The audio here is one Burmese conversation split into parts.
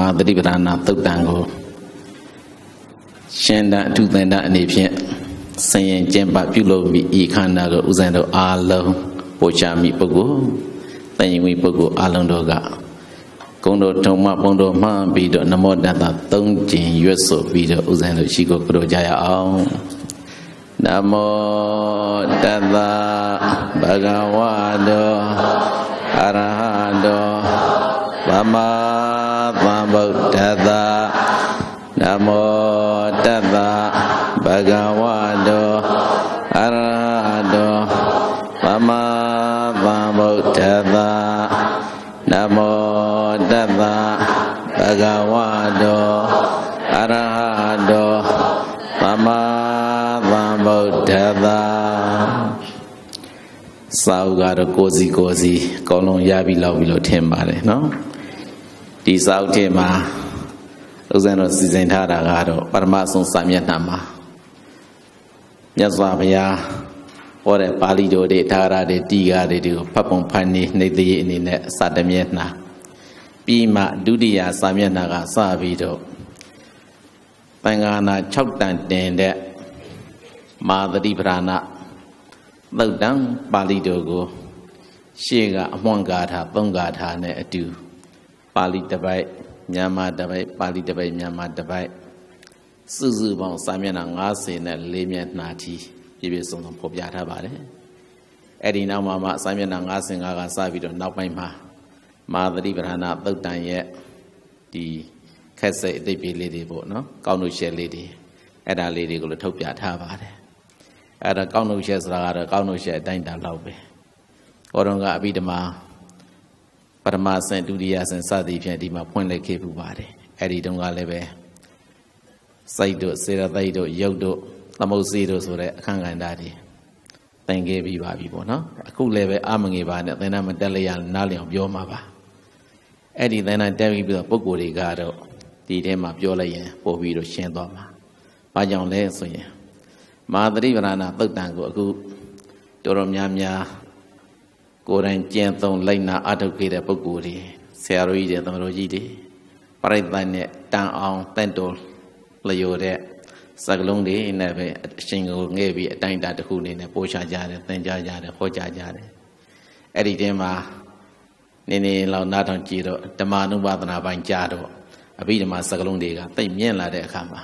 မာသတိပဋ္ဌာနာသုတ်တံကိုရှင်တအထုသင်္တအနေဖြင့်ဆင်ရင်ကျင့်ပပြုလုပ်ပြီးဤခန္ဓာကိုဥစဉ်တို့အာလုံးပို့ချမိပုဂ္ဂိုလ်တန်ရင်ဝိပုဂ္ဂိုလ်အာလုံးတို့ကကုံတော်ထုံမပုံတော်မှန်ပြီးတော့နမောတတ္တသုံးကျင်ရွတ်ဆိုပြီးတော့ဥစဉ်တို့ရှိကိုကြောကြရအောင်နမောတတ္တဘဂဝါတောအရဟတောဗမာဗုဒ္ဓသာနမောတတ္တဗဂဝတောအရဟတောသမ္မာသမ္ဗုဒ္ဓသာနမောတတ္တဗဂဝတောအရဟတောသမ္မာသမ္ဗုဒ္ဓသာစာဥကတော့ကိုစီကိုစီအကုန်လုံးရပြီလောက်ပြီလို့ထင်ပါတယ်နော်ဒီစောက်ထဲမှာဥစဉ်တော်စီစဉ်ထားတာကတော့ပရမအဆုံးစာမျက်နှာမှာမြတ်စွာဘုရားဟောတဲ့ပါဠိတော်တွေဓာရတွေတိဃာတွေတွေကိုဖတ်ပုံဖန်နေနှိမ့်သေးအနေနဲ့စာတမျက်နှာပြီးမှဒုတိယစာမျက်နှာကစပြီးတော့တန်ခါနာ6တန်တင်တဲ့မာသတိပဓာနာသုတ်တံပါဠိတော်ကိုရှေ့ကအမွန့်ဂါထာ၃ဂါထာနဲ့အတူပါဠိတစ်ပိုက်မြန်မာတစ်ပိုက်ပါဠိတစ်ပိုက်မြန်မာတစ်ပိုက်စုစုပေါင်းစာမျက်နှာ90နဲ့၄မျက်နှာတီးပြည့်ပြည့်စုံစုံဖော်ပြထားပါတယ်အဲ့ဒီနောက်မှာမှစာမျက်နှာ95ကစပြီးတော့နောက်ပိုင်းမှာမာသတိပဋ္ဌာနာသုတ်တန်ရဲ့ဒီခက်စိတ်အသိပေးလေးတွေပေါ့နော်ကောင်းလို့ရှယ်လေးတွေအဲ့ဒါလေးတွေကိုလည်းထုတ်ပြထားပါတယ်အဲ့ဒါကောင်းလို့ရှယ်ဆိုတာကတော့ကောင်းလို့ရှယ်အတိုင်းတာလောက်ပဲဟောတော့ကအဘိဓမ္မာပထမဆင့်ဒုတိယဆင့်စသည်ဖြင့်ဒီမှာဖွင့်လိုက်ခဲ့ပူပါတယ်အဲ့ဒီတုန်းကလည်းပဲစိတ်တို့စေရသိတ်တို့ရုပ်တို့သမုတ်စီတို့ဆိုတဲ့အခန့်ကဏ္ဍတွေသင်ခဲ့ပြီးပါပြီပေါ့နော်အခုလည်းပဲအမငေပါနဲ့သင်္ဍာမတက်လျရနားလျောင်ပြောမှာပါအဲ့ဒီသင်္ဍာတက်ပြီးပြီးတော့ပုံကိုယ်တွေကတော့ဒီထဲမှာပြောလိုက်ရင်ပို့ပြီးတော့ရှင်းသွားမှာဘာကြောင့်လဲဆိုရင်မာသရိပရဏသုတ်တံကိုအခုတော်တော်များများကိုယ်တိုင်ကျင့်သုံးလိုက်နာအထုတ်ခဲ့တဲ့ပုဂ္ဂိုလ်တွေဆရာတော်ကြီးတွေသမတော်ကြီးတွေပရိသတ်နဲ့တန်အောင်တန့်တော်လျော်တဲ့စကလုံးတွေနဲ့ပဲအရှင်ကိုငဲ့ပြီးအတိုင်းအတာတစ်ခုအနေနဲ့ပို့ချကြတယ်သင်ကြားကြတယ်ဟောကြားကြတယ်အဲ့ဒီတင်မှာနေနေလောက်နားထောင်ကြည့်တော့ဓမ္မနုပါဒနာပိုင်းကြားတော့အဘိဓမ္မာစကလုံးတွေကတိတ်မြင့်လာတဲ့အခါမှာ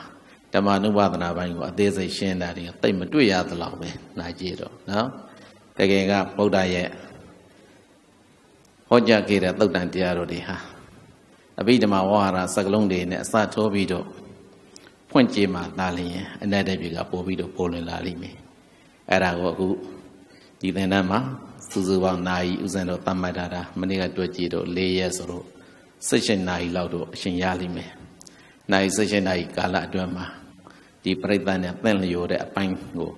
ဓမ္မနုပါဒနာပိုင်းကိုအသေးစိတ်ရှင်းတာတွေတိတ်မတွေ့ရသလောက်ပဲနားကြည့်တော့နော်တကယ်ကဗုဒ္ဓရဲ့ဟောကြားခဲ့တဲ့သုတ်တန်တရားတော်တွေဟာအဘိဓမ္မာဝါဟာရစကလုံးတွေနဲ့အစထိုးပြီးတော့ဖွင့်ကြည်မှလာလျင်အနတ္တပြေကပို့ပြီးတော့ပို့လွင်လာလိမ့်မယ်အဲ့ဒါကိုအခုဒီသင်္ဍန်းမှာစုစုပေါင်းနာယီဥစဉ်တော့တတ်မှတ်တာဒါမနေ့ကတွေ့ကြည့်တော့၄ရက်ဆိုတော့၁၈နာရီလောက်တော့အရှင်ရလိမ့်မယ်နာယီ၁၈နာရီကာလအတွင်းမှာဒီပြိဿနဲ့သင်လျော်တဲ့အပိုင်းကို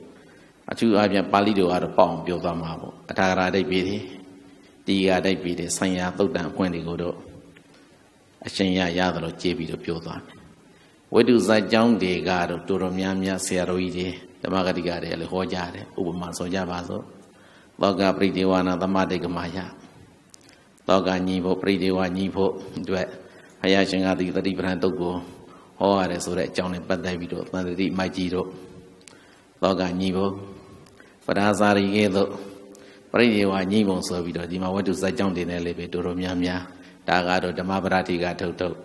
အထူးအပြင်ပါဠိတော်ကတော့ပေါအောင် ပြောသွားမှာပေါ့အထာဂရာဒိတ်ပြည်တီဃာတိုက်ပြီးတဲ့ဆိုင်ရာသုတ်တန်အဖွင့်တွေကိုတော့အရှင်ရရသလိုကြေးပြီးတော့ပြောသွားတယ်ဝိတုဇာကြောင်းတွေကတော့တော်တော်များများဆရာတော်ကြီးတွေဓမ္မဂတိကတွေလည်းဟောကြတယ်ဥပမာဆိုကြပါစို့သောကပရိဒေဝနာသမတိကမာယသောကညီဖို့ပရိဒေဝညီဖို့အတွက်ဘုရားရှင်ကဒီတတိပဌာန်တုတ်ကိုဟောရတယ်ဆိုတဲ့အကြောင်းနဲ့ပတ်သက်ပြီးတော့သန္တိမိုက်ကြီးတို့သောကညီဖို့ပဒါဇာရီကဲ့သို့ပရိဒေဝညိမုံဆိုပြီးတော့ဒီမှာဝတ္ထုစัจကြောင့်တင်တယ်လေပဲတော်တော်များများဒါကတော့ဓမ္မပရတိကထုတ်ထုတ်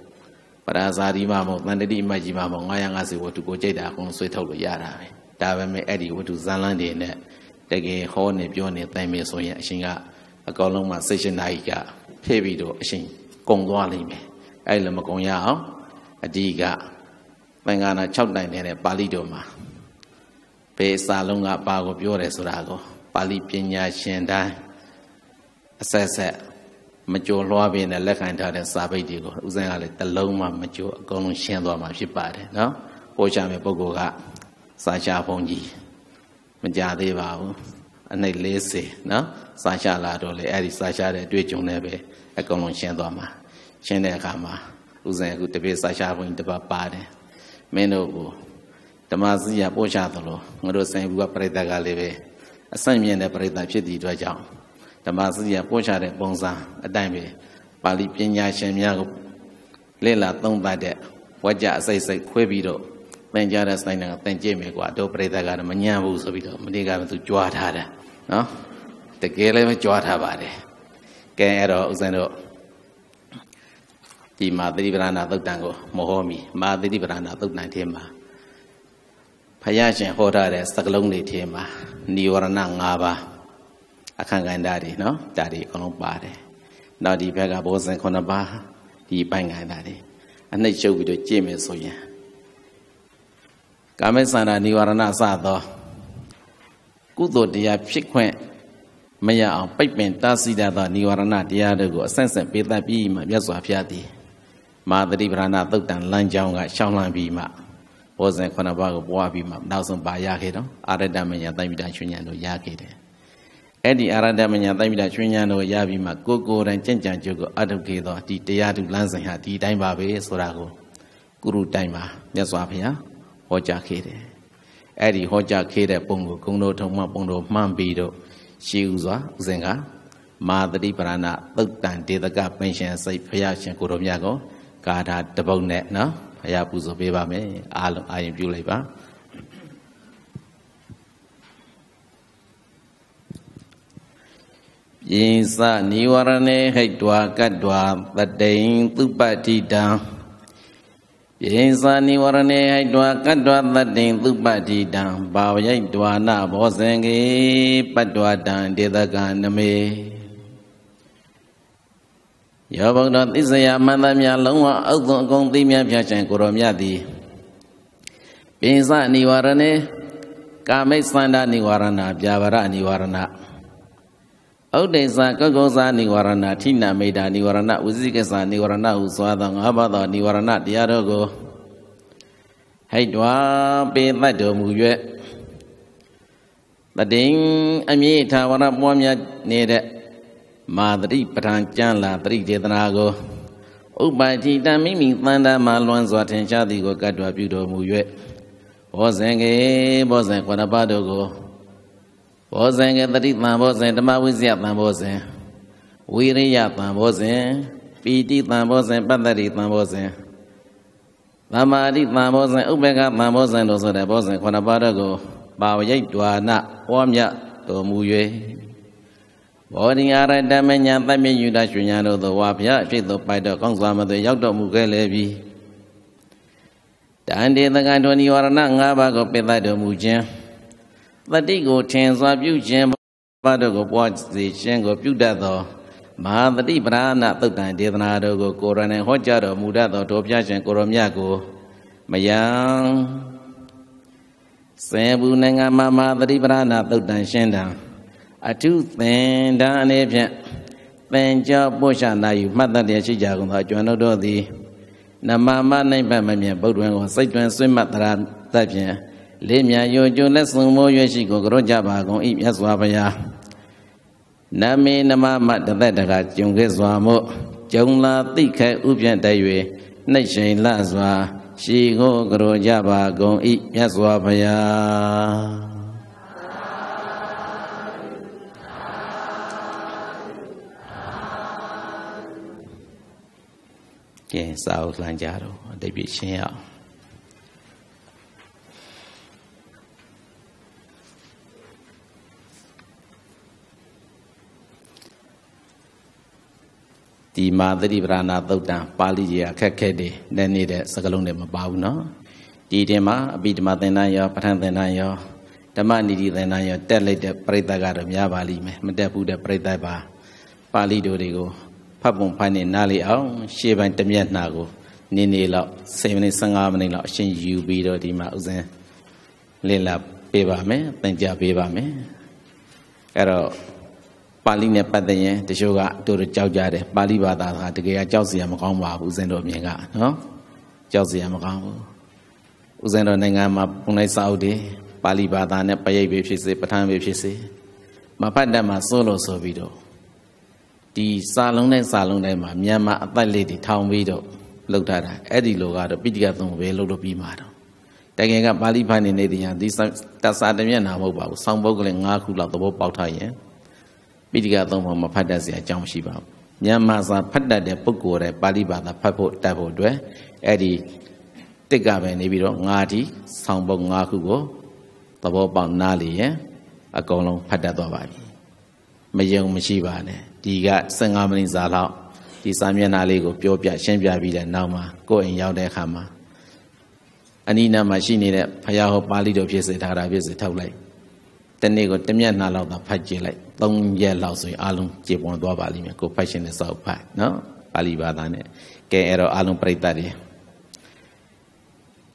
ပရာဇာတိမမို့တန်တတိမကြီးမမို့950ဝတ္ထုကိုကြိုက်တာအကုန်ဆွေးထုတ်လို့ရတာပဲဒါပဲမဲ့အဲ့ဒီဝတ္ထုဇန်လန်းတွေနဲ့တကယ်ဟောနေပြောနေတိုင်မယ်ဆိုရင်အရှင်ကအကောင်လုံးမှာစိတ်ရှင်နိုင်ကဖြည့်ပြီးတော့အရှင်ကုံသွားလိမ့်မယ်အဲ့လိုမကုံရအောင်အဓိကမင်္ဂလာ6တိုင်တဲ့ပါဠိတော်မှာဘယ်စာလုံးကပါကိုပြောတယ်ဆိုတာကောပါဠိပညာရှင်တိုင်းအဆက်ဆက်မကြုံလွှားပင်နဲ့လက်ခံထားတဲ့စာပိတ်တွေကိုဥစဉ်ကလည်းတလုံးမှမကြုံအကုန်လုံးရှင်းသွားမှာဖြစ်ပါတယ်နော်ဟောချမယ်ပုဂ္ဂိုလ်ကစာချဘုံကြီးမကြသေးပါဘူးအနှိတ်40နော်စာချလာတော့လေအဲ့ဒီစာချတဲ့အတွေ့အကြုံနဲ့ပဲအကုန်လုံးရှင်းသွားမှာ ရှင်းတဲ့အခါမှာဥစဉ်အခုတပည့်စာချဘုံကြီးတစ်ပတ်ပါတယ်မင်းတို့ကိုဓမ္မစရာပို့ချသလိုငါတို့ဆိုင်ဘူးကပြိတ္တကလည်းပဲအဆန့်မြင့်တဲ့ပရိသတ်ဖြစ်သည့်အတွက်ကြောင့်ဓမ္မစရိယပို့ချတဲ့ပုံစံအတိုင်းပဲပါဠိပညာရှင်များကိုလေ့လာသုံးသပ်တဲ့ဝါကြအစိတ်စိတ်ခွဲပြီးတော့သင်ကြားတဲ့ဆိုင်ကသင်ကြည့်မယ်ကွာတို့ပရိသတ်ကတော့မညံ့ဘူးဆိုပြီးတော့မနေ့ကသူကြွားထားတယ်နော်တကယ်လည်းကြွားထားပါတယ်ကဲအဲ့တော့ဥစဉ်တို့ဒီမာသတိပ္ပဏသုတ်တံကိုမဟောမီမာသတိပ္ပဏသုတ်တံထဲမှာဘုရားရှင်ဟောထားတဲ့စကလုံးတွေထဲမှာနိဝရဏ၅ပါးအခန့်ကန္ဓာတွေနော်ဒါတွေအကုန်လုံးပါတယ်။နောက်ဒီဘက်ကဘောဇဉ်9ပါးဒီပိုင်းကန္ဓာတွေအနှိမ့်ချုပ်ပြီးတော့ကြည့်မယ်ဆိုရင်ကာမေသန္တာနိဝရဏစသောကုသိုလ်တရားဖြစ်ခွင့်မရအောင်ပိတ်ပင်တားဆီးတတ်သောနိဝရဏတရားတို့ကိုအဆင့်ဆင့်ပေးသပြီးမှမြတ်စွာဘုရားသည်မာသတိပရဏသုတ်တန်လမ်းကြောင်းကရှောင်းလန်းပြီးမှဘောဇဉ်ခုနှစ်ပါးကိုပွားပြီးမှနောက်ဆုံးပါရခဲ့တော့အာရတမညာသိမိတာရှင်ညာတို့ရခဲ့တယ်အဲ့ဒီအာရတမညာသိမိတာရှင်ညာတို့ရပြီးမှကိုကိုယ်တိုင်ကြင်ကြံကြုတ်ကိုအထုတ်ခဲ့တော့ဒီတရားသူလမ်းစဉ်ဟာဒီတိုင်းပါပဲဆိုတာကိုကုရုတိုင်းပါမြတ်စွာဘုရားဟောကြားခဲ့တယ်အဲ့ဒီဟောကြားခဲ့တဲ့ပုံကိုဂုံတို့ထုံမှပုံတို့မှန်ပြီးတော့ရှေးဥစွာဥစဉ်ကမာသတိပရဏသုတ်တန်ဒေသကပင်ရှင်စိတ်ဖရာရှင်ကိုတော်မြတ်ကိုကာထာတပုတ်နဲ့နော်ဘုရားပူဇော်ပေးပါမယ်အားလုံးအာရုံပြုလိုက်ပါယေသနိဝရဏေဟိတ်တွာ ကတ်တွာတတိန်သူပတိတံယေသနိဝရဏေဟိတ်တွာ ကတ်တွာတတိန်သူပတိတံဘာဝယိတ်တွာနာဘောဇင်ကေပတ္တဝတံဒေသကနမေယောဗုဒ္ဓသစ္ဆရာမန္တမြလုံးဝအောက်သွန်အကုန်သိမြတ်ဖြာရှင်ကိုရောမြတ်သည်ပိစနိဝရဏေကာမိတ်သန္တာနိဝရဏပြာဝရနိဝရဏဩဒိသကုက္ကုသနိဝရဏထိဏမိတာနိဝရဏဝဇိကသနိဝရဏဟုစွာသောငါးပါးသောနိဝရဏတရားတို့ကိုဟိတ်တွာပေသတ်တော်မူ၍တတိအမြင့်ထာဝရပွားများနေတဲ့မာတိပဋ္ဌာန်ကျမ်းလာတတိဒေသနာကိုဥပ္ပတိတံမိမိသန္တာမှာလွန်စွာထင်ရှားသည်ကိုကတ္တဝပြုတော်မူ၍ဘောဇင်ကေဘောဇင်ခဏပါတို့ကိုဘောဇင်ကေတတိတံဘောဇင်ဓမ္မဝိဇယတံဘောဇင်ဝိရိယတံဘောဇင် ပီတိတံဘောဇင်ပတ္တရိတံဘောဇင်သမာဓိတံဘောဇင်ဥပ္ပကတံဘောဇင်တို့ဆိုတဲ့ဘောဇင်ခဏပါတို့ကို ပါရိတ်ဒွါနဟောမြတ်တော်မူ၍ဘောဓိအာရတမညာတမြင့်ယူတာရှင်ညာတို့သောဝါဖျားအဖြစ်သို့ပိုက်တော့ကောင်းစွာမသွေရောက်တော်မူခဲ့လေပြီတန်တေသကံထောနိဝရဏ၅ပါးကိုပိသတော်မူခြင်းတတိကိုထင်စွာပြုခြင်းဘာတို့ကိုပွားစေခြင်းကိုပြုတတ်သောမဟာတတိပရဏသုတ်တန်ဒေသနာတို့ကိုကိုရဏဟောကြားတော်မူတတ်သောတော်ပြရှင်ကိုရမြတ်ကိုမယံစေဘူးနိုင်ငံမှာမဟာတတိပရဏသုတ်တန်ရှင်းတံအထုသင်္ဒန်းအနေဖြင့်သင်ကြောပို့ချနာယူမှတ်တတ်ရရှိကြကုန်သောကျွမ်းတို့သည်နမမနိုင်ပတ်မမြင်ဗုဒ္ဓံကိုစိတ်တွင်ဆွေးမှတ်တရာသဖြင့်လေးမြန်ယိုကျုံလက်ဆုံမိုးရွှေရှိကိုကြောကြပါကုန်ဤမြတ်စွာဘုရားနမေနမမတသက်တကကြုံခဲ့စွာမို့ကြုံလာသိခဲဥပြန့်တည်း၍နှိတ်ရှင်လစွာရှိကိုကြောကြပါကုန်ဤမြတ်စွာဘုရားကဲစာအုပ်လှမ်းကြတော့အတိတ်ပြရှင်းရအောင်ဒီမာသတိပရဏသုတ်တံပါဠိရေအခက်ခဲတယ်နဲ့နေတဲ့စကလုံးတွေမပါဘူးเนาะဒီတင်မှာအပိဓမ္မသင်္ဍရောပဋ္ဌာန်းသင်္ဍရောဓမ္မနိတိသင်္ဍရောတက်လိုက်တဲ့ပြိဿကတော့များပါလိမ့်မယ်မတက်ဘူးတဲ့ပြိဿပါပါဠိတို့တွေကိုဖတ်ပုံဖိုင်းနေနားလေအောင် ရှေ့ပိုင်းတမျက်နှာကိုနေနေလောက်7မိနစ်15မိနစ်လောက်အရှင်ယူပြီးတော့ဒီမှာဥစဉ်လေ့လာပေးပါမယ်သင်ကြားပေးပါမယ်အဲ့တော့ပါဠိနဲ့ပတ်သက်ရင်တချို့ကတို့တို့ကြောက်ကြတယ်ပါဠိဘာသာကတကယ်ကကြောက်စရာမကောင်းပါဘူးဥစဉ်တို့အမြင်ကနော်ကြောက်စရာမကောင်းဘူးဥစဉ်တို့နိုင်ငံမှာပုံလိုက်စာအုပ်တွေပါဠိဘာသာနဲ့ပရိတ်ပဲဖြစ်စေပဋ္ဌာန်းပဲဖြစ်စေမဖတ်တတ်မှစိုးလို့ဆိုပြီးတော့ဒီစာလုံးနဲ့စာလုံးတိုင်းမှာမြန်မာအပတ်လေးတွေထောင်ပြီးတော့လောက်ထားတာအဲ့ဒီလိုကတော့ပိဋကသုံးပဲလောက်လို့ပြီးမှာတော့တကယ်ကပါဠိဖိုင်နေနေတရားဒီတစာတမျက်နာမဟုတ်ပါဘူးဆောင်းပုဒ်ကလေး၅ခုလောက်သဘောပေါက်ထားရင်ပိဋကသုံးပုံမဖတ်တတ်စရာအကြောင်းမရှိပါဘူးမြန်မာစာဖတ်တတ်တဲ့ပုဂ္ဂိုလ်တွေပါဠိဘာသာဖတ်ဖို့တတ်ဖို့အတွက်အဲ့ဒီတစ်ကပဲနေပြီးတော့၅ဒီဆောင်းပုဒ်၅ခုကိုသဘောပေါက်နားလေရင်အကုန်လုံးဖတ်တတ်သွားပါပြီမယုံမရှိပါနဲ့ဒီက15မိနစ်စာလောက်ဒီစာမျက်နှာလေးကို ပြောပြရှင်းပြပြီးတဲ့နောက်မှာကိုယ်အိမ်ရောက်တဲ့အခါမှာအနိနာမှာရှိနေတဲ့ဘုရားဟောပါဠိတော်ဖြစ်စေထားတာဖြစ်စေထောက်လိုက်တနေ့ကိုတမျက်နှာလောက်သာဖတ်ကြည့်လိုက်၃ရက်လောက်ဆိုရင်အလုံးကျေပွန်သွားပါလိမ့်မယ်ကိုဖတ်ရှင်တဲ့စာအုပ်ဖတ်နော်ပါဠိဘာသာနဲ့ကဲအဲ့တော့အလုံးပြိတ္တတွေ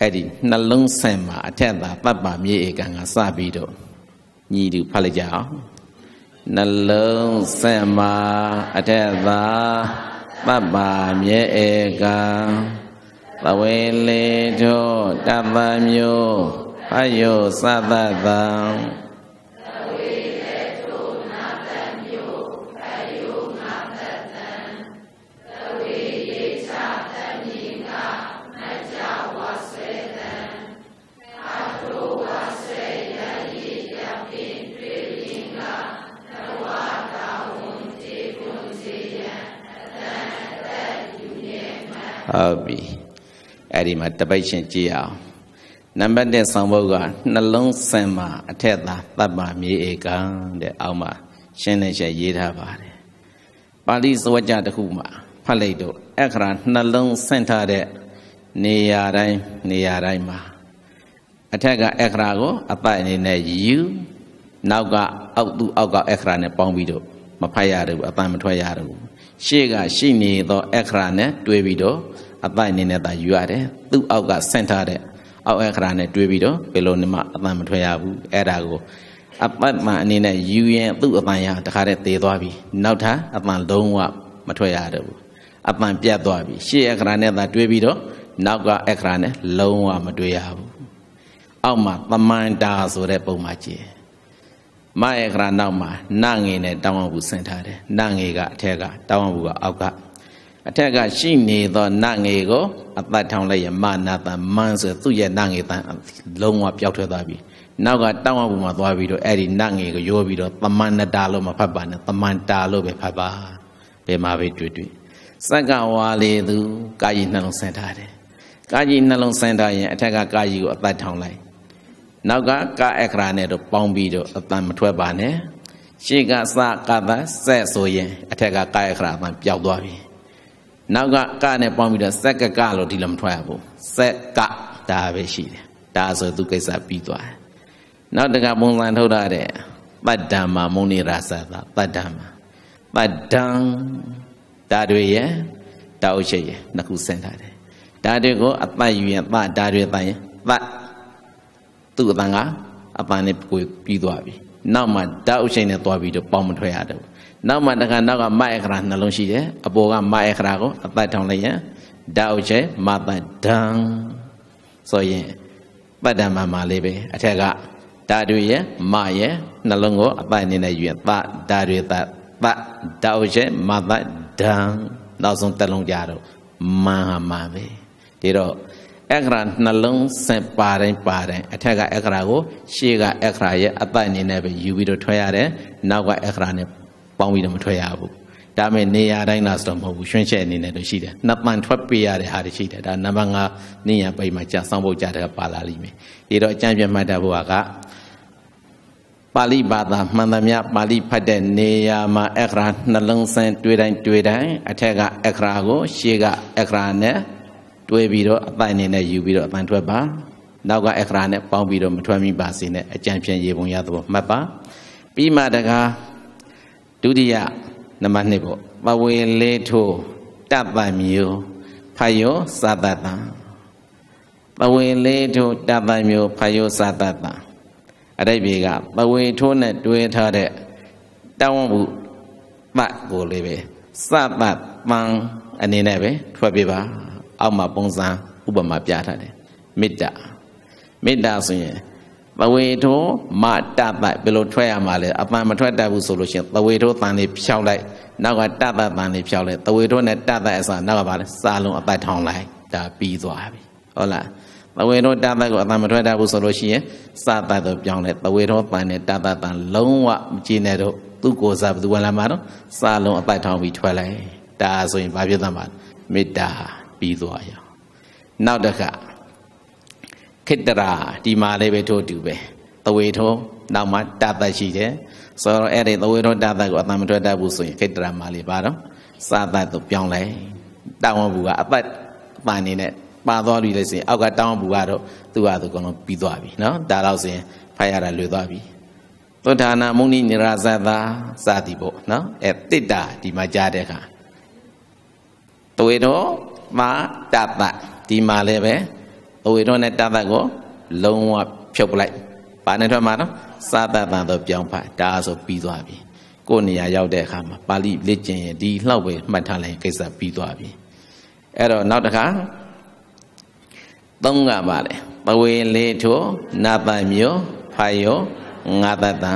အဲ့ဒီနှလုံးဆင်မှာအထက်သာတပ်ပါမြေဧကံကစပြီးတော့ညီတူဖတ်လိုက်ကြအောင်နှလုံးစက်မှာအထက်သာသဗ္ဗမြဲဧကံသဝေလေထောတပ္ပမျိုးအယုသတ္တံဟုတ်ပြီအဲ့ဒီမှာတပိတ်ရှင်ကြည့်အောင်နံပါတ်1ဆောင်ဘုတ်ကနှလုံးစင်မှာအထက်သာသဗ္ဗမြေဧကံတဲ့အောက်မှာရှင်းလင်းချက်ရေးထားပါတယ်ပါဠိစဝကြတစ်ခုမှာဖတ်လိုက်တော့အခရာနှလုံးစင်ထားတဲ့နေရာတိုင်းနေရာတိုင်းမှာအထက်ကအခရာကိုအပိုက်အနေနဲ့ယူနောက်ကအောက်သူအောက်ကအခရာနဲ့ပေါင်းပြီးတော့မဖတ်ရတော့ဘူးအပန်းမထွက်ရတော့ဘူးရှေ့ကရှိနေသောအခရာနဲ့တွဲပြီးတော့အပိုက်အနေနဲ့သာယူရတယ်သူ့အောက်ကဆန့်ထားတဲ့အောက်အခရာနဲ့တွဲပြီးတော့ဘယ်လိုမှအတန်မထွက်ရဘူးအဲ့ဒါကိုအပိုက်မှအနေနဲ့ယူရင်သူ့အပန်ရတခါတည်းသေသွားပြီ နောက်ထပ်အပန်လုံးဝမထွက်ရတော့ဘူးအပန်ပြတ်သွားပြီရှေ့အခရာနဲ့သာ တွဲပြီးတော့နောက်ကအခရာနဲ့လုံးဝမတွေ့ရဘူးအောက်မှာတမန်တာဆိုတဲ့ပုံမှာကြည့်မဧကရာနောက်မှာနငေနဲ့တောင်းအောင်ဘူးဆင်ထားတယ်နငေကအထက်ကတောင်းအောင်ဘူးကအောက်ကအထက်ကရှိနေသောနငေကိုအသက်ထောင်လိုက်ရမနာတန်မန်းဆိုသူ့ရဲ့နငေတန်လုံးဝပျောက်ထွက်သွားပြီနောက်ကတောင်းအောင်ဘူးမှာသွားပြီးတော့အဲ့ဒီနငေကိုရောပြီးတော့သမန္တာလို့မဖတ်ပါနဲ့သမန္တာလို့ပဲဖတ်ပါဘယ်မှာပဲတွေ့တွေ့စက္ကဝါလေသူကာယီနှလုံးဆင်ထားတယ်ကာယီနှလုံးဆင်ထားရင်အထက်ကကာယီကိုအသက်ထောင်လိုက်နောက်ကကအက္ခရာနဲ့တို့ပေါင်းပြီးတော့အတန်မထွက်ပါနဲ့ရှေ့ကစကသဆက်ဆိုရင်အထက်ကကအက္ခရာအတန်ပျောက်သွားပြီနောက်ကကနဲ့ပေါင်းပြီးတော့ဆက်ကကလို့ဒီလိုမထွက်ရဘူးဆက်ကဒါပဲရှိတယ်ဒါဆိုသူကိစ္စပြီးသွားတယ်နောက်တကပုံစံထုတ်ရတဲ့ပတ္တမမုန်နိရာသသပတ္တမပတ္တံဒါတွေရဲ့တောက်ရှိရဲ့နှစ်ခုဆင်ထားတယ်ဒါတွေကိုအပတ်ယူရင်ပဒါတွေပရင်ပတ်သူ့အပန်ကအပန်နဲ့ကိုပြီးသွားပြီနောက်မှဓာတ်ဥချိန်နဲ့သွားပြီးတော့ပေါင်မထွက်ရတော့နောက်မှတခါနောက်ကမဧကရာနှလုံးရှိတယ်အပေါ်ကမဧကရာကိုအသက်ထောင်လိုက်ရင်ဓာတ်ဥချိန်မသဒံဆိုရင်ပတ္တမမှာလေးပဲအထက်ကဓာတ်တွေရဲ့မရဲ့နှလုံးကို အပတ်အနေနဲ့ယူရင်သဓာတ်တွေသသဓာတ်ဥချိန်မသဒံနောက်ဆုံးတက်လုံးကြတော့မာမာပဲဒီတော့အက္ခရာနှလုံးစင်ပါတိုင်းပါတိုင်းအထက်ကအက္ခရာကို ရှေ့ကအက္ခရာရဲ့အပိုက်အနေနဲ့ပဲယူပြီးတော့ထွက်ရတယ်နောက်ကအက္ခရာနဲ့ပေါင်းပြီးတော့မထွက်ရဘူးဒါမဲ့နေရာတိုင်းလားဆိုတော့မဟုတ်ဘူးရွှင်းချက်အနေနဲ့လို့ရှိတယ်နှစ်ပန်ထွက်ပေးရတဲ့ဟာတွေရှိတယ်ဒါနံပါတ်5နေရာပိတ်မှာကြာဆောင်ဖို့ကြာတယ်ပါလာလိမ့်မယ်ဒီတော့အကျံပြမှတ်တတ်ဖို့ကပါဠိဘာသာမှန်သမျှပါဠိဖတ်တဲ့နေရာမှာအက္ခရာနှလုံးစင်တွေ့တိုင်းတွေ့တိုင်းအထက်ကအက္ခရာကိုရှေ့ကအက္ခရာနဲ့တွဲပြီးတော့အပိုင်နေနဲ့ယူပြီးတော့အပိုင်ထွက်ပါနောက်ကအခရာနဲ့ပေါင်းပြီးတော့မထွက်မိပါစေနဲ့အကြံပြန်ရေပုံရသဘောမှတ်ပါပြီးမှတကားဒုတိယနံပါတ်2ပေါ့ပဝေလေးထိုတပ္ပမြူဖယောသတ္တတံပဝေလေးထိုတပ္ပမြူဖယောသတ္တတံအတိတ်ဘေကပဝေထိုးနဲ့တွဲထားတဲ့တောင်းမှုပတ်ကိုလေးပဲစပတ်ပန်းအနေနဲ့ပဲထွက်ပြပါအောက်မှာပုံစံဥပမာပြထားတယ်မေတ္တာမေတ္တာဆိုရင်သဝေထောမတတဘယ်လိုထွက်ရမှာလဲအပန်မထွက်တတ်ဘူးဆိုလို့ရှိရင်သဝေထောတန်လေးဖြောက်လိုက်နောက်ကတတတန်လေးဖြောက်လိုက်သဝေထောနဲ့တတအစားနောက်ကပါလဲစာလုံးအပတ်ထောင်းလိုက်ဒါပြီးသွားပြီဟုတ်လားသဝေထောတတကိုအတန်မထွက်တတ်ဘူးဆိုလို့ရှိရင်စတတ်တော့ပြောင်းလဲသဝေထောတန်နဲ့တတတန်လုံးဝမကြည့်နဲ့တော့သူ့ကိုယ်စားဘယ်သူဝင်လာမှာတော့စာလုံးအပတ်ထောင်းပြီးထွက်လိုက်ဒါဆိုရင်ဘာဖြစ်သမှာမေတ္တာပြီးသွားရောနောက်တစ်ခါခိတ္တရာဒီမှာလည်းပဲထို့တူပဲသဝေထောနောက်မှတသက်ရှိတယ်ဆိုတော့အဲ့ဒီသဝေထောတသက်ကိုအတန်မထွက်တတ်ဘူးဆိုရင်ခိတ္တရာမှာလေပါတော့စာသက်သူပြောင်းလဲတောင်းဝဘူးကအပတ်ပန်နေနဲ့ပါသွားပြီလေဆိုရင်အောက်ကတောင်းဝဘူးကတော့သူ့ဟာသူအကုန်လုံးပြီးသွားပြီနော်ဒါတော့ဆိုရင်ဖတ်ရတာလွယ်သွားပြီသုဌာနာမုန်နိနရာဇသာစသည်ပေါ့နော်အဲတိတ္တာဒီမှာကြားတဲ့အခါတဝေတော့မာတပဒီမှာလည်းပဲအဝေတော့နဲ့တပကိုလုံးဝဖြုတ်လိုက်ဘာနဲ့ထွက်မှာနော်စာတတန်တော့ပြောင်းဖတ်ဒါဆိုပြီးသွားပြီကိုယ်နေရာရောက်တဲ့အခါမှာပါဠိလေ့ကျင့်ရင်ဒီလောက်ပဲမှတ်ထားလိုက်ကိစ္စပြီးသွားပြီအဲ့တော့နောက်တစ်ခါသုံးကပါတယ်ပဝေလေထိုနာပမျိုးဖာယောငါတတံ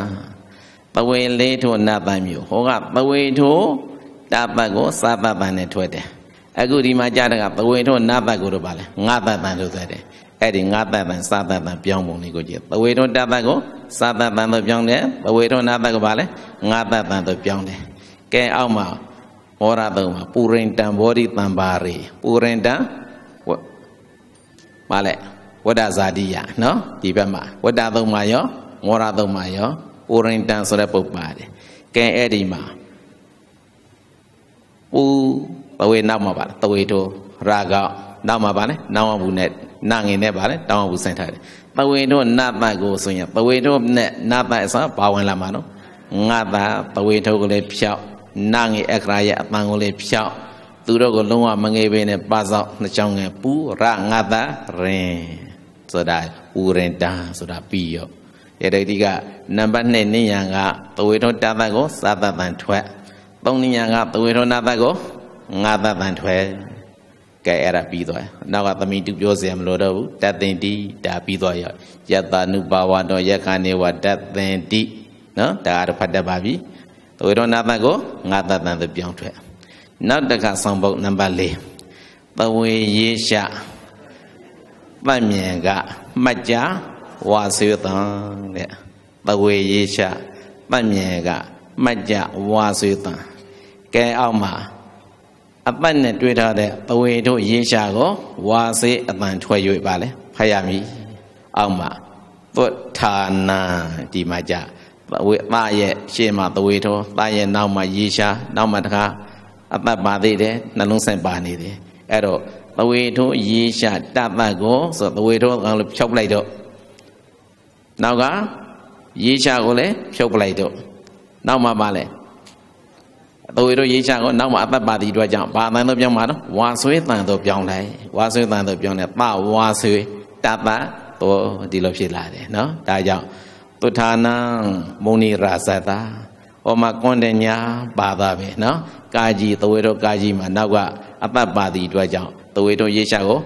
ပဝေလေထိုနာပမျိုးဟောကပဝေထိုတပတ်ကို စာပပန်နဲ့ထွက်တယ်အခုဒီမှာကြားတာကပဝေထုံနပတ်ကိုတော့ပါလဲငါပတ်ပန်လို့ဆိုတယ်အဲ့ဒီငါပတ်ပန်စပတ်ပန်ပြောင်းပုံလေးကိုကြည့်ပဝေထုံတပတ်ကိုစပတ်ပန်လို့ပြောင်းတယ်ပဝေထုံနပတ်ကိုပါလဲငါပတ်ပန်လို့ပြောင်းတယ်ကဲအောက်မှာဟောရတော့မှာပူရင်တံဘောဓိတံပါရီပူရင်တံပါလဲဝဒဇာတိယနော်ဒီဘက်မှာဝဒသုံးမှာရောမောရသုံးမှာရောပူရင်တံဆိုတဲ့ပုပ္ပါတယ်ကဲအဲ့ဒီမှာပူတဝေနောက်မှာပါတဝေတို့ရာဂနောက်မှာပါလဲနောင်ဝဘူးနဲ့နာငင်နဲ့ပါလဲတောင်းဝဘူးဆိုင်ထားတယ်တဝေတို့နတ်ပတ်ကိုဆိုရင်တဝေတို့နဲ့နတ်ပတ်အစားပါဝင်လာမှာနော်ငါသာတဝေထုတ်ကိုလည်းဖြောက်နာငင်အခရာရဲ့အပန်ကိုလည်းဖြောက်သူတို့ကိုလုံးဝမငေးပဲနဲ့ပါဆောင်နှစ်ချောင်းငယ်ပူရငါသာရင်ဆိုတာဥရင်တာဆိုတာပြီးရောရတဲ့ဒီကနံပါတ်2နိညာကတဝေထုတ်တာသတ်ကိုစာသတ်တန်ထွက်၃နိညာကတဝေထုတ်နာသတ်ကိုငါသတန်ထွဲကဲအဲ့ဒါပြီးသွားနောက်ကသမီးတူပြောစရာမလိုတော့ဘူးတတ်တင်တိဒါပြီးသွားရောယတနုပါဝတော်ယက္ခဏေဝတတ်တင်တိနော်ဒါကတော့ဖတ်တတ်ပါပြီဝေဒနာတကိုငါသတန်သူပြောင်းထွက်နောက်တစ်ခါဆောင်ပုဒ်နံပါတ်၄ပဝေရေရှပတ်မြင်ကမှတ်ကြဝါစေတံတဲ့ပဝေရေရှပတ်မြင်ကမှတ်ကြဝါစေတံကဲအောက်မှာအပတ်နဲ့တွေးထားတဲ့ပဝေတို့ရေရှာကိုဝါစေအပန်ထွက်၍ပါလေဖတ်ရမည်အောက်မှာပုဌာနာဒီမှာကြပဝေမရဲ့ရှေ့မှာပဝေထောတာရဲ့နောက်မှာရေရှာနောက်မှာတခါအပတ်ပါသေးတယ်နှလုံးဆိုင်ပါနေတယ်အဲ့တော့ပဝေထောရေရှာတပတ်ကိုဆိုပဝေထောကလည်းဖြုတ်လိုက်တော့နောက်ကရေရှာကိုလည်းဖြုတ်လိုက်တော့နောက်မှာပါလဲအဝေတို့ရေးချကိုနောက်မှာအသက်ပါတိတို့ကြောင့်ဘာတန်တို့ပြောင်းမှာတော့ဝါဆွေးတန်တို့ပြောင်းတယ်ဝါဆွေးတန်တို့ပြောင်းတယ်ပဝါဆွေးတပတော့ဒီလိုဖြစ်လာတယ်နော်ဒါကြောင့်သုဌာနံမုန်နိရာဇတာဟောမှာကွန်တညာပါတာပဲနော်ကာကြီးသဝေတို့ကာကြီးမှာနောက်ကအသက်ပါတိတို့ကြောင့်သဝေတို့ရေးချကို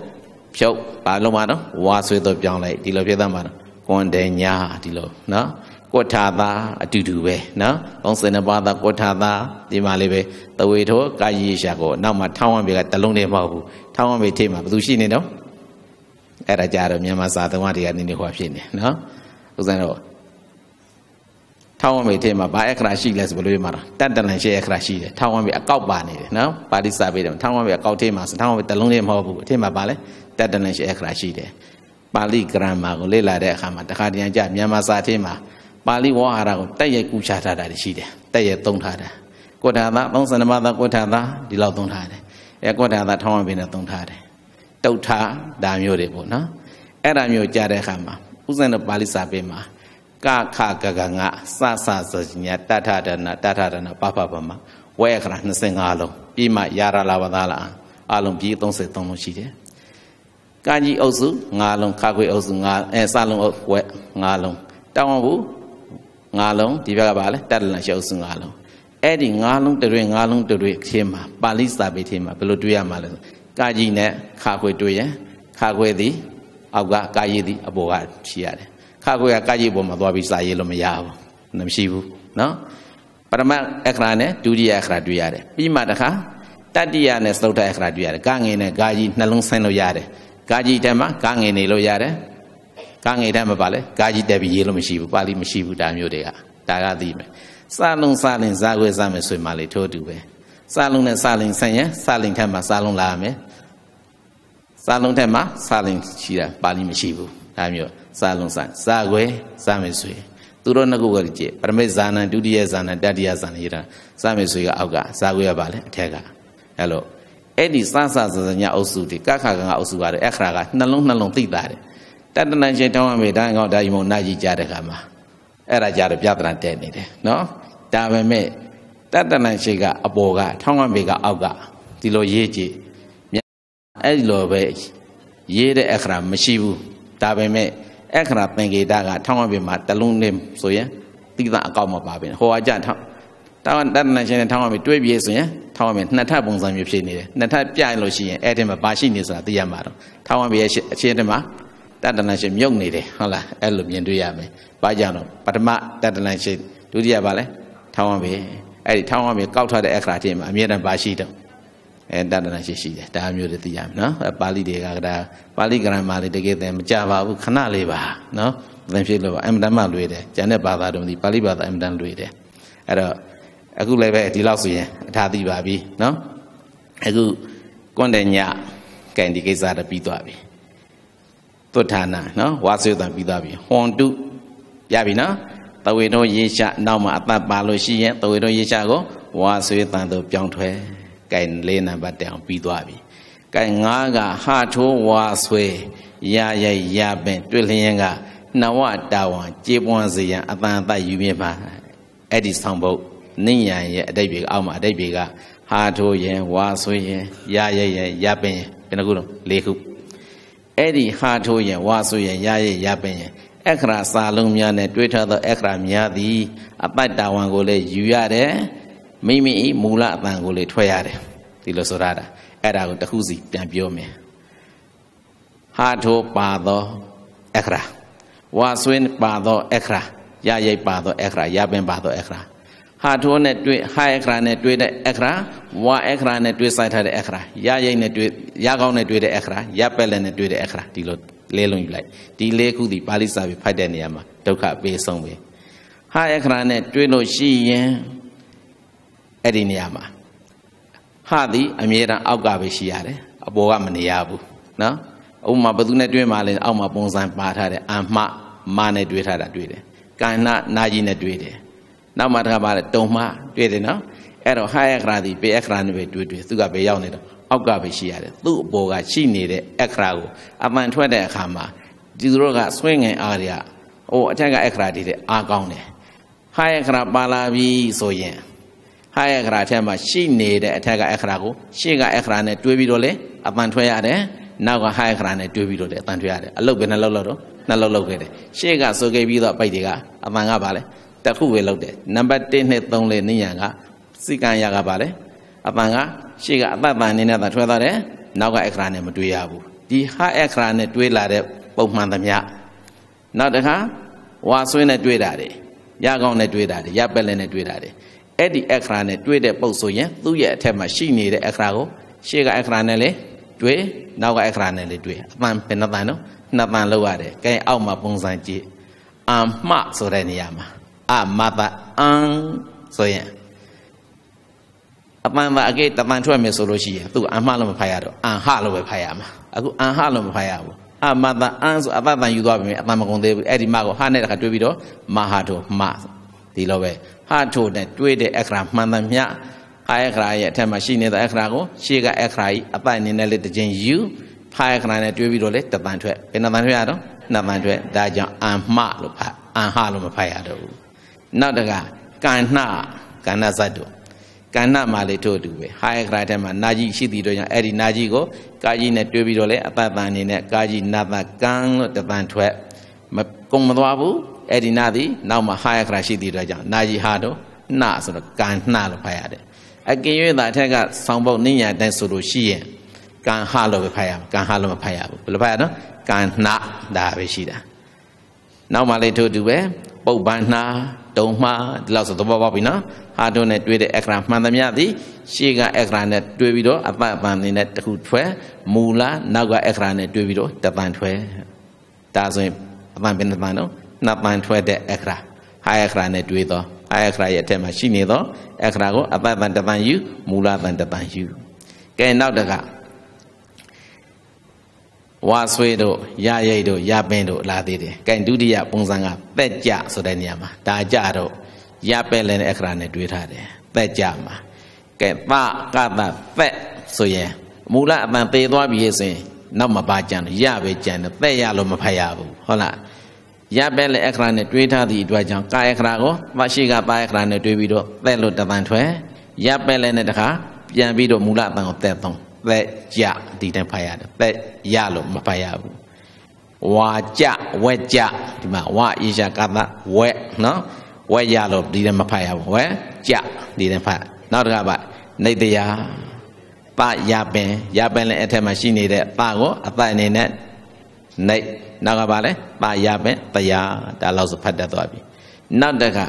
ဖြုတ်ဘာလုံးမှာတော့ဝါဆွေးတို့ပြောင်းလိုက်ဒီလိုဖြစ်သားမှာတော့ကွန်တညာဒီလိုနော်ကွဋ္ဌာသာအတူတူပဲနော်ကောင်းစင်နှပါးသာကွဋ္ဌာသာဒီမှာလေးပဲတဝေထောကာယေရှာကိုနောက်မှာထောင်းဝံပေကတလုံးတည်းမဟုတ်ဘူးထောင်းဝံပေထိမှာဘယ်သူရှိနေတော့အဲ့ဒါကြတော့မြန်မာစာသုံးပါးတွေကနေနေဟောဖြစ်နေနော်ဥစဉ်တော့ထောင်းဝံပေထိမှာဘာအခရာရှိလဲဆိုဘယ်လိုပြောမှာတော့တတ္တလန်ရှိအခရာရှိတယ်ထောင်းဝံပေအကောက်ပါနေတယ်နော်ပါဠိစာပေတယ်ထောင်းဝံပေအကောက်ထိမှာဆိုထောင်းဝံပေတလုံးတည်းမဟုတ်ဘူးအထိမှာပါလဲတတ္တလန်ရှိအခရာရှိတယ်ပါဠိဂရမ်မာကိုလေ့လာတဲ့အခါမှာတခါတရံကြမြန်မာစာထိမှာပါဠိဝါဟာရကိုတက်ရိုက်ကူချထားတာရှိတယ်တက်ရိုက်သုံးထားတာကောထာသာ32ပါးသာကောထာသာဒီလောက်သုံးထားတယ်အဲကောထာသာထောင်းဝပင်နဲ့သုံးထားတယ်တုတ်ထားဒါမျိုးတွေပေါ့နော်အဲ့ဒါမျိုးကြားတဲ့အခါမှာဥဇဏပါဠိစာပေမှာကခကကငါစစစညတထဒနာတထဒနာပပပမဝေခရ25လုံးပြီးမှရာရလာဝသလာအလုံးပြီး33လုံးရှိတယ်ကံကြီးအုပ်စု9လုံးခခွေအုပ်စု9အဲစလုံးအုပ်ဝက်9လုံးတောင်းဝဘူးငါလုံးဒီဘက်ကပါလဲတတ္တလရှုပ်စုငါလုံးအဲ့ဒီငါလုံးတွေငါလုံးတွေထဲမှာပါဠိစာပေထဲမှာဘယ်လိုတွေ့ရမှာလဲကာကြီးနဲ့ခါခွေတွေ့ရင်ခါခွေသည်အောက်ကကာကြီးသည်အပေါ်ကဖြီးရတယ်ခါခွေကကာကြီးပေါ်မှာသွားပြီးစာရေးလို့မရဘူးမရှိဘူးနော်ပရမတ်အခရာနဲ့ဒုတိယအခရာတွေ့ရတယ်ပြီးမှတခါတတိယနဲ့သုတ္တအခရာတွေ့ရတယ်ကာငင်နဲ့ကာကြီးနှလုံးဆင်းလို့ရတယ်ကာကြီးထဲမှာကာငင်နေလို့ရတယ်ကားငယ်တန်းမပါလဲကားကြီးတက်ပြီးရေးလို့မရှိဘူးပါဠိမရှိဘူးဒါမျိုးတွေကဒါကသိမယ်စလုံးစလင်စားခွဲစားမယ်ဆိုရင်မှလေထိုးတူပဲစလုံးနဲ့စလင်ဆန်ရယ်စလင်ထက်မှစလုံးလာရမယ်စလုံးထက်မှစလင်ရှိတာပါဠိမရှိဘူးဒါမျိုးစလုံးစစားခွဲစားမယ်ဆိုရင်သူတို့နှစ်ခုကကြည့်ပရမိဇာဏံဒုတိယဇာဏံတတိယဇာဏံရတာစမယ်ဆိုရအောက်ကဇာခွေရပါလေအထက်ကအဲ့လိုအဲ့ဒီစစစစညအုပ်စုတွေကခခကအုပ်စုပါတယ်အခရာကနှလုံးနှလုံးသိတာတယ်တတနာရှင်တောင်းရမေတိုင်းကောင်ဒါကြီးမုံနာကြီးကြတဲ့ခါမှာအဲ့ဒါကြတော့ပြဿနာတက်နေတယ်နော်ဒါပေမဲ့တတနာရှိကအပေါ်ကထောင်းကမေကအောက်ကဒီလိုရေးကြည့်အဲ့လိုပဲရေးတဲ့အခရာမရှိဘူးဒါပေမဲ့အခရာသင်္ကေတကထောင်းကမေမှာတလုံးနဲ့ဆိုရင်တိသအကောက်မပါဘူးဟိုကကြထောင်းတောင်းတတနာရှင်နဲ့ထောင်းကမေတွဲပြေးဆိုရင်ထောင်းကမေနှစ်ထပ်ပုံစံမျိုးဖြစ်နေတယ်နှစ်ထပ်ပြရလို့ရှိရင်အဲ့ဒီမှာပါရှိနေဆိုတာသိရမှာတော့ထောင်းကမေရဲ့အချင်းတည်းမှာတတနာရှင်မြုပ်နေတယ်ဟုတ်လားအဲ့လိုမြင်တွေ့ရမယ်။ဘာကြောင့်တော့ပထမတတနာရှင်ဒုတိယဘာလဲထောင်းဝပဲ။အဲ့ဒီထောင်းဝပဲကောက်ထားတဲ့အခရာချင်းမှာအမြဲတမ်းပါရှိတော့အဲတတနာရှိရှိတယ်ဒါမျိုးတွေသိရမယ်နော်ပါဠိတွေကကဒါပါဠိဂရမာတွေတကယ်တည်းမကြပါဘူးခဏလေးပါနော်သင်ဖြစ်လို့ပါအင်တန်မှလွေတယ်ကျန်တဲ့ဘာသာတွေမသိပါဠိဘာသာအင်တန်လွေတယ်အဲ့တော့အခုလည်းပဲဒီလောက်ဆိုရင်အထာသိပါပြီနော်အခုကွန်တညကံဒီကိစ္စတော့ပြီးသွားပြီသုဌာနာနော်ဝါစုတံပြီးသားပြီဟွန်တုရပြီနော်တဝေတော်ရေရှာနောက်မှာအသက်ပါလို့ရှိရင်တဝေတော်ရေရှာကိုဝါဆွေတန်သို့ပြောင်းထွဲ။ကဲလေးနံပါတ်တောင်ပြီးသွားပြီ။ကဲငါးက ဟာထိုးဝါဆွေရရရပင်တွေ့လျင်ကနဝတာဝန်ကြေပွန်စေရန်အတန်အသက်ယူမြင်ပါ။အဲ့ဒီဆောင်ဘုတ်နိညာရဲ့အတိတ်တွေကအောက်မှာအတိတ်တွေကဟာထိုးရင်ဝါဆွေရင်ရရရရပင်ဘယ်နှခုလုံး၄ခု။အဲ့ဒီဟာထိုးရင်ဝါဆိုရင်ရရဲ့ရပင်ရင်အခရာစာလုံးများနဲ့တွေးထားသောအခရာများသည်အပတ်တာဝန်ကိုလည်းယူရတယ်မိမိ၏မူလအတန်ကိုလည်းထွက်ရတယ်ဒီလိုဆိုရတာအဲ့ဒါကိုတစ်ခုစီပြန်ပြောမယ်ဟာထိုးပါသောအခရာဝါဆွေးပါသောအခရာရရဲ့ပါသောအခရာရပင်ပါသောအခရာဟာထိုးနဲ့တွေ့ဟာအခရာနဲ့တွေ့တဲ့အခရာဝါအခရာနဲ့တွေ့ဆိုင်ထားတဲ့အခရာရရိတ်နဲ့တွေ့ရကောင်းနဲ့တွေ့တဲ့အခရာရပက်လက်နဲ့တွေ့တဲ့အခရာဒီလိုလဲလွန်ယူလိုက်ဒီလေးခုဒီပါဠိစာပေဖတ်တဲ့နေရာမှာဒုက္ခပေးဆုံးပဲဟာအခရာနဲ့တွေ့လို့ရှိရင်အဲ့ဒီနေရာမှာဟာသည်အမြဲတမ်းအောက်ကပဲရှိရတယ်အပေါ်ကမနေရဘူးနော်ဥပမာဘသူနဲ့တွေ့မှလဲအောက်မှာပုံစံပါထားတဲ့အမှမာနဲ့တွေ့ထားတာတွေ့တယ်ကန္နနာကြီးနဲ့တွေ့တယ်နောက်မှတခါပါလေတုံမတွေ့တယ်နော်အဲ့တော့ဟာယခရာဒီပေအခရာနဲ့ပဲတွေ့တွေ့သူကပဲရောက်နေတော့အောက်ကပဲရှိရတယ်သူ့အပေါ်ကရှိနေတဲ့အခရာကိုအမှန်ထွက်တဲ့အခါမှာဒီသူတို့ကဆွေးငင်အားရဟိုအထက်ကအခရာဒီတဲ့အားကောင်းတယ်ဟာယခရာပါလာပြီဆိုရင်ဟာယခရာထဲမှာရှိနေတဲ့အထက်ကအခရာကိုရှေ့ကအခရာနဲ့တွေးပြီးတော့လေအမှန်ထွက်ရတယ်နောက်ကဟာယခရာနဲ့တွေးပြီးတော့လေအမှန်ထွက်ရတယ်အလုတ်ပဲနှလုံးလောက်တော့နှလုံးလောက်ခဲ့တယ်ရှေ့ကဆိုခဲ့ပြီးတော့ပိုက်တွေကအမှန်ကပါလေတခုပဲလောက်တယ်နံပါတ်1နဲ့3လေးနည်းရကစိကံရကပါလေအပန်ကရှေ့ကအတ္တပန်နေနဲ့သာထွက်သွားတယ်နောက်ကအခရာနဲ့မတွေ့ရဘူးဒီဟာအခရာနဲ့တွေ့လာတဲ့ပုံမှန်သမျှနောက်တစ်ခါဝါဆွင်းနဲ့တွေ့တာတယ်ရကောင်းနဲ့တွေ့တာတယ်ရပက်လည်းနဲ့တွေ့တာတယ်အဲ့ဒီအခရာနဲ့တွေ့တဲ့ပုံဆိုရင်သူ့ရဲ့အထက်မှာရှိနေတဲ့အခရာကိုရှေ့ကအခရာနဲ့လေတွေ့နောက်ကအခရာနဲ့လေတွေ့အပန်ပင်နှစ်ပန်နော်နှစ်ပန်လောက်ရတယ်။ကဲအောက်မှာပုံစံကြည့်အာမဆိုတဲ့နေရာမှာအမတအံဆိုရင်အပန်ပါအကိတပန်ထွက်မယ်ဆိုလို့ရှိရင်သူအမလို့မဖတ်ရတော့အံဟလို့ပဲဖတ်ရမှာအခုအံဟလို့မဖတ်ရဘူးအမတအံဆိုအပပန်ယူသွားပြီအပန်မကုန်သေးဘူးအဲ့ဒီမကိုဟနဲ့တခါတွေးပြီးတော့မဟာထိုမဒီလိုပဲဟထိုနဲ့တွေးတဲ့အခရာမှန်သမျှအခရာရဲ့အထက်မှာရှိနေတဲ့အခရာကိုရှေ့ကအခရာကြီးအပအနေနဲ့လေတစ်ချိန်ယူဖအခရာနဲ့တွေးပြီးတော့လေတပန်ထွက်ဘယ်နှပန်ထွက်ရတော့နှစ်ပန်ထွက်ဒါကြောင့်အံမလို့ဖတ်အံဟလို့မဖတ်ရတော့ဘူးနောက်တကကဏ္ဏကဏ္ဏဇတ်တို့ကဏ္ဏမှာလေတို့တူပဲဟာယကရာထဲမှာနာကြီးရှိတည်တော့ကြောင့်အဲ့ဒီနာကြီးကိုကာကြီးနဲ့တွေးပြီးတော့လေအတတန်အနေနဲ့ကာကြီးနာတကံလို့တပန်ထွက် မကုံမသွားဘူးအဲ့ဒီနာသည်နောက်မှာဟာယကရာရှိတည်တော့ကြောင့်နာကြီးဟာတော့နာဆိုတော့ကဏ္ဏလို့ဖတ်ရတယ်အကင်၍သာအထက်ကဆောင်းပုတ်နိညာတိုင်းဆိုလို့ရှိရင်ကံဟလို့ပဲဖတ်ရမှာကံဟလို့မဖတ်ရဘူးဘယ်လိုဖတ်ရတော့ကံနှဒါပဲရှိတာနောက်မှလည်းထို့တူပဲပုပ်ပန်းနာတုံမှားဒီလောက်ဆိုသဘောပေါက်ပြီနော်ဟာတို့နဲ့တွေ့တဲ့အက္ခရာမှန်သမျှသည်ရှေ့ကအက္ခရာနဲ့တွေ့ပြီးတော့အပအပန်နေနဲ့တခုထွဲမူလနောက်ကအက္ခရာနဲ့တွေ့ပြီးတော့တပန်ထွဲဒါဆိုရင်အပန်เป็นတပန်နော်နှစ်ပန်ထွဲတဲ့အက္ခရာဟာအက္ခရာနဲ့တွေ့သောအာယခရာရဲ့အထက်မှာရှိနေသောအခရာကိုအပပန်တပန်ယူမူလပန်တပန်ယူကဲနောက်တကဝါဆွေတို့ရရိတ်တို့ရပင်တို့လာသေးတယ်။ကဲဒုတိယပုံစံကသက်ကြဆိုတဲ့နေရာမှာဒါကြတော့ရပင်လည်းအခရာနဲ့တွေးထားတယ်။သက်ကြမှာကဲသကသသက်ဆိုရင်မူလအတန်သေးသွားပြီဆိုရင်နောက်မပါကြံရပဲကြံတယ်သက်ရလို့မဖတ်ရဘူးဟုတ်လားရပဲလည်းအခရာနဲ့တွေးထားသည့်အတွက်ကြောင့်ကာယခရာကိုမရှိကပါယခရာနဲ့တွေးပြီးတော့သက်လို့တပန်ထွဲရပဲလည်းနဲ့တခါပြန်ပြီးတော့မူလအတန်ကိုသက်သုံးသက်ကြဒီတိုင်းဖတ်ရတယ်သက်ရလို့မဖတ်ရဘူးဝါကြဝက်ကြဒီမှာဝအေရှာကသဝက်နော်ဝက်ရလို့ဒီတိုင်းမဖတ်ရဘူးဝက်ကြဒီတိုင်းဖတ်နောက်တစ်ခါပါနေတရားပရပင်ရပင်လည်းအထက်မှာရှိနေတဲ့ပကိုအပအနေနဲ့နေနောက်ကပါလဲပရပင်တရားဒါလောက်စဖတ်တတ်သွားပြီနောက်တစ်ခါ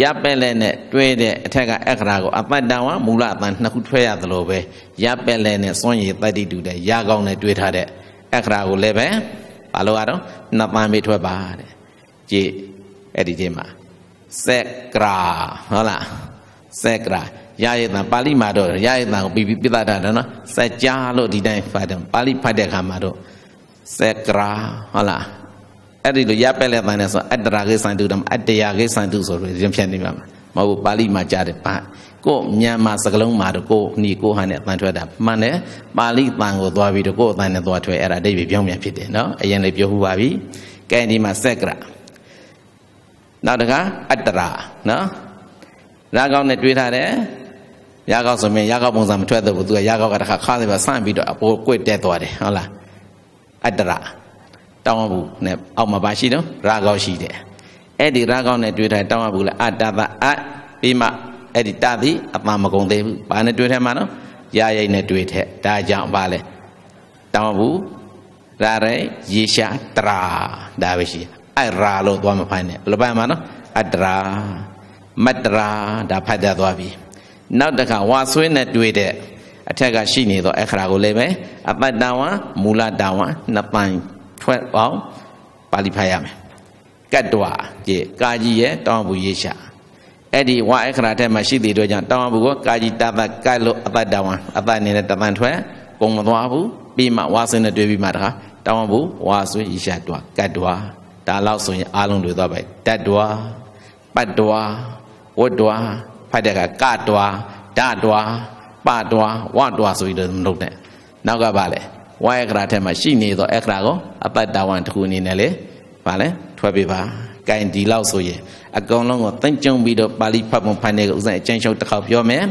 ရပက်လက်နဲ့တွဲတဲ့အထက်ကအက္ခရာကိုအပတ္တဝမူလအတန်နှစ်ခုထွဲရသလိုပဲရပက်လက်နဲ့စွန့်ရည်တတ္တိတူတဲ့ရကောင်းနဲ့တွဲထားတဲ့အက္ခရာကိုလည်းပဲဘာလို့ရတော့နှစ်ပန်းပေးထွက်ပါတဲ့ကြည်အဲ့ဒီကြည်မှာစက်ကရာဟုတ်လားစက်ကရာရရည်တန်ပါဠိမှာတော့ရရည်တန်ကိုပြီးပြီးပြသတာနော်စက်ကြားလို့ဒီတိုင်းဖတ်တယ်ပါဠိဖတ်တဲ့အခါမှာတော့စက်ကရာဟုတ်လားအဲ့ဒီလိုရပက်လက်တန်နဲ့ဆိုအတ္တရာကိစ္စံတုတမအတ္တရာကိစ္စံတုဆိုပြီးရင်ဖြတ်နေပါမယ်မဟုတ်ပါဠိမှာကြားတယ်ပါကိုမြန်မာစကလုံးမှာတော့ကိုနီကိုဟာနဲ့အတန်ထွက်တာမှန်တယ်ပါဠိတန်ကိုသွားပြီးတော့ကိုအတန်နဲ့သွားထွက်အဲ့ဒါအဓိပ္ပာယ်ပြောင်းပြန်ဖြစ်တယ်နော်အရင်လေးပြောဟူပါပြီကဲဒီမှာစက်ကရနောက်တကအတ္တရာနော်ရာကောင်းနဲ့တွေးထားတယ်ရာကောက်ဆိုရင်ရာကောက်ပုံစံမထွက်တော့ဘူးသူကရာကောက်ကတစ်ခါခါးတယ်ပါဆန့်ပြီးတော့အပေါ်ကွေ့တက်သွားတယ်ဟုတ်လားအတ္တရာတောင်းအဘူးနဲ့အောက်မှာပါရှိတော့ရာကောင်းရှိတယ်အဲ့ဒီရာကောင်းနဲ့တွေ့တိုင်းတောင်းအဘူးလဲအတ္တသအပြီးမှအဲ့ဒီတသည်အပမကုံသေးဘူးဘာနဲ့တွေ့ထဲမှာနော်ရရိုက်နဲ့တွေ့ထက်ဒါကြောင့်ပါလဲတောင်းအဘူးရာရဲရေရှာတရာဒါပဲရှိအဲ့ရာလို့သွားမဖမ်းနဲ့ဘယ်လိုပိုင်းမှာနော်အတရာမတရာဒါဖတ်တတ်သွားပြီနောက်တစ်ခါဝါဆွေးနဲ့တွေ့တဲ့အထက်ကရှိနေသောအခရာကိုလည်းပဲအပတ္တဝံမူလတဝံနှစ်ပိုင်းထွက်အောင်ပါဠိဖတ်ရမယ်ကတ်တော်ကြည်ကာကြီးရဲ့တောင်းဘူးရေရှာအဲ့ဒီဝါအခရာထဲမှာရှိသေးတော့ကြောင့်တောင်းဘူးကကာကြီးတပတ်ကတ်လို့အပတ်တောင်းအပတ်နေတဲ့တပန်ထွက်ကုန်မသွားဘူးပြီးမှဝါဆင်းနဲ့တွေ့ပြီးမှတခါတောင်းဘူးဝါဆွေးရေရှာတော်ကတ်တော်ဒါလောက်ဆိုရင်အားလုံးတွေသွားပဲတတ်တော်ပတ်တော်ဝတ်တော်ဖတ်တဲ့ကကတော်ဓာတော်ပတော်ဝတ်တော်ဆိုပြီးတော့မလုပ်နဲ့နောက်ကပါလေဝါအကရာထဲမှာရှိနေသောအကရာကို အပတ္တဝံတစ်ခုအနေနဲ့လေဗာလဲထွက်ပေးပါကင်ဒီလောက်ဆိုရင်အကောင်လုံးကိုတန့်ကြုံပြီးတော့ပါဠိဖတ်ပုံဖတ်နေကဥစဉ်အကျဉ်းချုပ်တစ်ခေါက်ပြောမယ်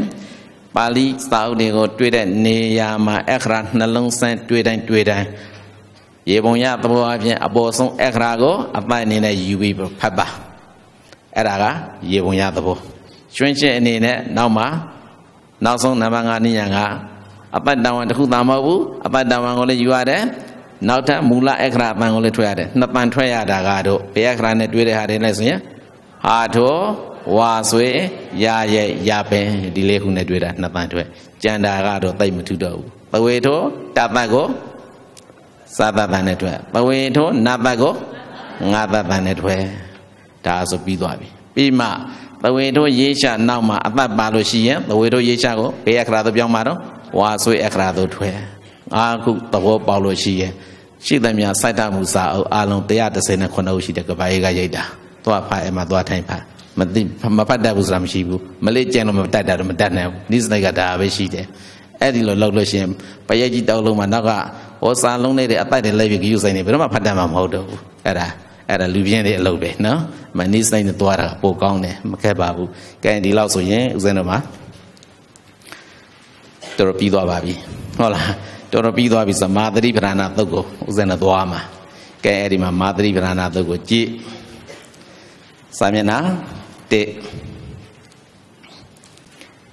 ပါဠိစာအုပ်တွေကိုတွေ့တဲ့နေရာမှာအခရာနှလုံးဆန်းတွေ့တိုင်းတွေ့တိုင်းရေပုံရသဘောအပြင်အပေါ်ဆုံးအခရာကိုအပတ်အနေနဲ့ယူပြီးဖတ်ပါအဲ့ဒါကရေပုံရသဘောကျွင်းချက်အနေနဲ့နောက်မှာနောက်ဆုံးနံပါတ်5နိညာကအပတ်တန်ဝန်တစ်ခုသာမဟုတ်ဘူးအပတ်တန်ဝန်ကိုလည်းယူရတယ်နောက်ထပ်မူလအခရာပန်ကိုလည်းထွက်ရတယ်နှစ်ပန်ထွက်ရတာကတော့ဘေအခရာနဲ့တွေ့တဲ့ဟာတွေလည်းဆိုရင်ဟာထောဝါဆွေရရဲ့ရပင်ဒီလေးခုနဲ့တွေ့တာနှစ်ပန်ထွက်ကြံတာကတော့တိတ်မထူတော့ဘူးပဝေထောတပတ်ကိုစာပပန်နဲ့တွေ့ပဝေထော နပတ်ကိုငါပပန်နဲ့တွေ့ဒါဆိုပြီးသွားပြီပြီးမှပဝေထောရေးချနောက်မှာအပတ်ပါလို့ရှိရင်ပဝေထောရေးချကိုဘေအခရာတော့ပြောင်းပါတော့ဝါဆွေအက္ခရာတို့ထွဲအာခုသဘောပေါက်လို့ရှိရဲ့ရှိသမျှစိုက်တမှုစာအုပ်အလုံး139ခုရှိတဲ့ကဘာကြီးကရိုက်တာသွားဖတ်အဲ့မှာသွားထိုင်ဖတ်မသိမဖတ်တတ်ဘူးဆိုတာမရှိဘူးမလေးကျန်လို့မတတ်တာတော့မတတ်နိုင်ဘူးနိစ္စလိုက်ကဒါပဲရှိတယ်အဲ့ဒီလိုလောက်လို့ရှိရင်ပရက်ကြီးတောက်လုံးမှာနောက်ကဟောစာလုံးနဲ့တဲ့အတိုက်တွေလိုက်ပြီးကြည့်ဆိုင်နေဘယ်တော့မှဖတ်တတ်မှာမဟုတ်တော့ဘူးအဲ့ဒါအဲ့ဒါလူပြင်းတဲ့အလုပ်ပဲနော်မနိစ္စလိုက်နဲ့သွားတာပိုကောင်းတယ်မခက်ပါဘူးကဲဒီလောက်ဆိုရင်ဦးဇင်းတို့မှာတော်တော်ပြီးသွားပါပြီဟုတ်လားတော်တော်ပြီးသွားပြီဆိုမာသတိပ္ပဏာသုတ်ကိုဥစဉ်နဲ့သွားမှာကဲအဲ့ဒီမှာမာသတိပ္ပဏာသုတ်ကိုကြည့်စာမျက်နှာ1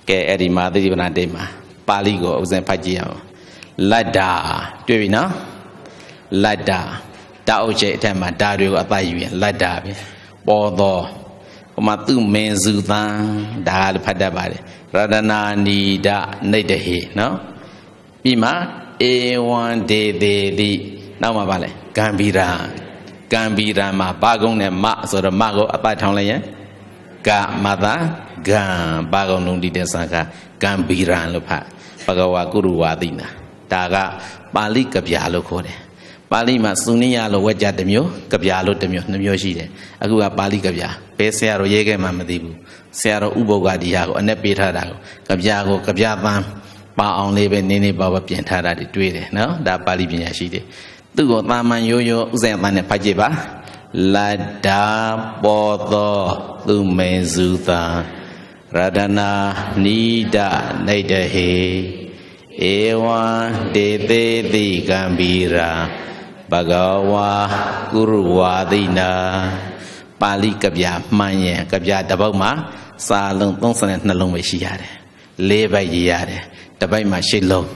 ကဲအဲ့ဒီမာသတိပ္ပဏာတိတ်မှာပါဠိကိုဥစဉ်ဖတ်ကြည့်ရအောင်လတ္တာတွေ့ပြီနော်လတ္တာတာအုပ်ချက်အထက်မှာဓာတွေကိုအပိုက်ယူရင်လတ္တာပဲပေါ်သောဥမာသူမင်းစုသံဒါကလည်းဖတ်တတ်ပါတယ်ရတနာနိဒနေတဟေနော်ပြီးမှဧဝံဒေတေတိနောက်မှပါလဲကံဗီရာကံဗီရာမှာဘာကုန်းနဲ့မဆိုတော့မကိုအပတ်ထောင်းလိုက်ရင်ကမတာကံဘာကုန်းလုံးဒီတဲ့စကားကံဗီရံလို့ဖတ်ဘဂဝါကုရုဝါတိနာဒါကပါဠိကဗျာလို့ခေါ်တယ်ပါဠိမှာစုနိယလို့ဝက်ကြတစ်မျိုးကဗျာလို့တစ်မျိုးနှစ်မျိုးရှိတယ်အခုကပါဠိကဗျာဘယ်ဆရာတော်ရေးခဲ့မှမသိဘူးဆရာတော်ဥပုဂ္ဂတိဟာကိုအ내ပေးထားတာကိုကဗျာကိုကဗျာပန်းပါအောင်လေးပဲနင်းနေပါပါပြင်ထားတာတွေတွေ့တယ်နော်ဒါပါဠိပညာရှိတယ်သူ့ကိုသာမန်ရိုးရိုးဥစဉ်အမှန်နဲ့ဖတ်ကြည့်ပါလတ္တာပေါ်သောသူမေစုသာရတနာနိဒနေတဟေဧဝံဒေသေတိကံပီရာဘဂဝါကုရုဝါဒိနာပါဠိကဗျာမှန်ရင်ကဗျာတစ်ပုဒ်မှာစာလုံး32လုံးပဲရှိရတယ်၄ပိုက်ရေးရတယ်တစ်ပိုက်မှာ၈လုံး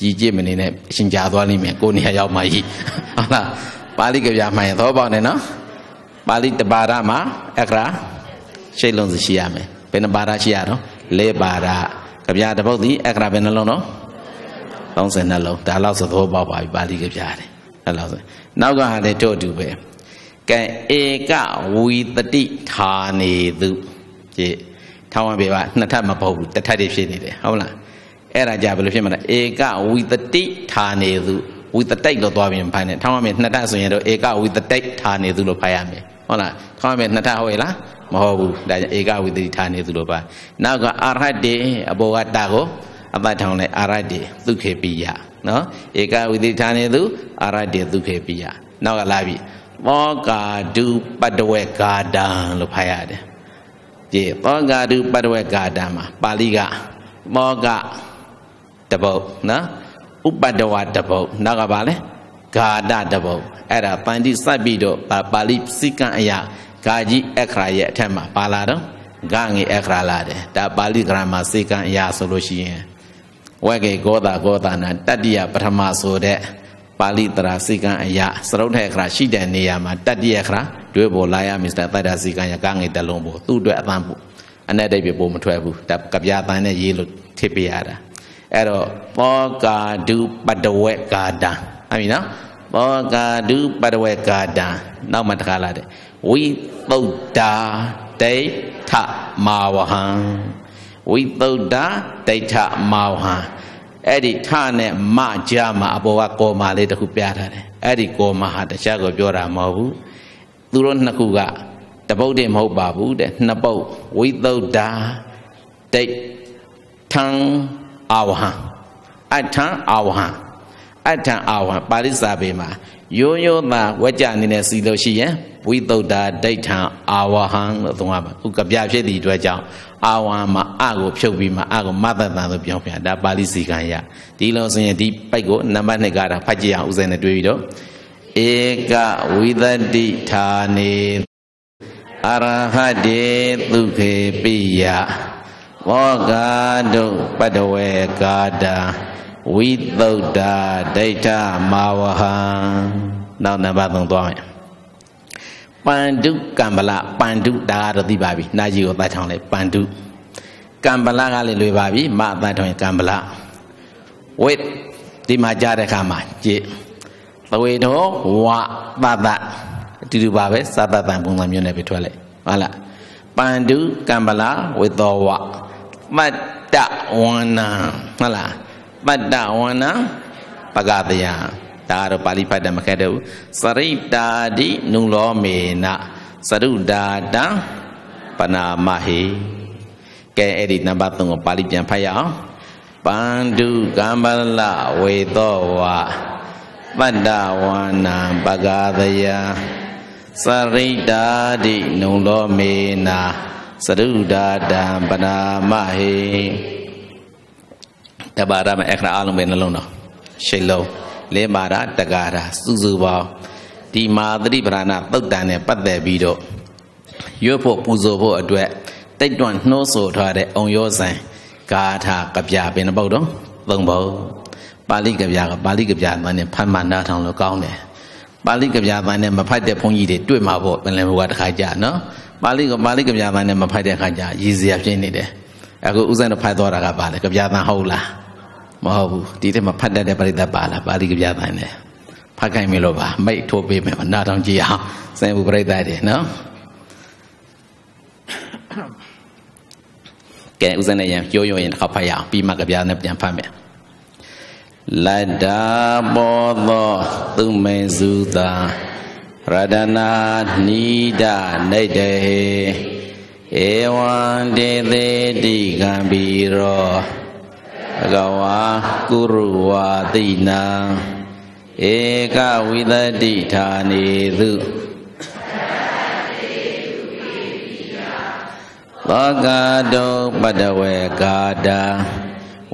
ရည်ကြည့်မနေနဲ့အရှင်ကြာသွားလိမ့်မယ်ကိုနေရာရောက်မှရည်ဟုတ်လားပါဠိကဗျာမှန်ရင်သဘောပေါက်နေနော်ပါဠိတပါရမှာအခရာရှိတ်လုံးစီရှိရမယ်ဘယ်နှပါရရှိရတော့၄ပါရကဗျာတစ်ပုဒ်ဒီအခရာဘယ်နှလုံးတော့32လုံးဒါလောက်သဘောပေါက်ပါပြီပါဠိကဗျာတယ်အဲ့လိုဆိုနောက်ကဟာလည်းတော့တူပဲကဲဧကဝီတတိဌာနေသူကြည့်ထောင်းဝပေပါနှစ်ထပ်မပေါ့ဘူးတစ်ထပ်တည်းဖြစ်နေတယ်ဟုတ်လားအဲ့ဒါကြဘယ်လိုဖြစ်မလဲဧကဝီတတိဌာနေသူဝီတတိတ်လို့သွားပြင်ဖိုင်နေထောင်းဝမေနှစ်ထပ်ဆိုရင်တော့ဧကဝီတတိတ်ဌာနေသူလို့ဖိုင်ရမယ်ဟုတ်လားထောင်းဝမေနှစ်ထပ်ဟုတ်ရဲ့လားမဟုတ်ဘူးဒါကြောင့်ဧကဝီတတိဌာနေသူလို့ပါနောက်ကအာရတ္တေအဘောကတာကိုအပတ်ထောင်းလိုက်အာရတ္တေသုခေပိယနော်ဧကဝိသိဌာနေသူအာရတေသူခေပိယနောက်ကလာပြီပောကာဒုပတ္တဝေကာတံလို့ဖတ်ရတယ်ကြည့်ပောကာဒုပတ္တဝေကာတံမှာပါဠိကပောကတပုတ်နော်ဥပတ္တဝတပုတ်နောက်ကပါလဲဂါဒတပုတ်အဲ့ဒါပန္တိစပ်ပြီးတော့ပါဠိစိကံအရာဂါကြီးအခရာရဲ့အထက်မှာပါလာတော့ဂငေအခရာလာတယ်ဒါပါဠိဂရမစိကံအရာဆိုလို့ရှိရင်ဝကေကောတာကောတာနာတတ္တိယပထမဆိုတဲ့ပါဠိတရာစိကံအယစရုပ်ထက်ခရာရှိတဲ့နေရာမှာတတ္တိယခရာတွဲပေါ်လာရမစ္စတာတတ္တစိကံယကငေတလုံးပေါ်သူ့အတွက်အသံပို့အနဲ့တိတ်ပြပို့မထွက်ဘူးတကပြာတန်နဲ့ရေးလို့ထစ်ပြရတာအဲ့တော့ပောကာဒုပတဝေကာတံအမိနော်ပောကာဒုပတဝေကာတံနောက်မှတခါလာတယ်ဝိသုဒ္ဓာဒိဋ္ဌမာဝဟံဝိသုဒ္ဓဒိဋ္ဌမောဟံအဲ့ဒီထနဲ့မကြမှာအပေါ်ကကောမာလေးတခုပြထားတယ်အဲ့ဒီကောမာဟာတခြားကိုပြောတာမဟုတ်ဘူးသူတို့နှစ်ခုကတပုတ်တည်းမဟုတ်ပါဘူးတဲ့နှစ်ပုတ်ဝိသုဒ္ဓဒိဋ္ဌံအာဝဟံအထံအာဝဟံအထံအာဝံပါဠိစာပေမှာရိုးရိုးသာဝကြအနေနဲ့စီလို့ရှိရင်ဝိတုဒ္ဓဒိဋ္ဌံအာဝဟံလို့သုံးရပါဥကပြဖြစ်သည့်အတွက်ကြောင့်အာဝံမှာအကိုဖြုတ်ပြီးမှအကိုမသတ်တန်လို့ပြောပြဒါပါဠိစီကံရဒီလိုဆိုရင်ဒီပိုက်ကိုနံပါတ်2ကတော့ဖတ်ကြည့်အောင်ဦးဇင်းနဲ့တွေ့ပြီးတော့ဧကဝိသတိဌာနေအရဟတေသူခေပိယမောဂတုပတဝေကာတာဝိသုဒ္ဓဒိဋ္ဌမာဝဟံနောက်နံပါတ်3သွားမယ်ပန္တုကံပလပန္တုဒါကတော့သိပါပြီနာကြီးကိုသတ်ချောင်းလိုက်ပန္တုကံပလကလည်းလွယ်ပါပြီမအသတ်ထွင်ကံပလဝိဒီမှာကြားတဲ့ခါမှာကြည်သွေတော်ဝပတ္တအတူတူပါပဲစသတ္တံပုံစံမျိုးနဲ့ပြထွက်လိုက်ဟုတ်လားပန္တုကံပလဝိသောဝမတ္တဝန္နဟုတ်လားပတ္တဝန္နပကတယဒါကတော့ပါဠိဖတ်တယ်မခက်တော့ဘူးစရိတာတိနုလောမေနစရုဒါတံပနာမဟိကဲအဲ့ဒီနံပါတ်3ကိုပါဠိပြန်ဖတ်ရအောင်ပန္တုကမ္ပလဝေသောဝပတ္တဝါနံပဂာတယစရိတာတိနုံလောမေနာသရုဒာတံပနာမဟေတပါရမယ်အခရာအလုံးပဲနှလုံးတော်ရှိတ်လုံးလင်းပါရတကာရာစုစုပေါင်းဒီမာသတိပ္ပဏသုတ်တန်နဲ့ပတ်သက်ပြီးတော့ရွတ်ဖို့ပူဇော်ဖို့အတွက်တိတ်တွန့်နှိုးဆိုထားတဲ့အုံရောဆိုင်ဂါထာကပြပင်ပုတ်တော့သုံးပုတ်ပါဠိကပြကပါဠိကပြသန်းနဲ့ဖတ်မှနားထောင်လို့ကောင်းတယ်ပါဠိကပြသန်းနဲ့မဖတ်တဲ့ဘုန်းကြီးတွေတွေ့မှာပေါ့ပင်လယ်ဘုရားတစ်ခါကြာနော်ပါဠိကပါဠိကပြသန်းနဲ့မဖတ်တဲ့ခါကြာရည်စရာဖြစ်နေတယ်အခုဥစဉ်တော့ဖတ်သွားတာကပါလေကပြသန်းဟုတ်လားမဟုတ်ဘူးဒီထဲမှာဖတ်တတ်တဲ့ပရိသတ်ပါလားပါဠိကြပြပိုင်းတယ်ဖတ်ခိုင်းမလို့ပါမိတ်ထိုးပေးမယ်နားတောင်ကြည့်အောင်စင်ဘူးပရိသတ်တွေနော်ကဲဦးဇင်းနဲ့ရံပြောရုံရင်တစ်ခါဖတ်ရအောင်ပြီးမှကြပြနဲ့ပြန်ဖတ်မယ်လတ္တာဘောသောသူမေစုသာရတနာနိဒနေတေဧဝံတေသေတိကံပီရောဂဝါကုရုဝါတိနံဧကဝိတတိဌာနေသုသောကတုပတ္တဝေကာတာ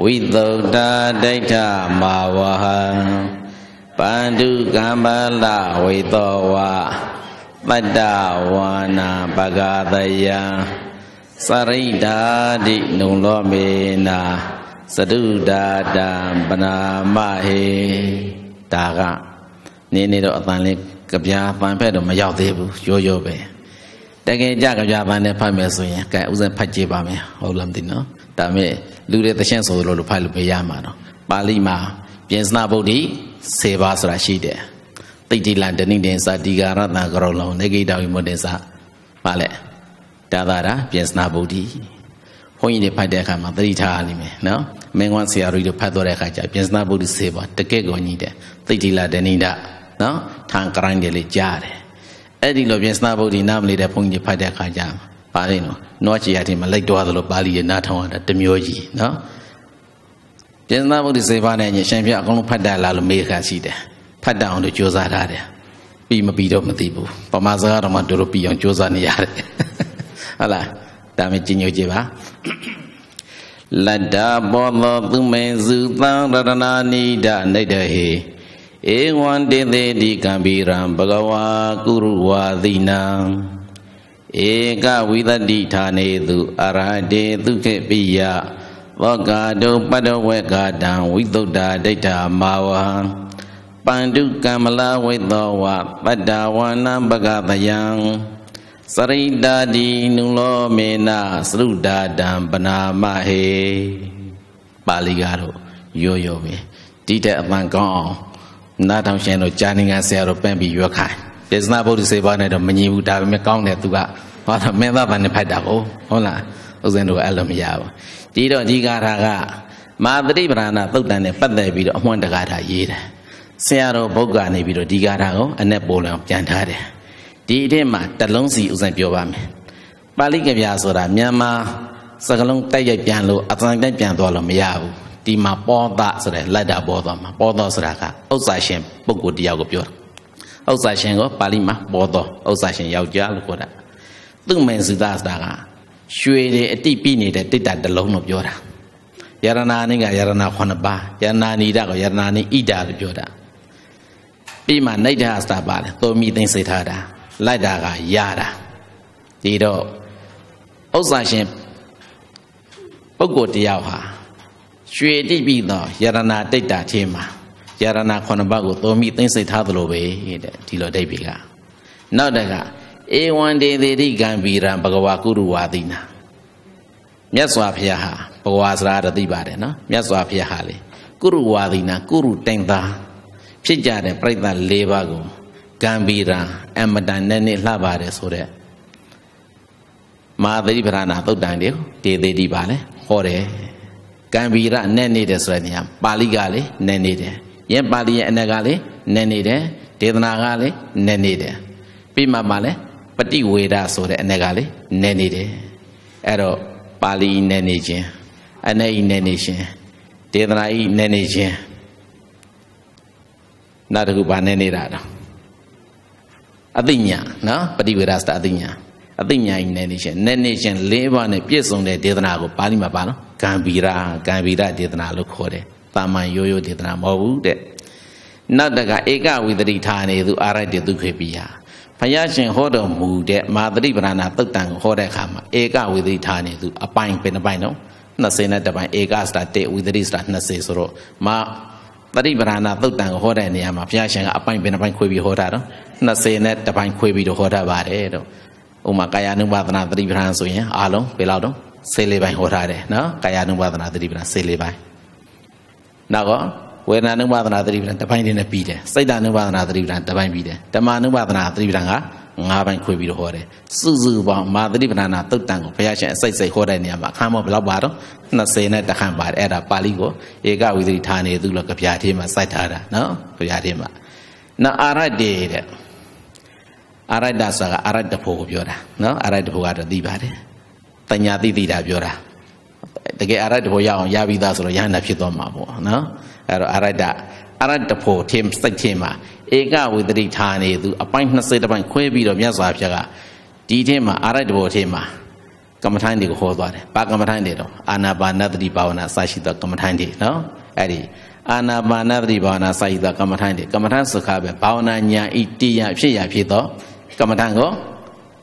ဝိသုဒ္ဓဒိဋ္ဌမာဝဟံပန္တုကမ္ပလဝေသောဝပတ္တဝါနာပဂတယံစရိဒ္ဓာတိနုလောမေနာစတုဒါတံပနာမဟေဒါကနေနေတော့အပန်လေးကြပြာပန်ဖက်တော့မရောက်သေးဘူးရိုးရိုးပဲတကယ်ကြကြပြာပန်နဲ့ဖတ်မယ်ဆိုရင်ကဲဥစဉ်ဖတ်ကြည့်ပါမယ်ဟုတ်လားမသိနော်ဒါမဲ့လူတွေတရှင်းဆိုလို့လို့ဖတ်လို့မရမှာတော့ပါဠိမှာပြင်စနာဗုဒ္ဓိစေပါဆိုတာရှိတယ်တိတိလံတဏိတေသတိကာရတံကရောလောနေဂိတဝိမုတ်တေသပါလေဒါသာတာပြင်စနာဗုဒ္ဓိဘုန်းကြီးတွေဖတ်တဲ့အခါမှာသတိထားနေမယ်နော်မင်းကွန်းဆရာတို့တွေဖတ်တော့တဲ့အခါကျပြင်စနာဗုဒ္ဓဆေပါတကက်ကိုညီတယ်သိတိလာတဏိဒနော်ထန်ကရိုင်းတယ်လေကြားတယ်အဲ့ဒီလိုပြင်စနာဗုဒ္ဓနားမလေးတဲ့ဘုန်းကြီးတွေဖတ်တဲ့အခါကျပါလိမ့်နော်နှောချီရတင်မလိုက်တော့သလိုပါဠိတွေနားထောင်ရတာတမျိုးကြီးနော်ပြင်စနာဗုဒ္ဓဆေပါနဲ့ညီရှင်ပြအကုန်လုံးဖတ်တတ်လားလို့မေးခါရှိတယ်ဖတ်တတ်အောင်လို့ကြိုးစားထားတယ်ပြီးမပြီးတော့မသိဘူးပမာစကားတော့မှတို့တို့ပြီးအောင်ကြိုးစားနေရတယ်ဟုတ်လားဒါမှကြီးညိုကြည့်ပါလတ္တဘောသောသူမေစုသံရတနာနိဒနိတဟေဧဝံတေသေတိကံပီရံဘဂဝါကုရုဝါသီနံဧကဝိသတိဌာနေသူအရဟတေသူခေပိယသောကာတုပတ္တဝေကာတံဝိသုဒ္ဓဒိဋ္ဌာမာဝံပန္တုကမ္မလဝိသောဝပတ္တဝါနံဘဂဗယံစရိတာတိနုလောမေနသရုဒါတံပနာမဟေပါဠိကတော့ရိုးရိုးပဲတိတဲ့အမှန်ကောင်းအောင်နားထောင်ရှင်တို့ကြာနေကဆရာတို့ပန့်ပြီးရွက်ခိုင်းဒေသနာဘုဒ္ဓစေဘာနဲ့တော့မညီဘူးဒါပေမဲ့ကောင်းတယ်သူကဘာသာမင်းသားဗန်နဲ့ဖိုက်တာကိုဟုတ်လားဥစဉ်တို့အဲ့လိုမရဘူးဒီတော့ဒီကာထာကမာသတိပရဏသုတ်တန်နဲ့ပတ်သက်ပြီးတော့အမွှန်တကားတာရေးတယ်ဆရာတော်ဘုက္ကာနေပြီးတော့ဒီကာထာကိုအ내ပိုလံပြန်ထားတယ်ဒီအထက်မှာတလုံးစီဥစဉ်ပြောပါမယ်ပါဠိကဗျာဆိုတာမြန်မာစကလုံးတိုက်ရိုက်ပြန်လို့အတန်တိုက်ပြန်သွားလို့မရဘူးဒီမှာပောသဆိုတဲ့လက်တာပေါ်သွားမှာပောသဆိုတာကဥစ္စာရှင်ပုဂ္ဂိုလ်တယောက်ကိုပြောတာဥစ္စာရှင်ကိုပါဠိမှာပောသဥစ္စာရှင်ယောက်ျားလို့ခေါ်တာသူ့မင်စုသားဆိုတာကရွှေတွေအတိပိနေတဲ့တိတ္တတလုံးလို့ပြောတာယရနာနိကယရနာခုနှစ်ပါးယရနာနိဒကယရနာနိဣဒာလို့ပြောတာပြီးမှနိဒ္ဓဟစတာပါတယ်သောမိသိမ့်စေထားတာလိုက်တာကရတာဒီတော့ဥစ္စာရှင်ပုဂ္ဂိုလ်တယောက်ဟာရွှေတိပိသောယရဏတိတ်တာထင်းမှာယရဏခုနှစ်ပါးကိုသုံးမိသိမ့်စိတ်ထားသလိုပဲတဲ့ဒီလိုဒိဗ္ဗေကနောက်တကဧဝံဒေသေတိကံဗီရံဘဂဝါကုရုဝါတိနာမြတ်စွာဘုရားဟာဘဂဝါစရာတသိပါတယ်နော်မြတ်စွာဘုရားဟာလေကုရုဝါတိနာကုရုတိုင်သာဖြစ်ကြတဲ့ပြိဿ၄ပါးကိုကံပီရာအမတန်နဲ့နဲ့လှပါတယ်ဆိုတဲ့မာသတိပရဏသုတ်တန်တွေဒေသေးဒီပါလေဟောတယ်ကံပီရနဲ့နေတယ်ဆိုတဲ့နေရာပါဠိကလေနဲ့နေတယ်ယင်ပါဠိရဲ့အနက်ကလေနဲ့နေတယ်ဒေသနာကလေနဲ့နေတယ်ပြီးမှမှလည်းပฏิဝေဒဆိုတဲ့အနက်ကလေနဲ့နေတယ်အဲ့တော့ပါဠိနဲ့နေခြင်းအနက်ဤနဲ့နေခြင်းဒေသနာဤနဲ့နေခြင်းနောက်တစ်ခုပါနဲ့နေတာတော့အသိဉာဏ်နော်ပฏิဝေဒသအသိဉာဏ်အသိဉာဏ်ကြီးနဲ့နေရှင်နဲ့နေရှင်၄ပါးနဲ့ပြည့်စုံတဲ့ဒေသနာကိုပါဠိမှာပါနော်ကံဗီရာကံဗီရဒေသနာလို့ခေါ်တယ်။တာမန်ရိုးရိုးဒေသနာမဟုတ်ဘူးတဲ့။နောက်တကဧကဝိသတိဌာနေသူအာရတေသူခေပိယ။ဘုရားရှင်ဟောတော်မူတဲ့မာသတိပရဏသုတ်တန်ကိုဟောတဲ့အခါမှာဧကဝိသတိဌာနေသူအပိုင်းပင်တစ်ပိုင်းနော်20နဲ့တစ်ပိုင်းဧကစတာ1ဝိသတိစတာ20ဆိုတော့မာသတိပရဏသုတ်တန်ကိုဟောတဲ့နေရာမှာဘုရားရှင်ကအပိုင်းပင်တစ်ပိုင်းခွဲပြီးဟောတာနော်။20နဲ့တပိုင်းခွဲပြီးတော့ဟောတတ်ပါတယ်တော့ဥမာကာယ ानु ပါဒနာသတိပဋ္ဌာန်ဆိုရင်အားလုံးဘယ်လောက်တော့စေလေးပိုင်းဟောထားတယ်နော်ကာယ ानु ပါဒနာသတိပဋ္ဌာန်စေလေးပိုင်းနောက်ကဝေဒနာ ानु ပါဒနာသတိပဋ္ဌာန်တပိုင်းနဲ့ပြီးတယ်စိတ် ानु ပါဒနာသတိပဋ္ဌာန်တပိုင်းပြီးတယ်ဓမ္မ ानु ပါဒနာသတိပဋ္ဌာန်က၅ပိုင်းခွဲပြီးတော့ဟောတယ်စုစုပေါင်းမာသတိပဋ္ဌာန်သုတ်တန်ကိုဘုရားရှင်အစိတ်စိတ်ဟောတဲ့နေရာမှာအခါမောဘယ်လောက်ပါတော့20နဲ့တခန့်ပါတယ်အဲ့ဒါပါဠိကိုဧကဝိသတိဌာနေသူလို့ကြပြာထေးမှာစိုက်ထားတာနော်ကြပြာထေးမှာနော်အာရတေတဲ့အာရတ္တဆိုတာအာရတ္တဖို့ကိုပြောတာနော်အာရတ္တဖို့ကတော့သိပါတယ်တညာသိသိတာပြောတာတကယ်အာရတ္တဖို့ရအောင်ရပြီးသားဆိုတော့ယန္တာဖြစ်သွားမှာပေါ့နော်အဲ့တော့အာရတ္တအာရတ္တဖို့ထင်စိတ်ထင်မှာဧကဝိသတိဌာနေသူအပိုင်း20တပိုင်းခွဲပြီးတော့မြတ်စွာဘုရားကဒီထင်မှာအာရတ္တဖို့ထင်မှာကမ္မထိုင်းတွေကိုဟောသွားတယ်။ဘာကမ္မထိုင်းတွေတော့အာနာပါနသတိဘာဝနာစရှိသောကမ္မထိုင်းတွေနော်။အဲ့ဒီအာနာပါနသတိဘာဝနာစရှိသောကမ္မထိုင်းတွေကမ္မထိုင်းစခါပဲဘာဝနာညာဤတိယဖြစ်ရဖြစ်သောကမ္မဋ္ဌာန်းကို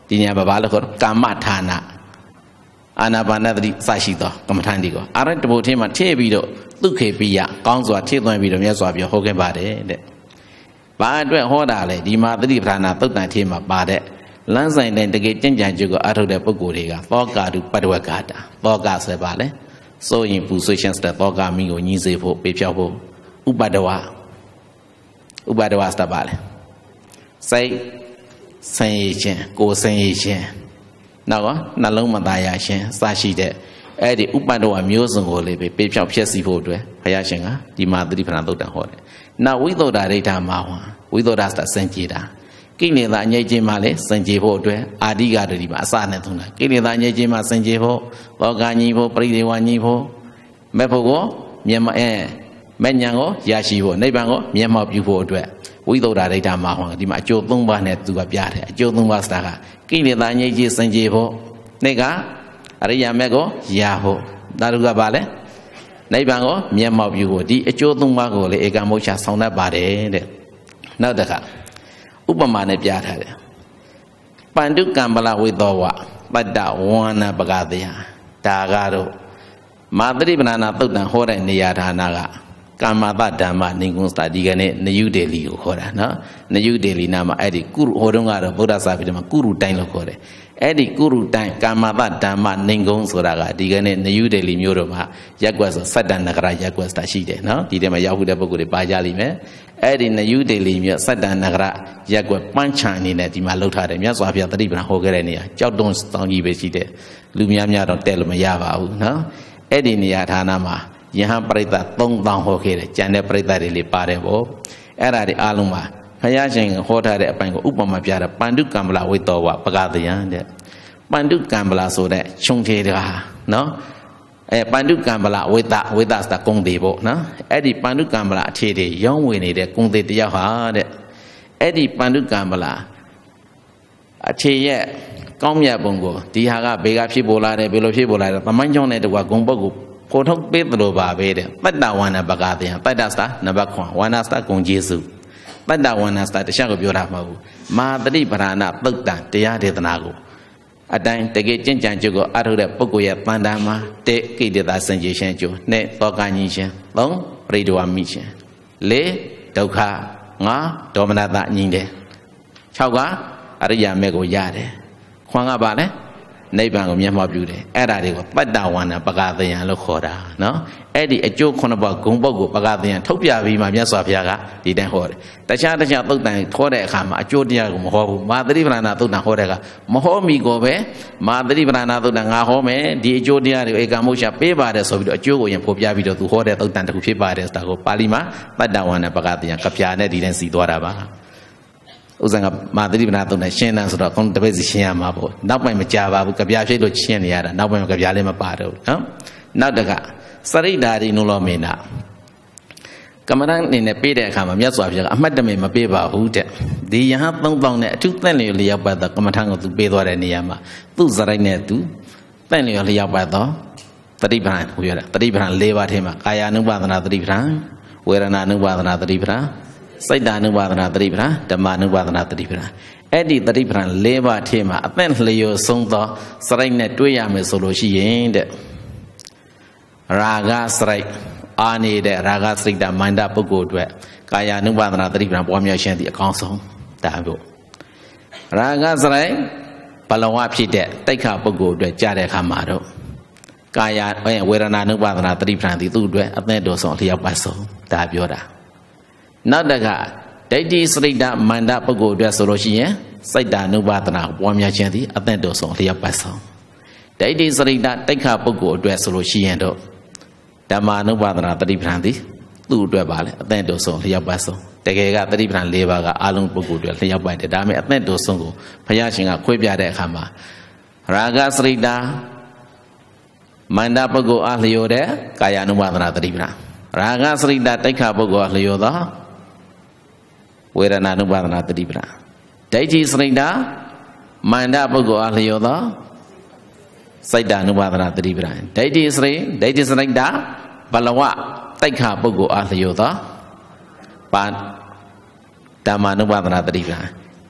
ဒီညာဘာလို့ခေါ်တော့ကာမဌာနအာနာပါနသတိစရှိသောကမ္မဋ္ဌာန်းဒီကိုအာရတဘုတ်ထဲမှာထည့်ပြီးတော့သုခေပိယကောင်းစွာထည့်သွင်းပြီးတော့မြတ်စွာဘုရားဟောခဲ့ပါတယ်တဲ့ဘာအတွက်ဟောတာလဲဒီမှာသတိပဋ္ဌာနာသုတ်တန်ထဲမှာပါတဲ့လမ်းဆိုင်တဲ့တကယ်ကြင်ကြံကြုတ်ကိုအထုတ်တဲ့ပုဂ္ဂိုလ်တွေကသောကာတုပတ္တဝကတာသောကဆိုပါလေဆိုရင်ပူဆိုရှင်စတဲ့သောကမိကိုညီစေဖို့ပေးဖြောက်ဖို့ဥပတ္တဝဥပတ္တဝစတာပါလေစိတ်စင်ရည်ခြင်းကိုစင်ရည်ခြင်းနောက်ကနှလုံးမသားရခြင်းစရှိတဲ့အဲ့ဒီဥပ္ပန္နဝမျိုးစုံကိုလေးပဲပေးဖြောက်ဖြည့်စီဖို့အတွက်ဘုရားရှင်ကဒီမှာသတိပဋ္ဌာန်သုတ်တံဟောတယ်။နောက်ဝိသုဒ္ဓရိဋ္ဌာမဝံဝိသုဒ္ဓစစင်ကြည်တာကိလေသာအငြိမ့်ခြင်းမှလည်းစင်ကြည်ဖို့အတွက်အာဓိကတတိမှာအစနဲ့သုံးတာကိလေသာအငြိမ့်ခြင်းမှစင်ကြည်ဖို့သောကညီဖို့ပရိဒေဝညီဖို့မဲ့ဖို့ကိုမြတ်မအဲမဲ့ညာကိုရရှိဖို့နိဗ္ဗာန်ကိုမျက်မှောက်ပြုဖို့အတွက်ဝိသုဒ္ဓဒိဋ္ဌမဟောဒီမှာအကျိုး၃ပါးနဲ့သူကပြတယ်အကျိုး၃ပါးဆိုတာကကိလေသာငြိမ်းချေစင်ကြေဖို့နှိတ်ကအရိယာမေကိုရာဖို့ဒါတို့ကပါလဲနိဗ္ဗာန်ကိုမျက်မှောက်ပြုဖို့ဒီအကျိုး၃ပါးကိုလေဧကမုတ်ချဆောင်တတ်ပါတယ်တဲ့နောက်တစ်ခါဥပမာနဲ့ပြထားတယ်ပန္တုကံပလဝိသောဝပတ္တဝန္နပကတယဒါကတော့မာသရိပဏာနာသုတ်တံဟောတဲ့နေရာဌာနကကာမပဓမ္မနိကုံစတာဒီကနေ့နယုဒေလီကိုခေါ်တာနော်နယုဒေလီနာမှာအဲ့ဒီကုရုဟိုတုန်းကတော့ဗုဒ္ဓစာပေထဲမှာကုရုတိုင်းလို့ခေါ်တယ်အဲ့ဒီကုရုတိုင်းကာမပဓမ္မနိကုံဆိုတာကဒီကနေ့နယုဒေလီမြို့တော်မှာရက်ွက်ဆိုစတ္တနဂရရက်ွက်စတာရှိတယ်နော်ဒီထဲမှာရောက်ခုတဲ့ပုဂ္ဂိုလ်တွေပါကြလိမ့်မယ်အဲ့ဒီနယုဒေလီမြို့စတ္တနဂရရက်ွက်ပန်းချံအနေနဲ့ဒီမှာလှုပ်ထားတယ်မြတ်စွာဘုရားတတိပဏဟောခဲ့တဲ့နေရာကြောက်တုံးတောင်ကြီးပဲရှိတယ်လူများများတော့တဲ့လို့မရပါဘူးနော်အဲ့ဒီနေရာဌာနမှာယဟန်ပရိသတ်3000ဟောခဲ့တယ်ကျန်တဲ့ပရိသတ်တွေလေးပါတယ်ဗောအဲ့ဒါတွေအားလုံးမှာဘုရားရှင်ဟောထားတဲ့အပိုင်းကိုဥပမာပြတာပန္တုကံပလာဝိတောဝပကတယံတဲ့ပန္တုကံပလာဆိုတဲ့ခြုံထေတာနော်အဲပန္တုကံပလဝိတဝိတဆိုတာကုံသေးပေါ့နော်အဲ့ဒီပန္တုကံပလအခြေတွေရောင်းဝင်နေတဲ့ကုံသေးတယောက်ဟာတဲ့အဲ့ဒီပန္တုကံပလအခြေရဲ့ကောင်းမြတ်ပုံကိုဒီဟာကဘေကဖြစ်ပေါ်လာတယ်ဘယ်လိုဖြစ်ပေါ်လာတယ်တမိုင်းကျောင်းတဲ့တကွာဂုံပုတ်ကိုကိုထုတ်ပေးသလိုပါပဲတဲ့ပတ္တဝန္နပကသယပတ္တစတာနဘခွန်ဝန္နစတာကုံကျေစု ပတ္တဝန္နစတာတခြားကိုပြောတာမဟုတ်ဘူးမာတိပရာဏသုတ်တံတရားဒေသနာကို အတိုင်းတကယ်ကြင်ကြံကျုပ်ကိုအထုတဲ့ပုဂ္ဂိုလ်ရဲ့ပန္တာမှာတဲ့ကိတ္တသာစင်ကြယ်ရှင်ကျိုးနဲ့သောကညင်ရှင်သုံးပရိဒဝမိရှင်လေးဒုက္ခငါဒေါမနတညင်တယ်၆ကအရိယာမေကိုရတယ်ခွန်ကပါလဲနိဗ္ဗာန်ကိုမျက်မှောက်ပြုတယ်အဲ့ဒါတွေကိုပတ္တဝန္နာပကသယံလို့ခေါ်တာနော်အဲ့ဒီအကျိုးခုနှစ်ပါးဂုံပုတ်ကိုပကသယံထုတ်ပြပြီးမှမြတ်စွာဘုရားကဒီတိုင်းဟောတယ်တခြားတခြားသုတ်တန်ခေါ်တဲ့အခါမှာအကျိုးတရားကိုမဟောဘူးမာသတိပဏာနာသုတ်တန်ဟောတဲ့အခါမဟောမီကိုပဲမာသတိပဏာနာသုတ်တန်ငါဟောမယ်ဒီအကျိုးတရားတွေကိုဧကမုရှာပေးပါတယ်ဆိုပြီးတော့အကျိုးကိုရင်ဖော်ပြပြီးတော့သူဟောတဲ့သုတ်တန်တစ်ခုဖြစ်ပါတယ်ဆိုတာကိုပါဠိမှာပတ္တဝန္နာပကသယံကပြာနဲ့ဒီတိုင်းစီသွားတာပါဥစဉ်ကမာသတိပနာသုံးတယ်ရှင်းတယ်ဆိုတော့အကုန်တပိတ်စီရှင်းရမှာပေါ့နောက်ပိုင်းမကြပါဘူးကြပြဖြိတ်လို့ရှင်းနေရတာနောက်ပိုင်းကြပြလည်းမပါတော့နော်နောက်တကစရိဒ္ဓာရိနုလောမေနကမ္မရန်အနေနဲ့ပေးတဲ့အခါမှာမြတ်စွာဘုရားကအမှတ်တမဲ့မပေးပါဘူးတဲ့ဒီယဟန်3000နဲ့အထုသန့်လျော်လျောက်ပတ်သောကမ္မထံကိုသူပေးသွားတဲ့နေရာမှာသူ့စရိုက်နဲ့သူသန့်လျော်လျောက်ပတ်သောတတိပဏ္ဏကိုပြောတာတတိပဏ္ဏ၄ပါးထဲမှာကာယ ानु ပါဒနာတတိပဏ္ဏဝေရဏ ानु ပါဒနာတတိပဏ္ဏစိတ်ဓာနုပါဒနာသတိပ္ပဏဓမ္မနုပါဒနာသတိပ္ပဏအဲ့ဒီသတိပ္ပဏ၄ပါးထဲမှာအသက်လျော်ဆုံးသောစရိုက်နဲ့တွေ့ရမယ်ဆိုလို့ရှိရင်တဲ့ရာဂစရိုက်အာနေတဲ့ရာဂစရိတ္တမန္တပုဂ္ဂိုလ်အတွက်ကာယ ानु ပါဒနာသတိပ္ပဏပွားများခြင်းသည်အကောင်းဆုံးဒါမျိုးရာဂစရိုက်ဘလဝဖြစ်တဲ့တိုက်ခပုဂ္ဂိုလ်အတွက်ကြားတဲ့အခါမှာတော့ကာယဝေဒနာနုပါဒနာသတိပ္ပဏသည်သူ့အတွက်အသက်တော်ဆုံးအလျောက်ပါဆုံးဒါပြောတာနောက်တခါဒိဋ္ဌိစရိတ္တမန္တပုဂ္ဂိုလ်အတွက်ဆိုလို့ရှိရင်စိတ်တ ानु ပါဒနာပွားများခြင်းသည်အသင့်တော်ဆုံးလျောက်ပတ်ဆုံးဒိဋ္ဌိစရိတ္တတိခါပုဂ္ဂိုလ်အတွက်ဆိုလို့ရှိရင်တော့ဓမ္မ ानु ပါဒနာတတိပ္ပံသည်သူ့အတွက်ပါလေအသင့်တော်ဆုံးလျောက်ပတ်ဆုံးတကယ်ကတတိပ္ပံ၄ပါးကအလုံးပုဂ္ဂိုလ်အတွက်လျောက်ပတ်တယ်ဒါပေမဲ့အသင့်တော်ဆုံးကိုဘုရားရှင်ကခွဲပြတဲ့အခါမှာရာဂစရိတ္တမန္တပုဂ္ဂိုလ်အားလျော်တဲ့ကာယ ानु ပါဒနာတတိပ္ပံရာဂစရိတ္တတိခါပုဂ္ဂိုလ်အားလျော်သောဝေဒနာနုပါဒနာတတိပဒဒိဋ္ဌိစရိဋ္ဌာမန္တပုဂ္ဂိုလ်အားလျော်သောစိတ်တ ानु ပါဒနာတတိပဒဒိဋ္ဌိစရိဒိဋ္ဌိစရိဋ္ဌာဘလဝတိုက်ခါပုဂ္ဂိုလ်အားလျော်သောပါဓမ္မနုပါဒနာတတိပဒ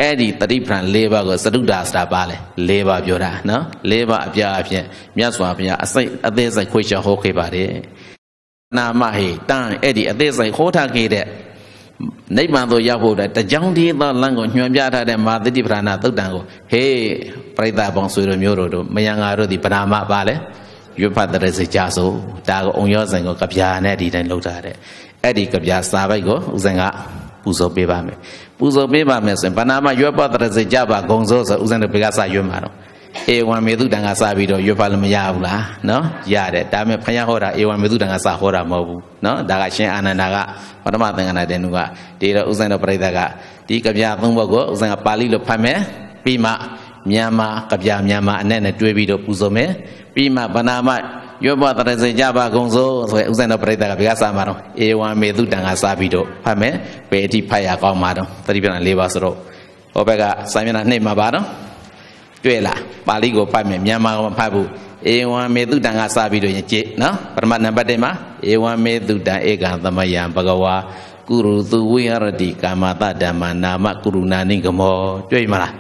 အဲ့ဒီတတိပဒ၄ပါးကိုသတုဒ္ဒါဆိုတာပါလဲ၄ပါးပြောတာနော်၄ပါးအပြားအဖြစ်မြတ်စွာဘုရားအစိတ်အသေးစိတ်ခွေချဟောခဲ့ပါတယ်နာမဟေတန်အဲ့ဒီအသေးစိတ်ဟောထားခဲ့တဲ့နိဗ္ဗာန်သို့ရောက်ဖို့အတွက်တကြောင်ဒီသောလမ်းကိုညွှန်ပြထားတဲ့မဟာသတိပ္ပဏသုတ်တံကိုဟေးပရိသတ်ပေါင်းဆွေတို့မျိုးတို့တို့မယံငါတို့ဒီပဏာမပါလဲရွတ်ဖတ်တဲ့စကြဆိုဒါကိုအုံရောစင်ကိုကြပြာနဲ့ဒီတိုင်းလှုပ်ထားတဲ့အဲ့ဒီကြပြာစာပိုက်ကိုဥစဉ်ကပူဇော်ပေးပါမယ်ပူဇော်ပေးပါမယ်ဆိုရင်ပဏာမရွတ်ဖတ်တဲ့စကြပါဂုံစိုးဆိုဥစဉ်တို့ဘယ်ကစရွတ်မှာတော့အေဝံမေသူတန်ကစပြီးတော့ရွတ်ပါလို့မရဘူးလားနော်ရတယ်ဒါပေမဲ့ဖခင်ဟောတာအေဝံမေသူတန်ကစဟောတာမဟုတ်ဘူးနော်ဒါကရှင်အာနန္ဒာကပထမသင်္ကနာတေနုကဒီတော့ဥဇိုင်းတော်ပရိသတ်ကဒီကဗျာသုံးပုဒ်ကိုဥဇိုင်းကပါဠိလိုဖတ်မယ်ပြီးမှမြန်မာကဗျာမြန်မာအနဲ့နဲ့တွဲပြီးတော့ပူဇော်မယ်ပြီးမှဗနာမယောဘတရစေကြပါကုန်စို့ဆိုရင်ဥဇဏပရိသတ်ကဘယ်ကစမှာတော့အေဝံမေသူတံကစပြီးတော့ဖတ်မယ်ဘယ်အထိဖတ်ရကောင်းမှာတော့သတိပဋ္ဌာန်၄ပါးဆိုတော့ဟောဘက်ကစာမျက်နှာနှိပ်မှာပါတော့တွေ့လားပါဠိကိုဖတ်မယ်မြန်မာကိုမဖတ်ဘူးဧဝံမေတုတံကစပြီးတော့ရင်ကြည့်နော်ပထမနံပါတ်1မှာဧဝံမေတုတံဧကံသမယံဘဂဝါကုရုသူဝိရတိကာမတဓမ္မနာမကုရုဏာနိဂမောတွေ့မလား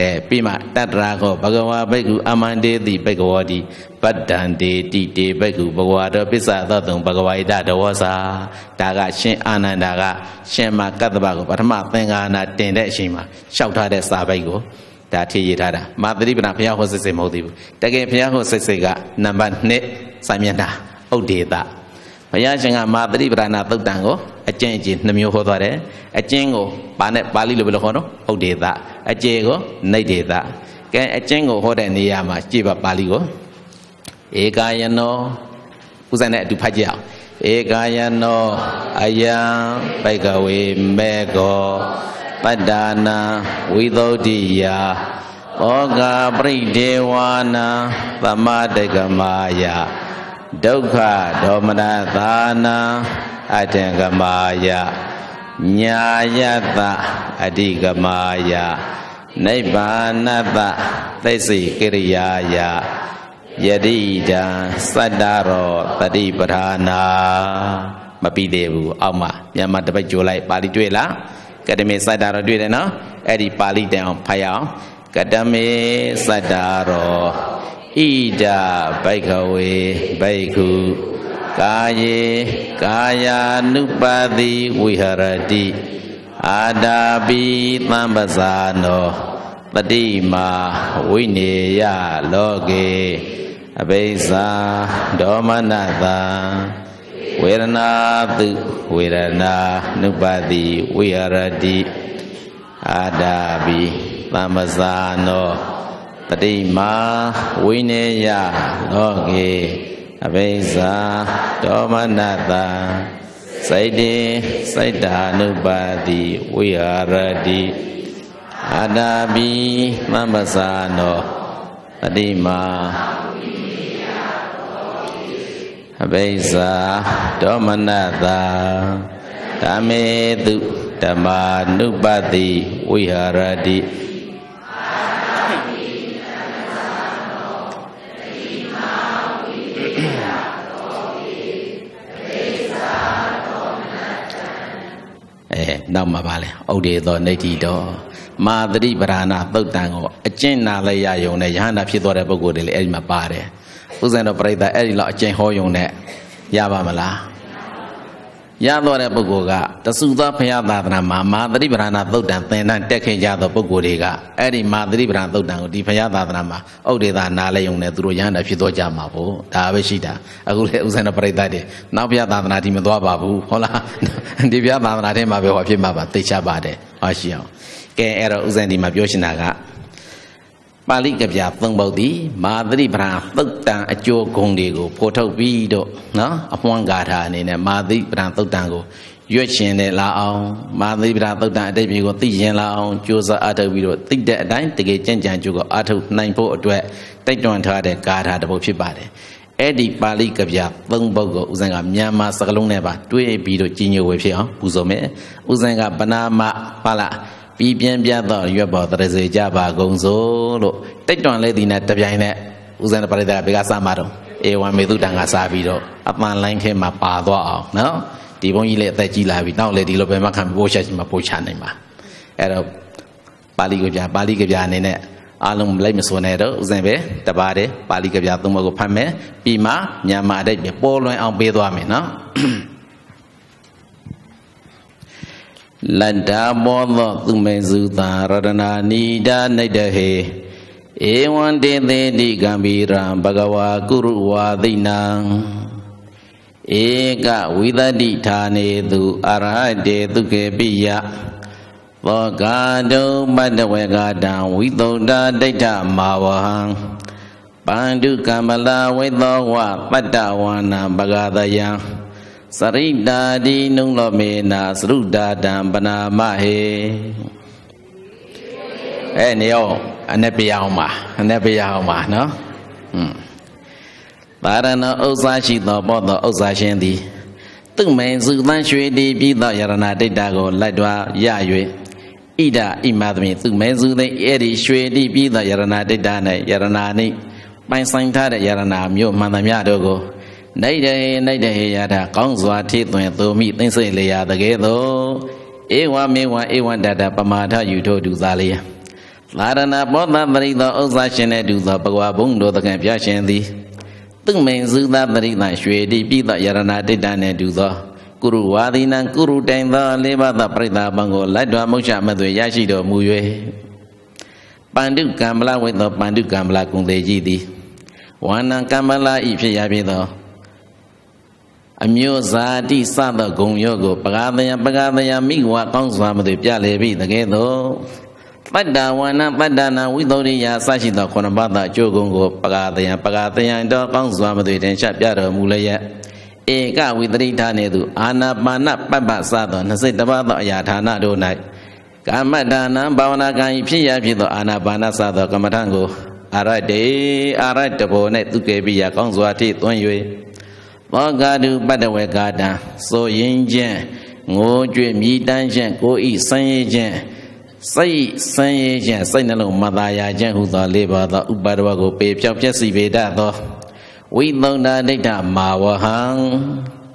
အဲပြီးမှတတ္တရာခောဘဂဝါဘိက္ခုအမန္တေတိဘဂဝတိပတ္တံတေတိတေဘိက္ခုဘဂဝါတောပစ္ဆသောတုံဘဂဝါယတတဝောစာဒါကရှင်အာနန္ဒာကရှင်မကတ္တဗကိုပထမသင်္ဃာနာတင်တဲ့အချိန်မှာလျှောက်ထားတဲ့စာပိုက်ကိုဒါထည့်ရထားတာမာသတိပဏဘုရားဟောစစ်စစ်မဟုတ်သေးဘူးတကယ်ဘုရားဟောစစ်စစ်ကနံပါတ်1စာမျက်နှာဥဒေသဘုရားရှင်ကမာသတိပဏသုတ်တံကိုအကျင့်အကျင့်နှမျိုးဟောသွားတယ်အကျင့်ကိုပါနဲ့ပါဠိလိုဘယ်လိုဟောတော့ဥဒေသအကျေကိုနေဒေသကဲအကျင့်ကိုဟောတဲ့နေရာမှာကြည့်ပါပါဠိကိုဧကာယနောဥစ္စာနဲ့အတူဖတ်ကြအောင်ဧကာယနောအယံပိကဝေမေကောပတ္တာနာဝိသုဒ္ဓိယာဩဃာပရိဒေဝာနာသမတကမာယဒုက္ခဒေါမနသာနာအတ္တကမာယညာယတအဓိကမာယနိဗ္ဗာနတသိစိကိရိယာယယတိတံသတ္တရောတတိပဌာနာမပြီးသေးဘူးအောက်မှာမြန်မာတပိတ်ကြိုလိုက်ပါဠိတွေ့လားကတမေစိုက်တာတော့တွေ့တယ်နော်အဲ့ဒီပါဠိတန်အောင်ဖတ်ရအောင်ကတမေစိုက်တာတော့ဣဒဘိကဝေဘိက္ခုကာယေကာယာနုပါတိဝိဟရတိအာတာပိသံပဇာနောပတိမာဝိနေယလောကေအဘိဇာဒေါမနတံဝေရဏတုဝေရဏနုပါတိဝိဟရတိအာဒာပိသမ္ပဇာနောတတိမာဝိနေယလောကေအဘိဇာဒေါမနတံစိတ်တိစိတ်တာနုပါတိဝိဟာရတိအာဒာပိသမ္ပဇာနောတတိမာအဘိဇာဒေါမနတာဓမ္မေတုဓမ္မာနုပတိဝိဟာရတိအဲနောက်မှာပါလဲဩဒေသောနေတိတော်မာသတိပဓာနာသုတ်တံကိုအကျင့်နာလဲရယုံနဲ့ယဟန္တာဖြစ်သွားတဲ့ပုဂ္ဂိုလ်တွေလည်းအဲ့ဒီမှာပါတယ်။ဦးဇင်းတို့ပြိဿအဲ့ဒီလောက်အကျင့်ဟောယုံနဲ့ရပါမလားရတော့တဲ့ပုဂ္ဂိုလ်ကတသုသောဘုရားသာသနာမှာမာသတိပဌာနာသုတ်တံသင်္ဍန်တက်ခင်ကြသောပုဂ္ဂိုလ်တွေကအဲ့ဒီမာသတိပဌာနာသုတ်တံကိုဒီဘုရားသာသနာမှာဥဒေသာနာလဲယုံနဲ့သူတို့ရဟန္တာဖြစ်တော့ကြမှာပေါ့ဒါပဲရှိတာအခုလေဥစ္စာနဲ့ပြိတ္တတွေနောက်ဘုရားသာသနာဒီမသွားပါဘူးဟုတ်လားဒီဘုရားသာသနာထဲမှာပဲဟောဖြစ်မှာပါသိချပါတယ်ဟောရှိအောင်ကဲအဲ့တော့ဥစ္စာဒီမှာပြောရှင်တာကပါဠိကဗျာသုံးပုဒ်သည်မာသတိပရာသုတ်တံအကျိုးဂုဏ်တွေကိုဖော်ထုတ်ပြီးတော့နော်အပွမ်းဂါထာအနေနဲ့မာသတိပရာသုတ်တံကိုရွက်ရှင်တဲ့လာအောင် မာသတိပရာသုတ်တံအတိတ်ပြေကိုသိရင်လာအောင်ကြိုးစားအားထုတ်ပြီးတော့သိတဲ့အတိုင်းတကယ်ကြံ့ကြံ့ကြိုးကိုအားထုတ်နိုင်ဖို့အတွက်တိုက်တွန်းထားတဲ့ဂါထာတစ်ပုဒ်ဖြစ်ပါတယ်အဲ့ဒီပါဠိကဗျာသုံးပုဒ်ကိုဥစဉ်ကမြန်မာစကားလုံးနဲ့ပါတွေးပြီးတော့ကြီးညိုဝေဖြစ်အောင်ပူဇော်မယ်ဥစဉ်ကပနာမပါလားပြီးပြင်းပြတော့ရွက်ပေါ်တရစေကြပါကုန်စို့လို့တိတ်တွန်လဲဒီနဲ့တပြိုင်နဲ့ဦးဇင်းပရိသတ်ဘေကစမှာတော့အေဝံမေသူတန်ကစပြီးတော့အပန်လိုင်းခဲမှာပါသွားအောင်နော်ဒီဘုန်းကြီးလည်းအသက်ကြီးလာပြီနောက်လည်းဒီလိုပဲမခံပို့ချက်မှာပို့ချနိုင်ပါအဲ့တော့ပါဠိကပြပါဠိကပြအနေနဲ့အလုံးလိုက်မစုံနဲ့တော့ဦးဇင်းပဲတပါးတယ်ပါဠိကပြသုံးပါးကိုဖတ်မယ်ပြီးမှညာမအတိတ်ပဲပေါ်လွင်အောင်ပေးသွားမယ်နော်လတ္ထာဘောသော သူမေစုသာရတနာနိဒာနိတဟေဧဝံတေသေတိကံဗီရံဘဂဝါကုရုဝါသိနံဧကဝိသတိဌာနေသူအရဟတေသူကေပိယသောကာတုမတ္တဝေကာတံဝိသုဒ္ဓဒိဋ္ဌမာဝဟံပန္တုကမ္မလာဝိသောဝပတ္တဝါနာဘဂတယံစရိတာတိနုံလောမေနာသရုတာတံပနာမဟေအဲ့နေရောအနဲ့ပြရအောင်ပါအနဲ့ပြရအောင်ပါနော်อืมပါရဏဥစ္စာရှိသော ပောသောဥစ္စာရှင်သည်သူမိန်စုသန်းရွှေတီပြီးသောယရဏတိတ်တာကိုလိုက်တွားရ၍ဣဒဣမသမိသူမိန်စုသည်အဲ့ဒီရွှေတီပြီးသောယရဏတိတ်တာ၌ယရဏနှင့်ပိုင်ဆိုင်ထားတဲ့ယရဏမျိုးမှန်သမျှတို့ကိုနိုင်တေနိုင်တေဟေယတာကောင်းစွာထိသွင်သူမိသိမ့်စိတ်လျာတကယ်သောဧဝမေဝဧဝတတပမာထယူထို့ဒုသာလျာသာရဏပောသပရိသောဥစ္စာရှင်နဲ့ဒုသောဘဂဝဘုံတို့သခင်ပြရှင်သည်သူမိန်စုသပရိသရွှေတိပိသောယရဏတိတ္တနဲ့ဒုသောကုရုဝါဒီနံကုရုတိုင်သောလေးပါးသောပရိသဘံကိုလက်တော်မုတ်ချမသွေရရှိတော်မူ၍ပန္တုကံမလဝိသောပန္တုကံမလကုံသေးကြီးသည်ဝါဏံကံမလဤဖြစ်ရပြီသောအမျိုးဇာတိစသောဂုံရောကိုပကာသယပကာသယမိဝါကောင်းစွာမသိပြလေပြီတကယ်သောပတ္တဝနာပတ္တနာဝိသုရိယအစရှိသောခုနပါဒအကျိုးကုန်ကိုပကာသယပကာသယတော်ကောင်းစွာမသိတင်ချက်ပြတော်မူလျက်ဧကဝိသရိဌာနေသူအာနာပါနပပ္ပစသော20တပါးသောအရာဌာနတို့၌ကာမဒါနံဘာဝနာကံဤဖြစ်ရဖြစ်သောအာနာပါနစသောကမ္မထံကိုအရတေအရတဘော၌သူကေပိယကောင်းစွာထိသွင်း၍ဘောဂတုပတ္တဝေကာတံဆိုရင်ချင်းငိုကြွေမြည်တမ်းခြင်းကိုဤဆင်းရဲခြင်းစိတ်ဆင်းရဲခြင်းစိတ်နှလုံးမသာယာခြင်းဟူသောလေးပါးသောဥပါဒဝကိုပေပြောက်ပျက်စီပေတတ်သောဝိသုဏဒိဋ္ဌမာဝဟံ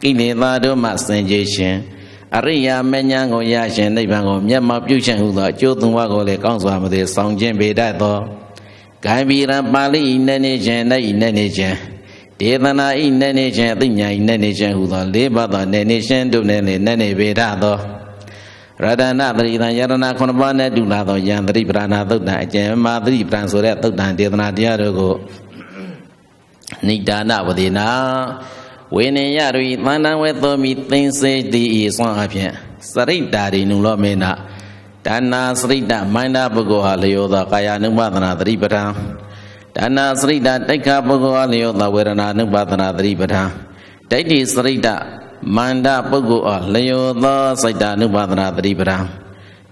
ကိလေသာတို့မှစင်ကြခြင်းအရိယာမဉ္ဇဉ်ကိုရရှင်နိဗ္ဗာန်ကိုမျက်မှောက်ပြုခြင်းဟူသောအကျိုးသုံးပါးကိုလည်းကောင်းစွာမသိဆောင်ခြင်းပေတတ်သောဂံဗီရံပါဠိနဲ့နေခြင်းနဲ့ဤနဲ့နေခြင်းဒေသနာဤနဲ့နေခြင်းအသိဉာဏ်ဤနဲ့နေခြင်းဟူသောလေးပါးသောနဲ့နေခြင်းတို့နဲ့လည်းနဲ့နေပေရသောရတနာပရိသံယတနာခုနှစ်ပါးနဲ့တူလာသောယံသတိပရဏသုတ်တံအကျဉ်းမာသတိပရံဆိုတဲ့သုတ်တံဒေသနာတရားတို့ကိုနိဒါနဝဒေနာဝေနေယရိသန္တံဝေသောမိသိင်စေတိဤဆွမ်းအဖြင့်စရိတ္တာရိနုလောမေနတဏ္ဍစရိတ္တမန္တပုဂ္ဂောဟာလျောသောကာယ ानु မသနာသတိပဋ္ဌာန်ဒါနာစရိတတိုက်ခါပုဂ္ဂောလျောသဝေရဏနုပါဒနာသတိပဋ္ဌာန်ဒိဋ္ဌိစရိတမန္တပုဂ္ဂိုလ်အားလျောသောစိတ်တ ानु ပါဒနာတတိပဒံ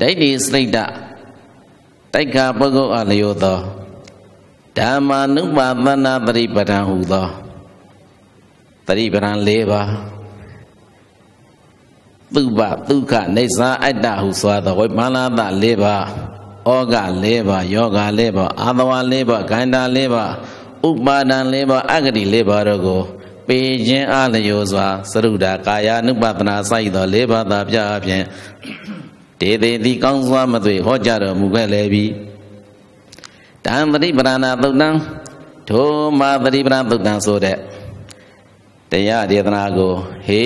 ဒိဋ္ဌိစိတ်တတိုက်ခာပုဂ္ဂိုလ်အားလျောသောဓမ္မာနုပါဒနာတတိပဒံဟူသောတတိပဒံ၄ပါးသုပဒုက္ခနေသာအတ္တဟုဆိုသောဝိမာနတ၄ပါးဩဃ၄ပါးယောဂ၄ပါးအာသဝ၄ပါးခန္ဓာ၄ပါးဥပါဒံ၄ပါးအဂတိ၄ပါးတို့ကို ပေခြင်းအလျောစွာသရုဒ္ဓကာယ ानु ပသနာစိုက်သော၄ပါးသာပြအပြင်ဒေသိတိကောင်းစွာမသွေဟောကြားတော်မူခဲ့လေပြီတံပရိပရဏသုတ်တံထိုမာပရိပရဏသုတ်တံဆိုတဲ့တရားဒေသနာကိုဟေ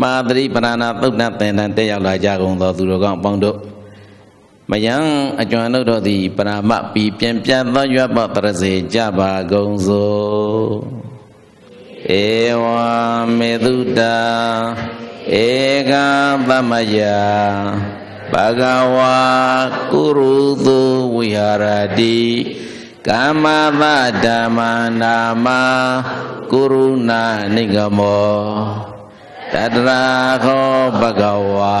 မာပရိပရဏသုတ်တံသင်တန်တက်ရောက်လာကြကုန်သောသူတို့ကောင်းအပေါင်းတို့မယံအကျွမ်းတို့တော်သည်ပရာမပီပြန်ပြတ်သောရွတ်ပေါတရစေကြပါကုန်စို့ဧဝမေတုတာဧကသမယဘဂဝါကုရုသူဝိဟာရတိကမ္မဗဓမ္မနာမကုရုဏာနိဂမောတတရာခောဘဂဝါ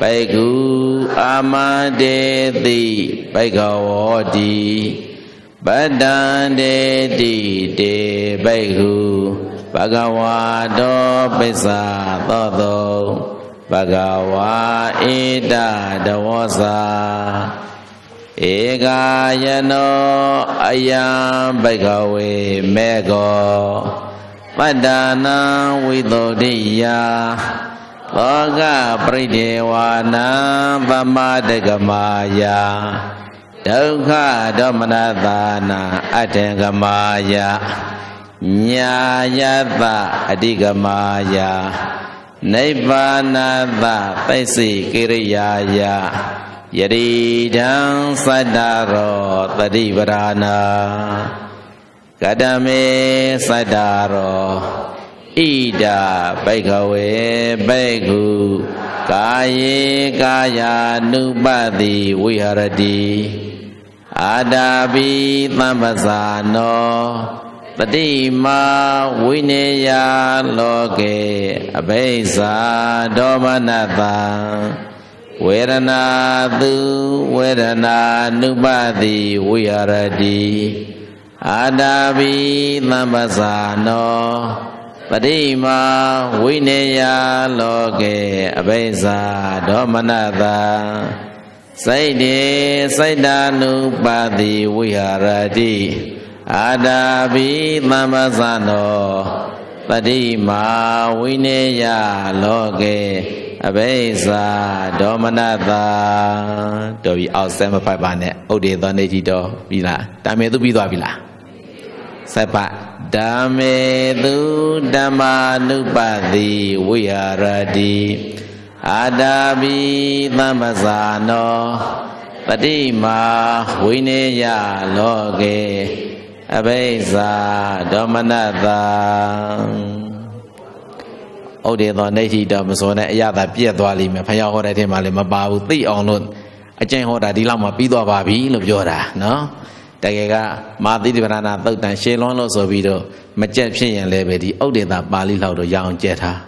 ပိကုအာမတေတိပိကဝောတိပတ္တံတေတိတေပိကုဘဂဝါတောပိစ္ဆာသောတောဘဂဝါဣတတဝောစာဧကယနောအယံဘိကဝေမေကောပတ္တာနာဝိတ္တိယာသောကပရိဒေဝါနာပမတကမာယာဒုက္ခဒေါမနသာနာအတ္တကမာယာညာယတအတိကမာယာနိဗ္ဗာနသသိစိကိရိယာယယတိတံသတ္တရောတတိပရာဏာကတမေသတ္တာရောဣဒပိကဝေပိကုကာယေကာယ ानु ပတိဝိဟရတိအာတာပိသမ္ပဇာနောပတိမာဝိနေယလောကေအဘိဇာဒောမနတံဝေဒနာသူဝေဒနာ ानु ပတိဝိဟရတိအာတာဘိသမ္ပဇာနောပရိမာဝိနေယလောကေအဘိဇာဒောမနတာစိတ်တေစိတ်တ ानु ပါတိဝိဟာရတိအာတာဘိသမ္ပဇာနောပရိမာဝိနေယလောကေအဘိဇာဒေါမနတာတော်ပြီအောက်ဆက်မဖိုက်ပါနဲ့ဥဒေသောနေတိတော်ပြီလားတာမေသူပြီးသွားပြီလားစပဓမ္မေသူဓမ္မာနုပတိဝိဟာရတိအာတာပိသမ္ပဇာနောပတိမာဝိနေယလောကေအဘိဇာဒေါမနတာဩဒေသောနေတိတော်မစောနဲ့အရသာပြက်သွားလိမ့်မယ်ဖယားဟောတဲ့အထက်မှာလည်းမပါဘူးသိအောင်လို့အကျင့်ဟောတာဒီလောက်မှပြီးသွားပါပြီလို့ပြောတာနော်တကယ်ကမာသီတိပရဏသုတ်တန်ရှင်းလွန်းလို့ဆိုပြီးတော့မကြက်ဖြစ်ရင်လည်းပဲဒီဥဒေတာပါဠိလောက်တော့ရအောင်ကြက်ထား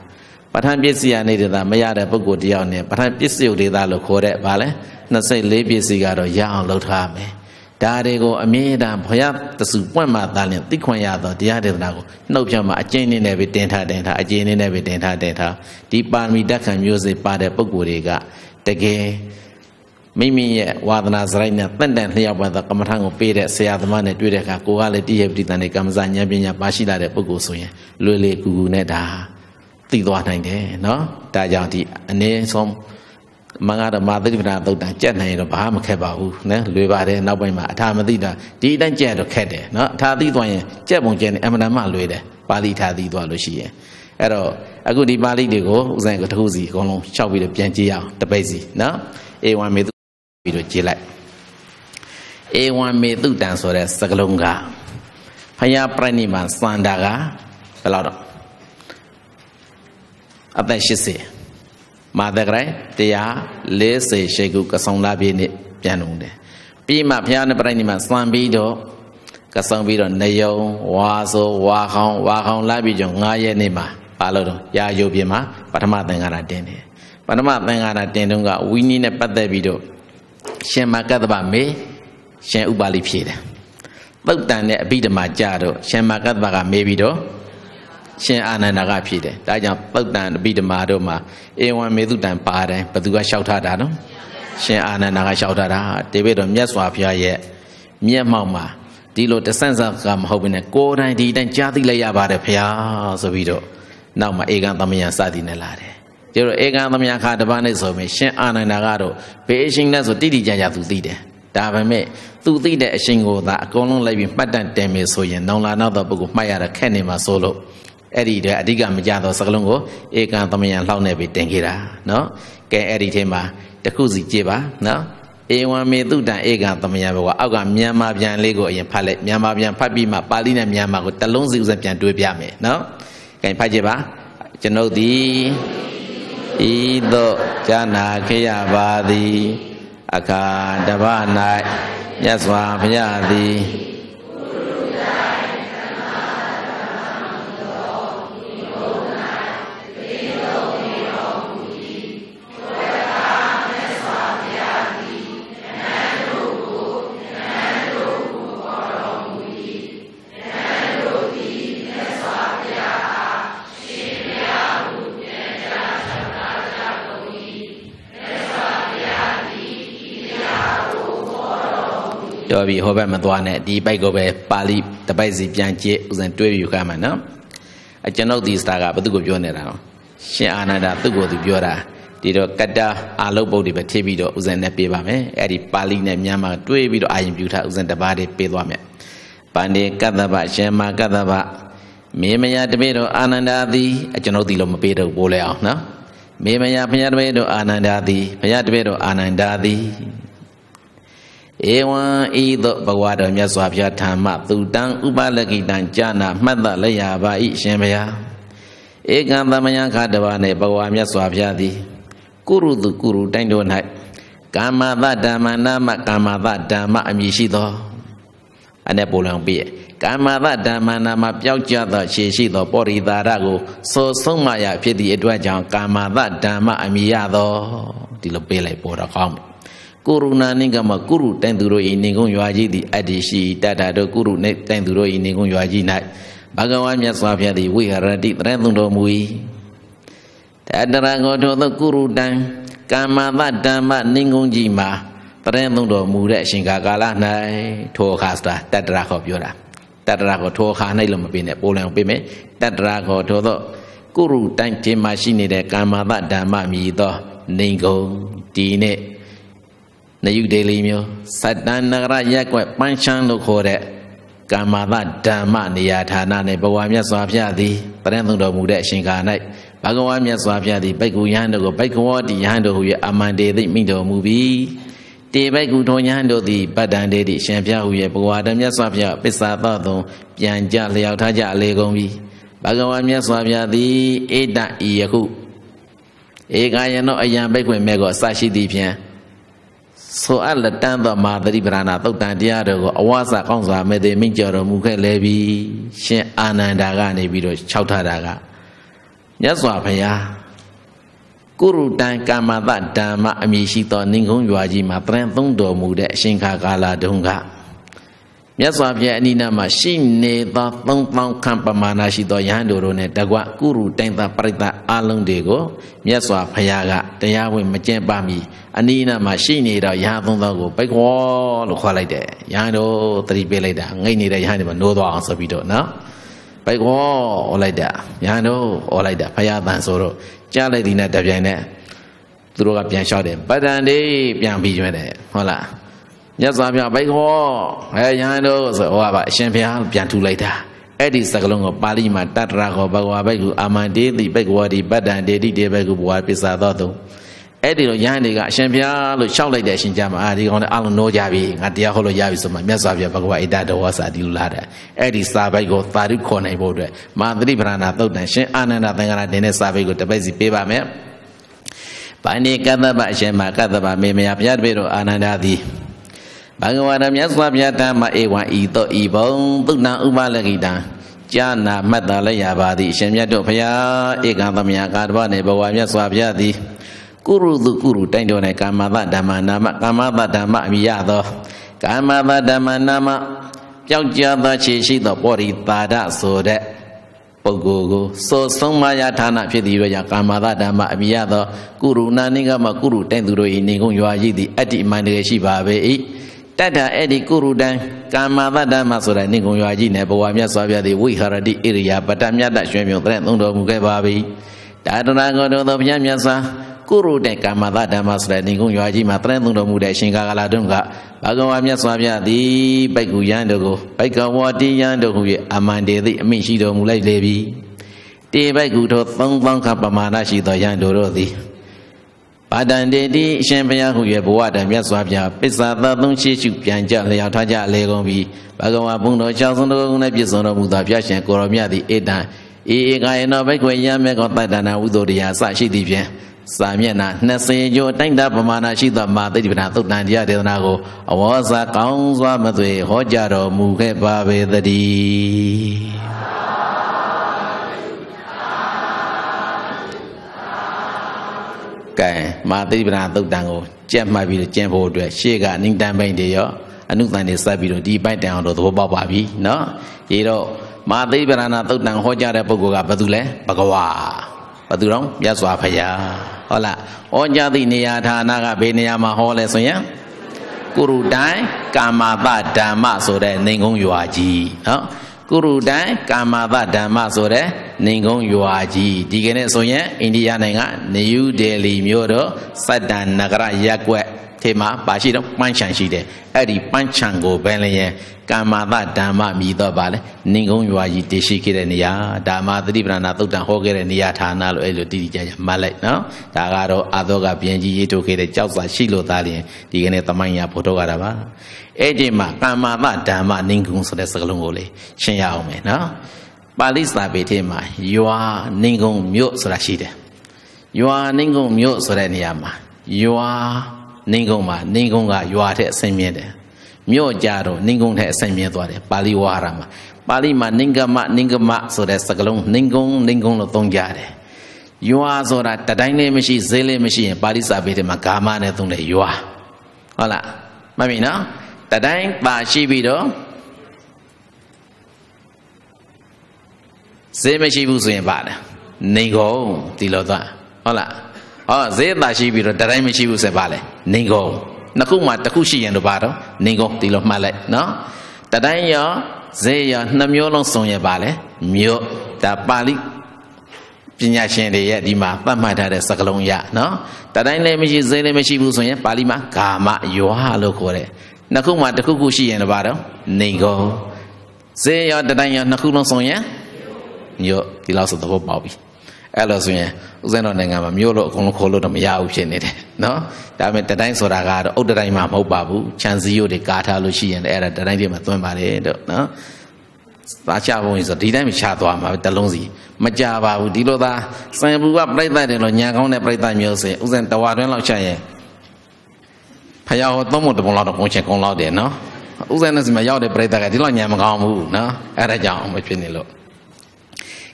ပဋ္ဌာန်းပစ္စည်းအနေဒေတာမရတဲ့ပုဂ္ဂိုလ်တယောက်နဲ့ပဋ္ဌာန်းပစ္စည်းဥဒေတာလို့ခေါ်တဲ့ဗာလဲ24ပစ္စည်းကတော့ရအောင်လုပ်ထားမယ်ဒါတွေကိုအမြဲတမ်းဘုရားတဆူပွင့်မှသာလင်သိခွင့်ရသောတရားဒေသနာကိုနှုတ်ဖြင့်မှအကျဉ်းနည်းနဲ့ပဲတင်ထားတင်ထားအကျဉ်းနည်းနဲ့ပဲတင်ထားတင်ထားဒီပါရမီတက်ခံမျိုးစေ့ပါတဲ့ပုဂ္ဂိုလ်တွေကတကယ်မိမိရဲ့ဝါသနာစရိုက်နဲ့တန်တန်လျှောက်ပါသောကမ္မထံကိုပေးတဲ့ဆရာသမားနဲ့တွေ့တဲ့အခါကိုကလည်းတည်ရပတိတန်နဲ့ကမ္မစာဉာဏ်ပညာပါရှိလာတဲ့ပုဂ္ဂိုလ်ဆိုရင်လွယ်လေကူကူနဲ့ဒါသိသွားနိုင်တယ်နော်ဒါကြောင့်ဒီအနည်းဆုံးမင်္ဂရမသတိပဋ္ဌာန်သုတ်တန်ကြက်နိုင်တော့ဘာမှမခက်ပါဘူးနော်လွယ်ပါတယ်နောက်ပိုင်းမှာအထာမသိတာဒီအတိုင်းကြက်တော့ခက်တယ်နော်အထာသိသွားရင်ကြက်ပုံကြက်နေအမှန်တမ်းမှလွယ်တယ်ပါဠိထာသိသွားလို့ရှိရင်အဲ့တော့အခုဒီပါဠိတွေကိုဥစဉ်ကတစ်ခုစီအကုန်လုံးလျှောက်ပြီးတော့ပြန်ကြည့်ရအောင်တပိတ်စီနော် A1 မေပြီးတော့ကြည်လိုက်အေဝံမေတုတံဆိုတဲ့စကလုံးကဖယားပြိဋိဘံစန္ဒာကဘယ်လောက်တော့အသက်80မာသက်ကြိုင်140ရှိခုကဆုံလာပြည့်နေ့ပြန်လုံးတယ်ပြီးမှဖယားနဲ့ပြိဋိဘံစံပြီးတော့ကဆုံပြီးတော့နေယုံဝါဆိုဝါခေါင်ဝါခေါင်လာပြီးကြောင့်9ရက်နေ့မှာပါလို့တော့ရာယုတ်ပြင်မှာပထမသင်္ကာရတင်တယ်ပထမသင်္ကာရတင်တုန်းကဝီနီနဲ့ပတ်သက်ပြီးတော့ရှင်မကတ္တဗမေရှင်ဥပါလိဖြေတယ်သုတ်တန်တဲ့အဘိဓမ္မာကြတော့ရှင်မကတ္တဗကမေးပြီးတော့ရှင်အာနန္ဒာကဖြေတယ်ဒါကြောင့်သုတ်တန်အဘိဓမ္မာတို့မှာအေဝံမေသုတန်ပါတိုင်းဘသူကလျှောက်ထားတာနော်ရှင်အာနန္ဒာကလျှောက်ထားတာ တေဘိတော်မြတ်စွာဘုရားရဲ့မျက်မှောက်မှာဒီလိုတဆန့်ဆန့်ကမဟုတ်ဘဲနဲ့ကိုယ်တိုင်ဒီတိုင်းကြားသိလိုက်ရပါတယ်ဘုရားဆိုပြီးတော့နောက်မှာအေကံသမယံစသည်နဲ့လာတယ်ဒီလိုဧကမမြခတပါးနဲ့ဆိုရင်ရှင်အာနန္ဒာကတော့ဘေးအရှင်နဲ့ဆိုတိတိကျကျသူသိတယ်ဒါပေမဲ့သူသိတဲ့အရှင်ကိုသာအကုန်လုံးလိုက်ပြီးမှတ်တမ်းတင်မယ်ဆိုရင်နောင်လာနောက်သောပုဂ္ဂိုလ်မှတ်ရတာခက်နေမှာဆိုလို့အဲ့ဒီတည်းအဓိကမကြသောစကလုံးကိုဧကံသမယံလောက်နေပြီးတင်ခဲ့တာနော်ကဲအဲ့ဒီထဲမှာတခုစီကြည့်ပါနော်ဧဝံမေတုတံဧကံသမယံဘောကအောက်ကမြန်မာပြန်လေးကိုအရင်ဖတ်လိုက်မြန်မာပြန်ဖတ်ပြီးမှပါဠိနဲ့မြန်မာကိုတလုံးစီဥစ္စာပြန်တွေးပြမယ်နော်ကဲဖတ်ကြည့်ပါကျွန်ုပ်သည်ဤသို့ဈာနာခေရပါသည်အခါတပ၌မြတ်စွာဘုရားသည်တော်ပြီဟိုဘက်မသွားနဲ့ဒီဘက်ကိုပဲပါဠိတပိုက်စီပြန်ကြည့်ဥစဉ်တွေးယူခဲ့မှာနော်အကျွန်ုပ်ဒီစတာကဘုသူ့ကိုပြောနေတာတော့ရှင်အာနန္ဒသူ့ကိုသူပြောတာဒီတော့ကတ္တာအာလုတ်ပုတ်တွေပဲထည့်ပြီးတော့ဥစဉ်နဲ့ပေးပါမယ်အဲ့ဒီပါဠိနဲ့မြန်မာတွေးပြီးတော့အာရင်ပြုထားဥစဉ်တပါးတွေပေးသွားမယ်ပန္နေကတ္တဗရှင်မကတ္တဗမေမယတပည့်တော်အာနန္ဒာသည်အကျွန်ုပ်ဒီလိုမပေးတော့ဘူးလေအောင်နော်မေမယဖရာတပည့်တော်အာနန္ဒာသည်ဖရာတပည့်တော်အာနန္ဒာသည်ဧဝံဤသို့ဘဂဝါတော်မြတ်စွာဘုရားထာမသူတံဥပလကိတံကြာနာမှတ်သလျာပါဤရှင်ဘုရားဧကံသမယခတဘာနှင့်ဘဂဝါမြတ်စွာဘုရားသည်ကုရုသူကုရုတိုင်းတို့၌ကာမသဓမ္မနာမကာမသဓမ္မအမည်ရှိသောအနေပိုလံပြည့်ကာမသဓမ္မနာမပျောက်ကျသောရှည်ရှိသောပောရိသာရကိုစိုးဆုံးမရဖြစ်သည့်အတွက်ကြောင့်ကာမသဓမ္မအမည်ရသောဒီလိုပေးလိုက်ပေါ်တော့ကောင်းပြီကိုရိုနာနိကမှာကုရုတိုင်သူတို့၏နေကုံရွာကြီးသည်အတ္တိရှိတတ္တာတို့ကုရုနှင့်တိုင်သူတို့၏နေကုံရွာကြီး၌ဘဂဝါမြတ်စွာဘုရားသည်ဝိဟာရတိတရသွန်တော်မူ၏တတရာကောထောသောကုရုတိုင်ကာမသဓမ္မနေကုံကြီးမှာတရသွန်တော်မူတဲ့အရှင်ကာကာလ၌ထောခါစတာတတရာခေါ်ပြောတာတတရာခေါ်ထောခါ၌လို့မပေးနဲ့ပိုလံပေးမယ်တတရာခေါ်ထောသောကုရုတိုင်တင်မှာရှိနေတဲ့ကာမသဓမ္မမြည်သောနေကုံဒီနေ့နယုဒေလီမျိုးစတ္တန်နဂရရက်ွက်ပန်းချမ်းလို့ခေါ်တဲ့ကာမသဓမ္မနေရာဌာနနဲ့ဘဝမြတ်စွာဘုရားသည်တရဏသုံတော်မူတဲ့အရှင်ကာ၌ဘဂဝါမြတ်စွာဘုရားသည်ဘိက္ခုယဟန်တို့ကိုဘိက္ခဝတိယဟန်တို့ဟူ၍အမန္တေသိမိတော်မူပြီးတေဘိက္ခုထုံယဟန်တို့သည်ပတ္တန်တေတိရှင်ဘုရားဟူ၍ဘဂဝါတမြတ်စွာဘုရားပစ္စာသသုံပြန်ကြလျောက်ထားကြအလေကုန်ပြီးဘဂဝါမြတ်စွာဘုရားသည်ဧတဤယခုဧကယနောအယံဘိက္ခွင်မဲ့ကိုအစရှိသည်ဖြင့်ဆိုအပ်လက်တန်းသောမာသတိပ္ပဏာသုတ်တန်တရားတို့ကိုအဝါစာကောင်းစွာမဲ့သိမင့်ကြတော်မူခဲ့လေပြီ ရှင်အာနန္ဒာကနေပြီးတော့၆ထတာကမြတ်စွာဘုရားကုရုတံကာမတဓမ္မအမည်ရှိသောနင်ကုံးရွာကြီးမှာတရံသုံးတော်မူတဲ့အရှင်ခါကာလာတုန်းကမြတ်စွာဘုရားအနိနာမှာရှိနေသော3000ခန့်ပမာဏရှိသောယဟန်တို့တို့နဲ့တကွကုရုတိုင်သာပရိသတ်အလုံးတွေကိုမြတ်စွာဘုရားကတရားဝင်မကျင့်ပါမီ အနိနာမှာရှိနေတော့ယဟန်3000ကိုပိတ်ခေါ်လို့ခေါ်လိုက်တယ်ယဟန်တို့သတိပေးလိုက်တာငိတ်နေတဲ့ယဟန်တွေမှာနိုးသွားအောင်ဆိုပြီးတော့နော်ပိတ်ခေါ်ဩလိုက်တာယဟန်တို့ဩလိုက်တာဘုရားတန်ဆိုတော့ကြားလိုက်ဒီနဲ့တပြိုင်နဲ့သူတို့ကပြန်လျှောက်တယ်ပတ္တန်တိပြန်ပြီးကျွဲ့တယ်ဟုတ်လားမြတ်စွာဘုရားဘိုက်ဟောအဲယဟန်တို့ဆိုဟောပါအရှင်ဘုရားပြန်ထူလိုက်တာအဲ့ဒီစကလုံးကိုပါဠိမှာတတ္တရာခောဘဂဝါဘိက္ခုအာမန္တေတိဘိက္ခဝတိပတ္တံတေတိတေဘိက္ခုဘဝပစ္စာသောတုံအဲ့ဒီလိုယဟန်တွေကအရှင်ဘုရားလို့ရှောက်လိုက်တဲ့အရှင်ကြမှာအာဒီကောင်လည်းအလုံးနိုးကြပြီငါတရားဟောလို့ရပြီဆိုမှမြတ်စွာဘုရားဘဂဝါဣတတဝါစာဒီလိုလာတယ်အဲ့ဒီစာဘိုက်ကိုသာဓုခေါ်နိုင်ဖို့အတွက်မာသတိပရဏသုတ်တန်ရှင်အာနန္ဒသင်္ကရတင်တဲ့စာဘိုက်ကိုတစ်ပိတ်စီပေးပါမယ်ပါဏိကတ္တပအရှင်မကတ္တပမေမယဘုရားတပည့်တော်အာနန္ဒာသည်ဘဂဝါရမြတ်စွာဘုရားဓမ္မဧဝံဤသောဤဘုံ သုဏဥပလကိတံကြာနာမှတ်တာလည်းရပါသည်အရှင်မြတ်တို့ဘုရားဧကံသမယကာတဘနှင့်ဘဝမြတ်စွာဘုရားသည်ကုရုသူကုရုတိုင်တော်၌ကာမသဓမ္မနာမကာမသဓမ္မအမိယသောကာမသဓမ္မနာမပျောက်ကြားသောခြေရှိသောပောရိတာဒဆိုတဲ့ပုဂ္ဂိုလ်ကိုစောဆုံးမယဌာနဖြစ်သည်ရောကာမသဓမ္မအမိယသောကုရုနာနိကမကုရုတိုင်သူတို့၏နေကုန်ရွာရည်သည့်အတ္တိမန္တရရှိပါပေ၏တတ္တအဲ့ဒီကုရုတံကာမတတ္တမဆိုတာနိဂုံရွာကြီးနဲ့ဘဝမြတ်စွာဘုရားသည်ဝိဟာရတိဣရိယာပတ္တမြတ်တရွှေမြုံတဲ့သုံးတော်မူခဲ့ပါပြီတာတနာကောတော်သောဘုရားမြတ်စွာကုရုတဲ့ကာမတတ္တမဆိုတဲ့နိဂုံရွာကြီးမှာတရံသုံးတော်မူတဲ့အရှင်ကာကလာတုံးကဘာဂဝါမြတ်စွာဘုရားသည်ပိုက်ကူရန်တို့ကိုပိုက်ကဝတိရန်တို့ကိုအမန္တေသိအမိရှိတော်မူလိုက်လေပြီတေပိုက်ကူတော်3000ခပမာဏရှိသောရန်တို့တို့သည်ပါတန်တေတိအရှင်ဘုရားဟူ၍ဘဝတံမြတ်စွာဘုရားပစ္စာသသုံးရှိရှုပြန်ကြလျောက်ထားကြလေကုန်ပြီဘဂဝါဘုံတော်၆ဆုံးတော်ကုန်းနဲ့ပြည့်စုံတော်မူသောဘုရားရှင်ကိုရောမြတ်သည်အေတံဧဧကယေနောဘိက္ခွေယံမေကောတိုက်တနာဥဒ္ဒတရားစရှိသည်ဖြင့်စာမျက်နှာ20ကျော်တိုင်းတာပမာဏရှိသောမာတိပ္ပဏသုတ်တန်တရားဒေသနာကိုအဝေါ်စာကောင်းစွာမသွေဟောကြားတော်မူခဲ့ပါပေသတည်းကဲမာသတိပနာသုတ်တံကိုကြက်မှတ်ပြီးတော့ကျင့်ဖို့အတွက်ရှေ့ကအနိတန်ပိန်တွေရောအနုတန်တွေစပ်ပြီးတော့ဒီပိုက်တန်အောင်တော့သဘောပေါက်ပါပြီเนาะဒီတော့မာသတိပနာသုတ်တံဟောကြားတဲ့ပုဂ္ဂိုလ်ကဘယ်သူလဲဘဂဝါဘသူတော်မြတ်စွာဘုရားဟုတ်လားဩကြသည့်နေရာဌာနကဘယ်နေရာမှာဟောလဲဆိုရင်ကုရုတိုင်ကာမာပဓမ္မဆိုတဲ့နေငုံရွာကြီးနော်ကုရုတိုင်ကာမဘဓမ္မဆိုတဲ့နေကုန်းရွာကြီးဒီကနေ့ဆိုရင်အိန္ဒိယနိုင်ငံနယူးဒေလီမြို့တော်စတ္တန်နဂရရက်ွက်ထေမှာပါရှိတော့ပန်းချံရှိတယ်အဲ့ဒီပန်းချံကိုဘယ်လျင်ကာမသဓမ္မမြည်တော့ပါလေနေကုန်းရွာကြီးတည်ရှိခဲ့တဲ့နေရာဓမ္မသတိပ္ပဏသုတ်တံဟောခဲ့တဲ့နေရာဌာနလို့အဲ့လိုတည်တည်ကြကြမှတ်လိုက်နော်ဒါကတော့အာသောကပြင်ကြီးရေးထိုးခဲ့တဲ့ကြောက်စာရှိလို့သားလျင်ဒီကနေ့တမိုင်းရဖို့တော့ရတာပါအဲ့ဒီမှာကာမတဓမ္မနိင်္ဂုံဆိုတဲ့စကားလုံးကိုလေရှင်းရအောင်မယ်နော်ပါဠိစာပေထဲမှာယွာနိင်္ဂုံ မြို့ဆိုတာရှိတယ်ယွာနိင်္ဂုံမြို့ဆိုတဲ့နေရာမှာယွာနိင်္ဂုံမှာနိင်္ဂုံကယွာထက်အဆင်မြင့်တယ်မြို့ကြတော့နိင်္ဂုံထက်အဆင်မြင့်သွားတယ်ပါဠိဝါရမှာပါဠိမှာနိင်္ဂမနိင်္ဂမဆိုတဲ့စကားလုံးနိင်္ဂုံနိင်္ဂုံလို့သုံးကြတယ်ယွာဆိုတာတတိုင်းလေးမရှိဈေးလေးမရှိရင်ပါဠိစာပေထဲမှာဂါမနဲ့သုံးတယ်ယွာဟုတ်လားမှတ်ပြီနော်တတိုင်းပါရှိပြီးတော့ဈေးမရှိဘူးဆိုရင်ပါတယ်နေကုန်ဒီလိုသွားဟုတ်လားဟောဈေးသာရှိပြီးတော့တတိုင်းမရှိဘူးဆိုရင်ပါလေနေကုန်နှစ်ခုမှတစ်ခုရှိရင်တော့ပါတော့နေကုန်ဒီလိုမှတ်လိုက်နော်တတိုင်းရောဈေးရောနှမျိုးလုံးစုံရပါလေမြို့ဒါပါဠိပညာရှင်တွေရဲ့ဒီမှာသတ်မှတ်ထားတဲ့စကားလုံးရနော်တတိုင်းလည်းမရှိဈေးလည်းမရှိဘူးဆိုရင်ပါဠိမှာကာမယောဟလို့ခေါ်တယ်နှစ်ခုမှတစ်ခုခုရှိရင်တပါတော့နေကုန်ဈေးရောတတိုင်းရောနှစ်ခုလုံးဆိုရင်မြို့ဒီလောက်ဆိုသဘောပေါက်ပြီအဲ့လိုဆိုရင်ဦးဇင်းတော်နိုင်ငံမှာမြို့လို့အကုန်လုံးခေါ်လို့တော့မရဘူးဖြစ်နေတယ်နော်ဒါပေမဲ့တတိုင်းဆိုတာကတော့အုတ်တတိုင်းမှာမဟုတ်ပါဘူးခြံစည်းရိုးတွေကာထားလို့ရှိရင်လည်းအဲ့ဒါတတိုင်းတွေမှာသွင်းပါလေတော့နော်သားချဖို့ရင်ဆိုဒီတိုင်းမချသွားမှာတလုံးစီမကြပါဘူးဒီလိုသာစံပူကပြိတ္တတယ်လို့ညာကောင်းတဲ့ပြိတ္တမျိုးဆိုရင်ဥစဉ်တဝါတွင်းလောက်ချရင်ဖယားဟောသုံးပုံတပုံလောက်တော့ကုန်ချင်ကုန်လောက်တယ်နော်ဥစဉ်နဲ့စမရောက်တဲ့ပြိတ္တကဒီလောက်ညံမကောင်းဘူးနော်အဲ့ဒါကြောင့်မဖြစ်နေလို့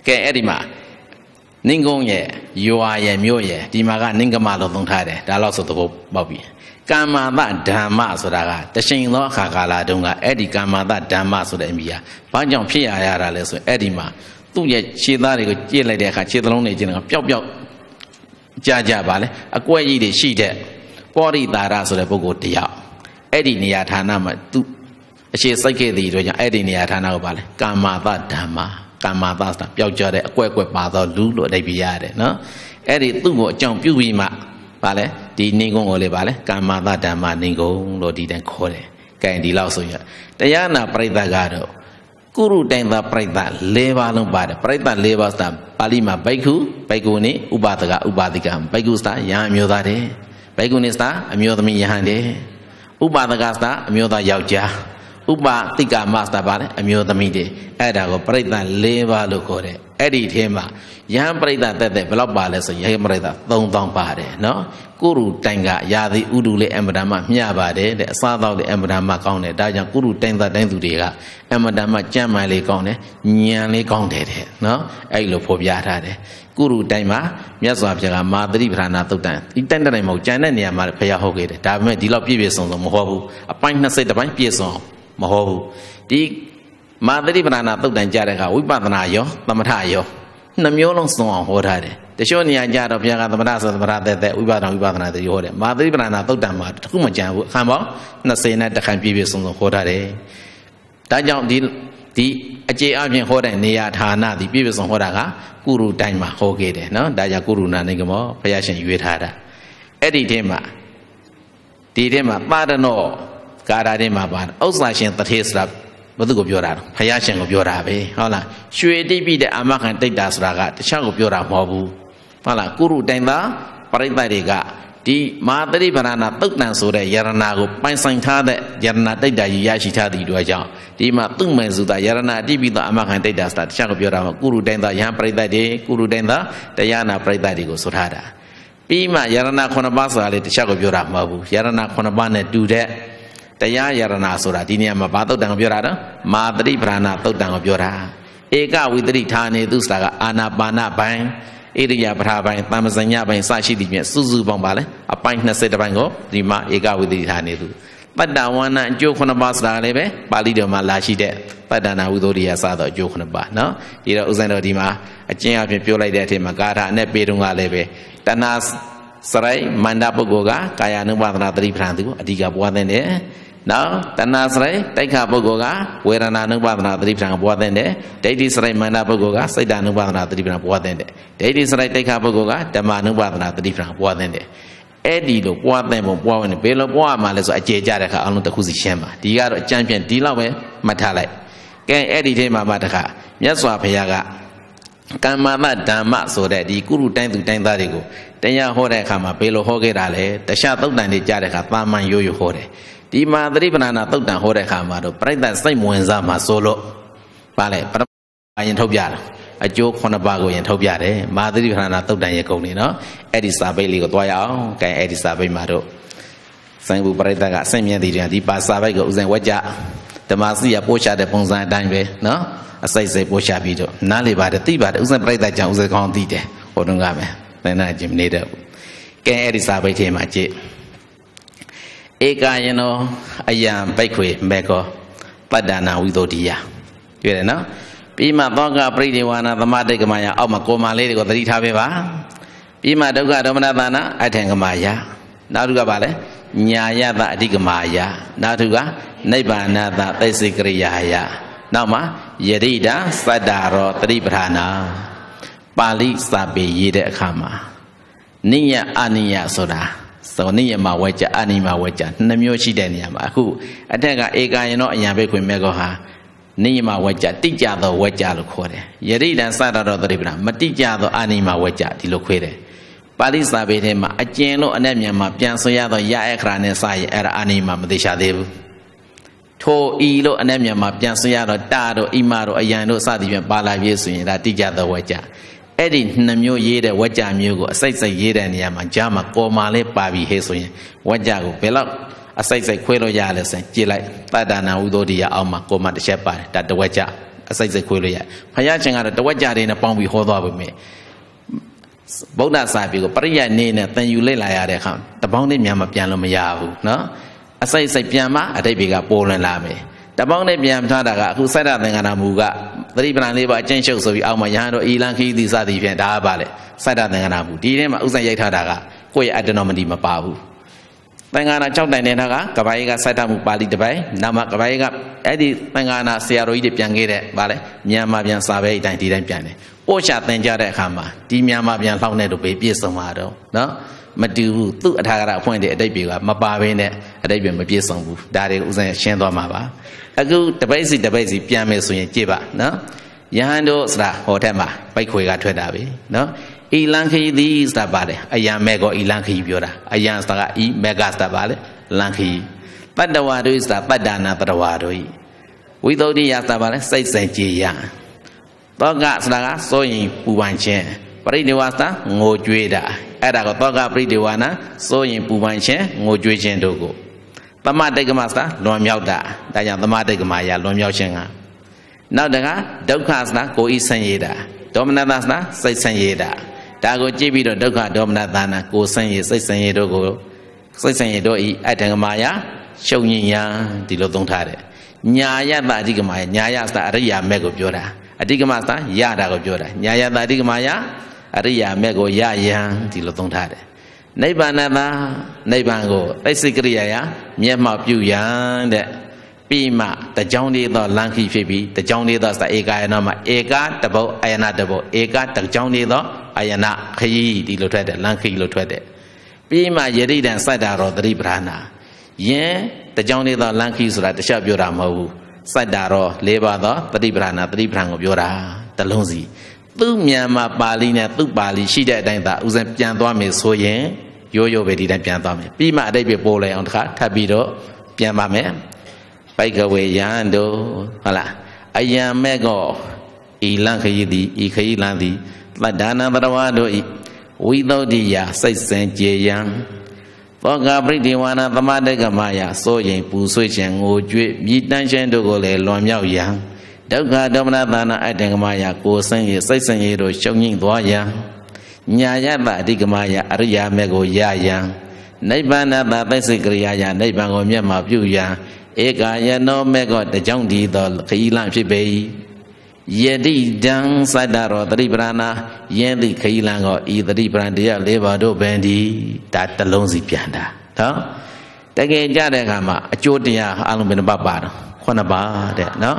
ကဲအဲ့ဒီမှာနင်းကုန်းရဲ့ယွာရဲ့မြို့ရဲ့ဒီမှာကနင်းကမလို့သုံးထားတယ်ဒါလောက်ဆိုသဘောပေါက်ပြီကာမတဓမ္မဆိုတာကတချိန်သောအခါကာလတုန်းကအဲ့ဒီကာမတဓမ္မဆိုတဲ့အမည်ဟာဘာကြောင့်ဖြစ်ရရတာလဲဆိုအဲ့ဒီမှာသူ့ရဲ့ခြေသားတွေကိုကြည့်လိုက်တဲ့အခါခြေသလုံးတွေကျင်းတော့ပျောက်ပျောက်ကြကြပါလေအကွက်ကြီးတွေရှိတဲ့ပောရိတာရဆိုတဲ့ပုဂ္ဂိုလ်တယောက်အဲ့ဒီနေရာဌာနမှာသူအရှိစိုက်ခဲ့တဲ့အတွက်ကြောင့်အဲ့ဒီနေရာဌာနကိုပါလဲကာမာသဓမ္မာကာမာသဆိုတာပျောက်ကြတဲ့အကွက်ကွက်ပါသောလူလို့အဓိပ္ပာယ်ရတယ်နော်အဲ့ဒီသူ့ကိုအကြောင်းပြုပြီးမှပါလဲဒီနိဂုံးကိုလေပါလဲကာမာသဓမ္မာနိဂုံးလို့ဒီတိုင်းခေါ်တယ်ကဲဒီလောက်ဆိုရတရားနာပရိသတ်ကတော့ကုရုတိုင်သာပြိဿ၄ပါးလုံးပါတယ်ပြိဿ၄ပါးစတာပါဠိမှာဘိက္ခုဘိက္ခုနိဥပါဒကဥပါဒိကဘိက္ခုစတာယံအမျိုးသားတယ်ဘိက္ခုနိစ္စအမျိုးသမီးယဟန်တယ်ဥပါဒကစ္စအမျိုးသားယောက်ျားဥပတိကမစ္စတာပါလေအမျိုးသမီးတွေအဲ့ဒါကိုပြိဿ၄ပါးလို့ခေါ်တယ်အဲ့ဒီထဲမှာယဟန်ပြိဿတက်တဲ့ဘယ်လောက်ပါလဲဆိုရင်ယဟန်ပြိဿ3000ပါတယ်နော်ကုရုတိုင်ကရာသီဥတုလေးအမတန်မှမျှပါတယ်တဲ့အစားသောက်လေးအမတန်မှကောင်းတယ်ဒါကြောင့်ကုရုတိုင်သားတိုင်းသူတွေကအမတန်မှကြံ့မာလေးကောင်းတယ်ညံလေးကောင်းတယ်တဲ့နော်အဲ့လိုဖော်ပြထားတယ်ကုရုတိုင်းမှာမြတ်စွာဘုရားကမာသတိပဋ္ဌာနာသုတ်တန်ဒီတိုင်းတိုင်းမဟုတ်ကြံတဲ့နေရာမှာဘုရားဟောခဲ့တယ်ဒါပေမဲ့ဒီလောက်ပြည့်ပြည့်စုံစုံမဟောဘူးအပိုင်း20တပိုင်းပြည့်စုံမဟောဘူးဒီမာသတိပဋ္ဌာနာသုတ်တန်ကြတဲ့အခါဝိပဿနာရောသမထရောနှစ်မျိုးလုံးစုံအောင်ဟောထားတယ်တချို့နေရာကြတော့ဘုရားကသမထဆိုသမထသက်သက်ဝိပဿနာဝိပဿနာတည်းဟောတယ်မာသတိပဋ္ဌာနာသုတ်တန်မှာတစ်ခုမှကြံဘူးအခါပေါင်း20နဲ့တစ်ခါပြည့်ပြည့်စုံစုံဟောထားတယ်ဒါကြောင့်ဒီဒီအကျေအပြင်ဟောတဲ့နေရာဌာနဒီပြည့်ပြည့်စုံဟောတာက ကုရုတိုင်းမှာဟောခဲ့တယ်နော်ဒါကြောင့်ကုရုဏာနေကမောဘုရားရှင်ရွေးထားတာအဲ့ဒီထဲမှာဒီထဲမှာပါရဏောကာရာထဲမှာပါဥစ္စာရှင်တထေဆိုတာဘုသူကိုပြောတာဘုရားရှင်ကိုပြောတာပဲဟုတ်လားရွှေတိပိတဲ့အမခံတိတ်တာဆိုတာကတခြားကိုပြောတာမဟုတ်ဘူးဟုတ်လားကုရုတိုင်းသားပရိသတ်တွေကဒီမဟာသတိပ္ပဏနာတုတ်တန်ဆိုတဲ့ယရနာကိုပိုင်ဆိုင်ထားတဲ့ယရနာတိတ်တာကြီးရရှိထားသည့်တို့အကြောင်းဒီမှာသူ့မယ်ဆိုတာယရနာအတိပိသောအမခံတိတ်တာဆိုတာတခြားကိုပြောတာမဟုတ်ကုရုတိုင်းသာယဟန်ပရိသတ်တွေကုရုတိုင်းသာတရားနာပရိသတ်တွေကိုဆိုထားတာပြီးမှယရနာ9ပါးဆိုတာလေတခြားကိုပြောတာမဟုတ်ဘူးယရနာ9ပါးနဲ့တူတဲ့တရားယရနာဆိုတာဒီနေရာမှာဘာတုတ်တန်ကိုပြောတာတော့မဟာသတိပ္ပဏနာတုတ်တန်ကိုပြောတာဧကဝိသတိဌာနေသူဆိုတာကအာနာပါနပိုင်းဣရိယာပထာပိုင်းတမ္ပဇညပိုင်းစရှိသည်ဖြင့်စုစုပေါင်းပါလေအပိုင်း20တပိုင်းကိုဒီမှာဧကဝိသေဌာနေသူပတ္တဝန္နအကျိုး9ပါးဆိုတာလည်းပဲပါဠိတော်မှာလာရှိတဲ့ပတ္တနာဟုသောရိယစသောအကျိုး9ပါးနော်ဒီတော့ဥစဉ်တော်ဒီမှာအကျဉ်းအဖြစ်ပြောလိုက်တဲ့အထက်မှာဂါထာနဲ့ပေတုံးကလည်းပဲတဏ္ဍစရိုက်မန္တပုဂ္ဂိုလ်ကကာယ ानु ပါဒနာသတိပဋ္ဌာန်သူအဓိကပွားတဲ့နော်တဏှာစရိုက်တိုက်ခပုဂ္ဂိုလ်ကဝေဒနာနုပါဒနာသတိပ္ပံဘဝသင်တယ်ဒိဋ္ဌိစရိုက်မန္တပုဂ္ဂိုလ်ကစိတ်တနုပါဒနာသတိပ္ပံဘဝသင်တယ်ဒိဋ္ဌိစရိုက်တိုက်ခပုဂ္ဂိုလ်ကဓမ္မနုပါဒနာသတိပ္ပံဘဝသင်တယ်အဲ့ဒီလိုပွားသင်ဖို့ပွားဝင်ဘယ်လိုပွားမှာလဲဆိုအကျေကြတဲ့အခါအလုံးတစ်ခုစီရှင်းပါဒီကတော့အကျမ်းဖြင့်ဒီလောက်ပဲမှတ်ထားလိုက်ကဲအဲ့ဒီထဲမှာမှတခါမြတ်စွာဘုရားကကမ္မမဓမ္မဆိုတဲ့ဒီကုရုတိုင်းသူတိုင်းသားတွေကိုတရားဟောတဲ့အခါမှာဘယ်လိုဟောခဲ့တာလဲတခြားသုတ်တန်တွေကြားတဲ့အခါပါမန်ရိုးရိုးဟောတယ်ဒီမှာသတိပဏာနာသုတ်တံဟောတဲ့အခါမှာတော့ပြိတ္တစိတ်ဝင်စားမှာဆိုလို့ပါလေပရမယင်ထုတ်ပြတာအကျိုး9ပါးကိုယင်ထုတ်ပြတယ်မာသတိပဏာနာသုတ်တံရဲ့ဂုဏ်တွေနော်အဲ့ဒီစာပိတ်လေးကိုသွားရအောင်ကဲအဲ့ဒီစာပိတ်မှာတော့ဆိုင်ဘူးပြိတ္တကအဆင့်မြင့်တည်တယ်ဒီပါစာပိတ်ကိုဥစဉ်ဝက်ကြဓမ္မစီရပို့ချတဲ့ပုံစံအတိုင်းပဲနော်အစိုက်စိတ်ပို့ချပြီးတော့နားလေပါတယ်သိပါတယ်ဥစဉ်ပြိတ္တကြောင့်ဥစဉ်ကောင်းသိတယ်ဟိုတုန်းကပဲသင်္ဍာကျင်မနေတတ်ဘူးကဲအဲ့ဒီစာပိတ်ထဲမှာကြည့်ဧကယနောအယံဘိတ်ခွေမေကောပတ္တနာဝိသုဒ္ဓိယတွေ့တယ်နော်ပြီးမှသောကပရိဒေဝနာသမတိတ်ကမယအောက်မှာကိုမလေးတွေကိုသတိထားပေးပါပြီးမှဒုက္ခဒေါမနသာနာအထင်ကမယနောက်တစ်ခုကပါလဲညာယတအဓိကမယနောက်တစ်ခုကနိဗ္ဗာနတသိစိကရိယာယနောက်မှာယရိဒာသတ္တရောတတိပဌာနာပါဠိစာပေရေးတဲ့အခါမှာနိယအနိယဆိုတာသောနိယမဝေကြအနိမဝေကြနှမျိုးရှိတဲ့နေရာမှာအခုအထက်ကဧကယနောအညာဘိခွေမေကောဟာနိယမဝေကြတိကြသောဝေကြလို့ခေါ်တယ်ယရိတံစတာတော်သတိပ္ပဏမတိကြသောအနိမဝေကြဒီလိုခွဲတယ်ပါဠိစာပေထဲမှာအကျဉ်လို့အနဲ့မြန်မှာပြန်ဆွရသောရအခရာနဲ့စာရင်အဲ့ဒါအနိမမသိချသေးဘူးထိုဤလို့အနဲ့မြန်မှာပြန်ဆွရတော့တာတို့အိမတို့အယံတို့စသည်ဖြင့်ပါလာပြည့်ဆိုရင်ဒါတိကြသောဝေကြအဲ့ဒီနှမျိုးရေးတဲ့ဝကြမျိုးကိုအစိုက်စိုက်ရေးတဲ့နေရာမှာကြားမှာကော်မာလေးပါပြီဟဲ့ဆိုရင်ဝကြကိုဘယ်လောက်အစိုက်စိုက်ခွဲလို့ရလဲဆိုရင်ကြည်လိုက်တတနာဥဒိုဒီယအောင်မှာကော်မာတစ်ချက်ပါတယ်ဒါတဝက်ကြအစိုက်စိုက်ခွဲလို့ရဘုရားရှင်ကတော့တဝက်ကြတွေနဲ့ပေါင်းပြီးဟောသွားပြီမြေဗုဒ္ဓစာပေကိုပရိယတ်နေနဲ့သင်ယူလေ့လာရတဲ့အခါတပေါင်းနဲ့မြန်မပြန်လို့မရဘူးနော်အစိုက်စိုက်ပြန်မှအတိတ်ကပေါ်လွင်လာမယ်တပေါင်းနဲ့ပြန်ထားတာကအခုစိုက်ရသင်္ကနာမူကသတိပဋ္ဌာန်လေးပါအကျင့်ရှုပ်ဆိုပြီးအောက်မှာယဟန်တို့အီလန်ခီးသီစသည်ဖြင့်ဒါကပါလေစိုက်တာသင်္ကနာမှုဒီထဲမှာဥစ္စာရိုက်ထားတာကကိုယ့်ရဲ့အတ္တနောမတိမပါဘူးသင်္ကနာ၆တိုင်တဲ့နောက်ကကဘာကြီးကစိုက်တာမှုပါဠိတစ်ပိုင်းနာမကဘာကြီးကအဲ့ဒီသင်္ကနာဆရာတော်ကြီးတွေပြန်ခဲ့တဲ့ဗာလေမြန်မာပြန်စာပဲအတိုင်းဒီတိုင်းပြန်တယ်ပို့ချသင်ကြတဲ့အခါမှာဒီမြန်မာပြန်လှောက်နေတို့ပဲပြည့်စုံပါတော့နော်မတူဘူးသူ့အထာဂရအဖွင့်တဲ့အတိတ်တွေကမပါဘဲနဲ့အတိတ်တွေမပြည့်စုံဘူးဒါတွေဥစဉ်ရှင်းသွားမှာပါအခုတပိတ်စီတပိတ်စီပြန်မယ်ဆိုရင်ကြည့်ပါနော်ယဟန်တို့ဆိုတာဟောထက်မှာပိုက်ခွေကထွက်တာပဲနော်အီလန်ခီသည်ဆိုတာပါတယ်အယံမဲကောအီလန်ခီပြောတာအယံဆိုတာကအီမဲကဆိုတာပါလေလန်ခီပတ္တဝါတို့ဆိုတာပတ္တနာပတ္တဝါတို့ဝိသုဒ္ဓိယဆိုတာပါလေစိတ်ဆိုင်ကြည်ရသောကဆိုတာကစိုးရင်ပူပန်ခြင်းပရိနိဝါစငိုကြွေးတာအဲ့ဒါကိုသောကပရိဒေဝနာစိုးရင်ပူပန်ခြင်းငိုကြွေးခြင်းတို့ကိုသမတိတ်ကမစတာလွန်မြောက်တာဒါကြောင့်သမတိတ်ကမရာလွန်မြောက်ခြင်းကနောက်တကဒုက္ခစတာကိုဤဆင်းရဲတာဒေါမနတစတာစိတ်ဆင်းရဲတာဒါကိုကြည့်ပြီးတော့ဒုက္ခဒေါမနတာနာကိုဆင်းရဲစိတ်ဆင်းရဲတို့ကိုစိတ်ဆင်းရဲတို့ဤအတ္တကမရာရှုံညင်ရာဒီလိုသုံးထားတယ်ညာယတအဓိကမယညာယသအရိယာမဲ့ကိုပြောတာအဓိကမသရတာကိုပြောတာညာယတအဓိကမယအရိယာမြတ်ကိုရယံဒီလိုသုံးထားတယ်နိဗ္ဗာန်သာနိဗ္ဗာန်ကိုသိစိတ်ကရိယာယမျက်မှောက်ပြုရန်တဲ့ပြီးမှတကြောင်လေးသောလန်ခိဖြစ်ပြီးတကြောင်လေးသောသဧကာယနာမှာဧကာတပုတ်အယနာတပုတ်ဧကာတကြောင်လေးသောအယနာခရီးဒီလိုထွက်တဲ့လန်ခိလိုထွက်တဲ့ပြီးမှယရိတံစက်တာရောသတိပ္ပာနာယင်တကြောင်လေးသောလန်ခိဆိုတာတခြားပြောတာမဟုတ်ဘူးစက်တာရော၄ပါးသောသတိပ္ပာနာသတိပ္ပာန်ကိုပြောတာတလုံးစီသူ့မြန်မာပါဠိနဲ့သူ့ပါဠိရှိတဲ့အတိုင်းသာဦးဇင်းပြန်သွားမယ်ဆိုရင်ရိုးရိုးပဲဒီတိုင်းပြန်သွားမယ်ပြီးမှအတိတ်ပဲပို့လိုက်အောင်တခါထပ်ပြီးတော့ပြန်ပါမယ်ပိုက်ကဝေယံတို့ဟုတ်လားအယံမဲ့ကောဤလံခရီးသည်ဤခရီးလံသည်တတ္တနာတရဝတို့ဤဝိသုဒ္ဓိယစိတ်စင်ကြေယံသောကပရိဒီဝါနာသမတေကမယစိုးရင်ပူဆွေးခြင်းငိုကြွေ့မြည်တမ်းခြင်းတို့ကိုလည်းလွန်မြောက်ရန်ဒုက္ခဒေါမနသာနာအတ္တကမယကိုစင်ရစိတ်စင်ရတို့ရှုံငိမ့်သွားရန်ညာယတအတိကမယအရိယာမေကိုရရန်နိဗ္ဗာန်တသိစိတ်ကရိယာယနိဗ္ဗာန်ကိုမျက်မှောက်ပြုရန်ဧကယနောမေကတကြောင့်ဒီသောခီလဖြစ်ပေ၏ယတိတံစတ္တရောတတိပရဏာယင်းသည့်ခီလံကိုဤတတိပရဏတရား၄ပါးတို့ပင်ဒီဒါတလုံးစီပြန်တာနော်တကယ်ကြတဲ့အခါမှာအကျိုးတရားအလုံးပင်ပါပါတော့ခုနှစ်ပါးတဲ့နော်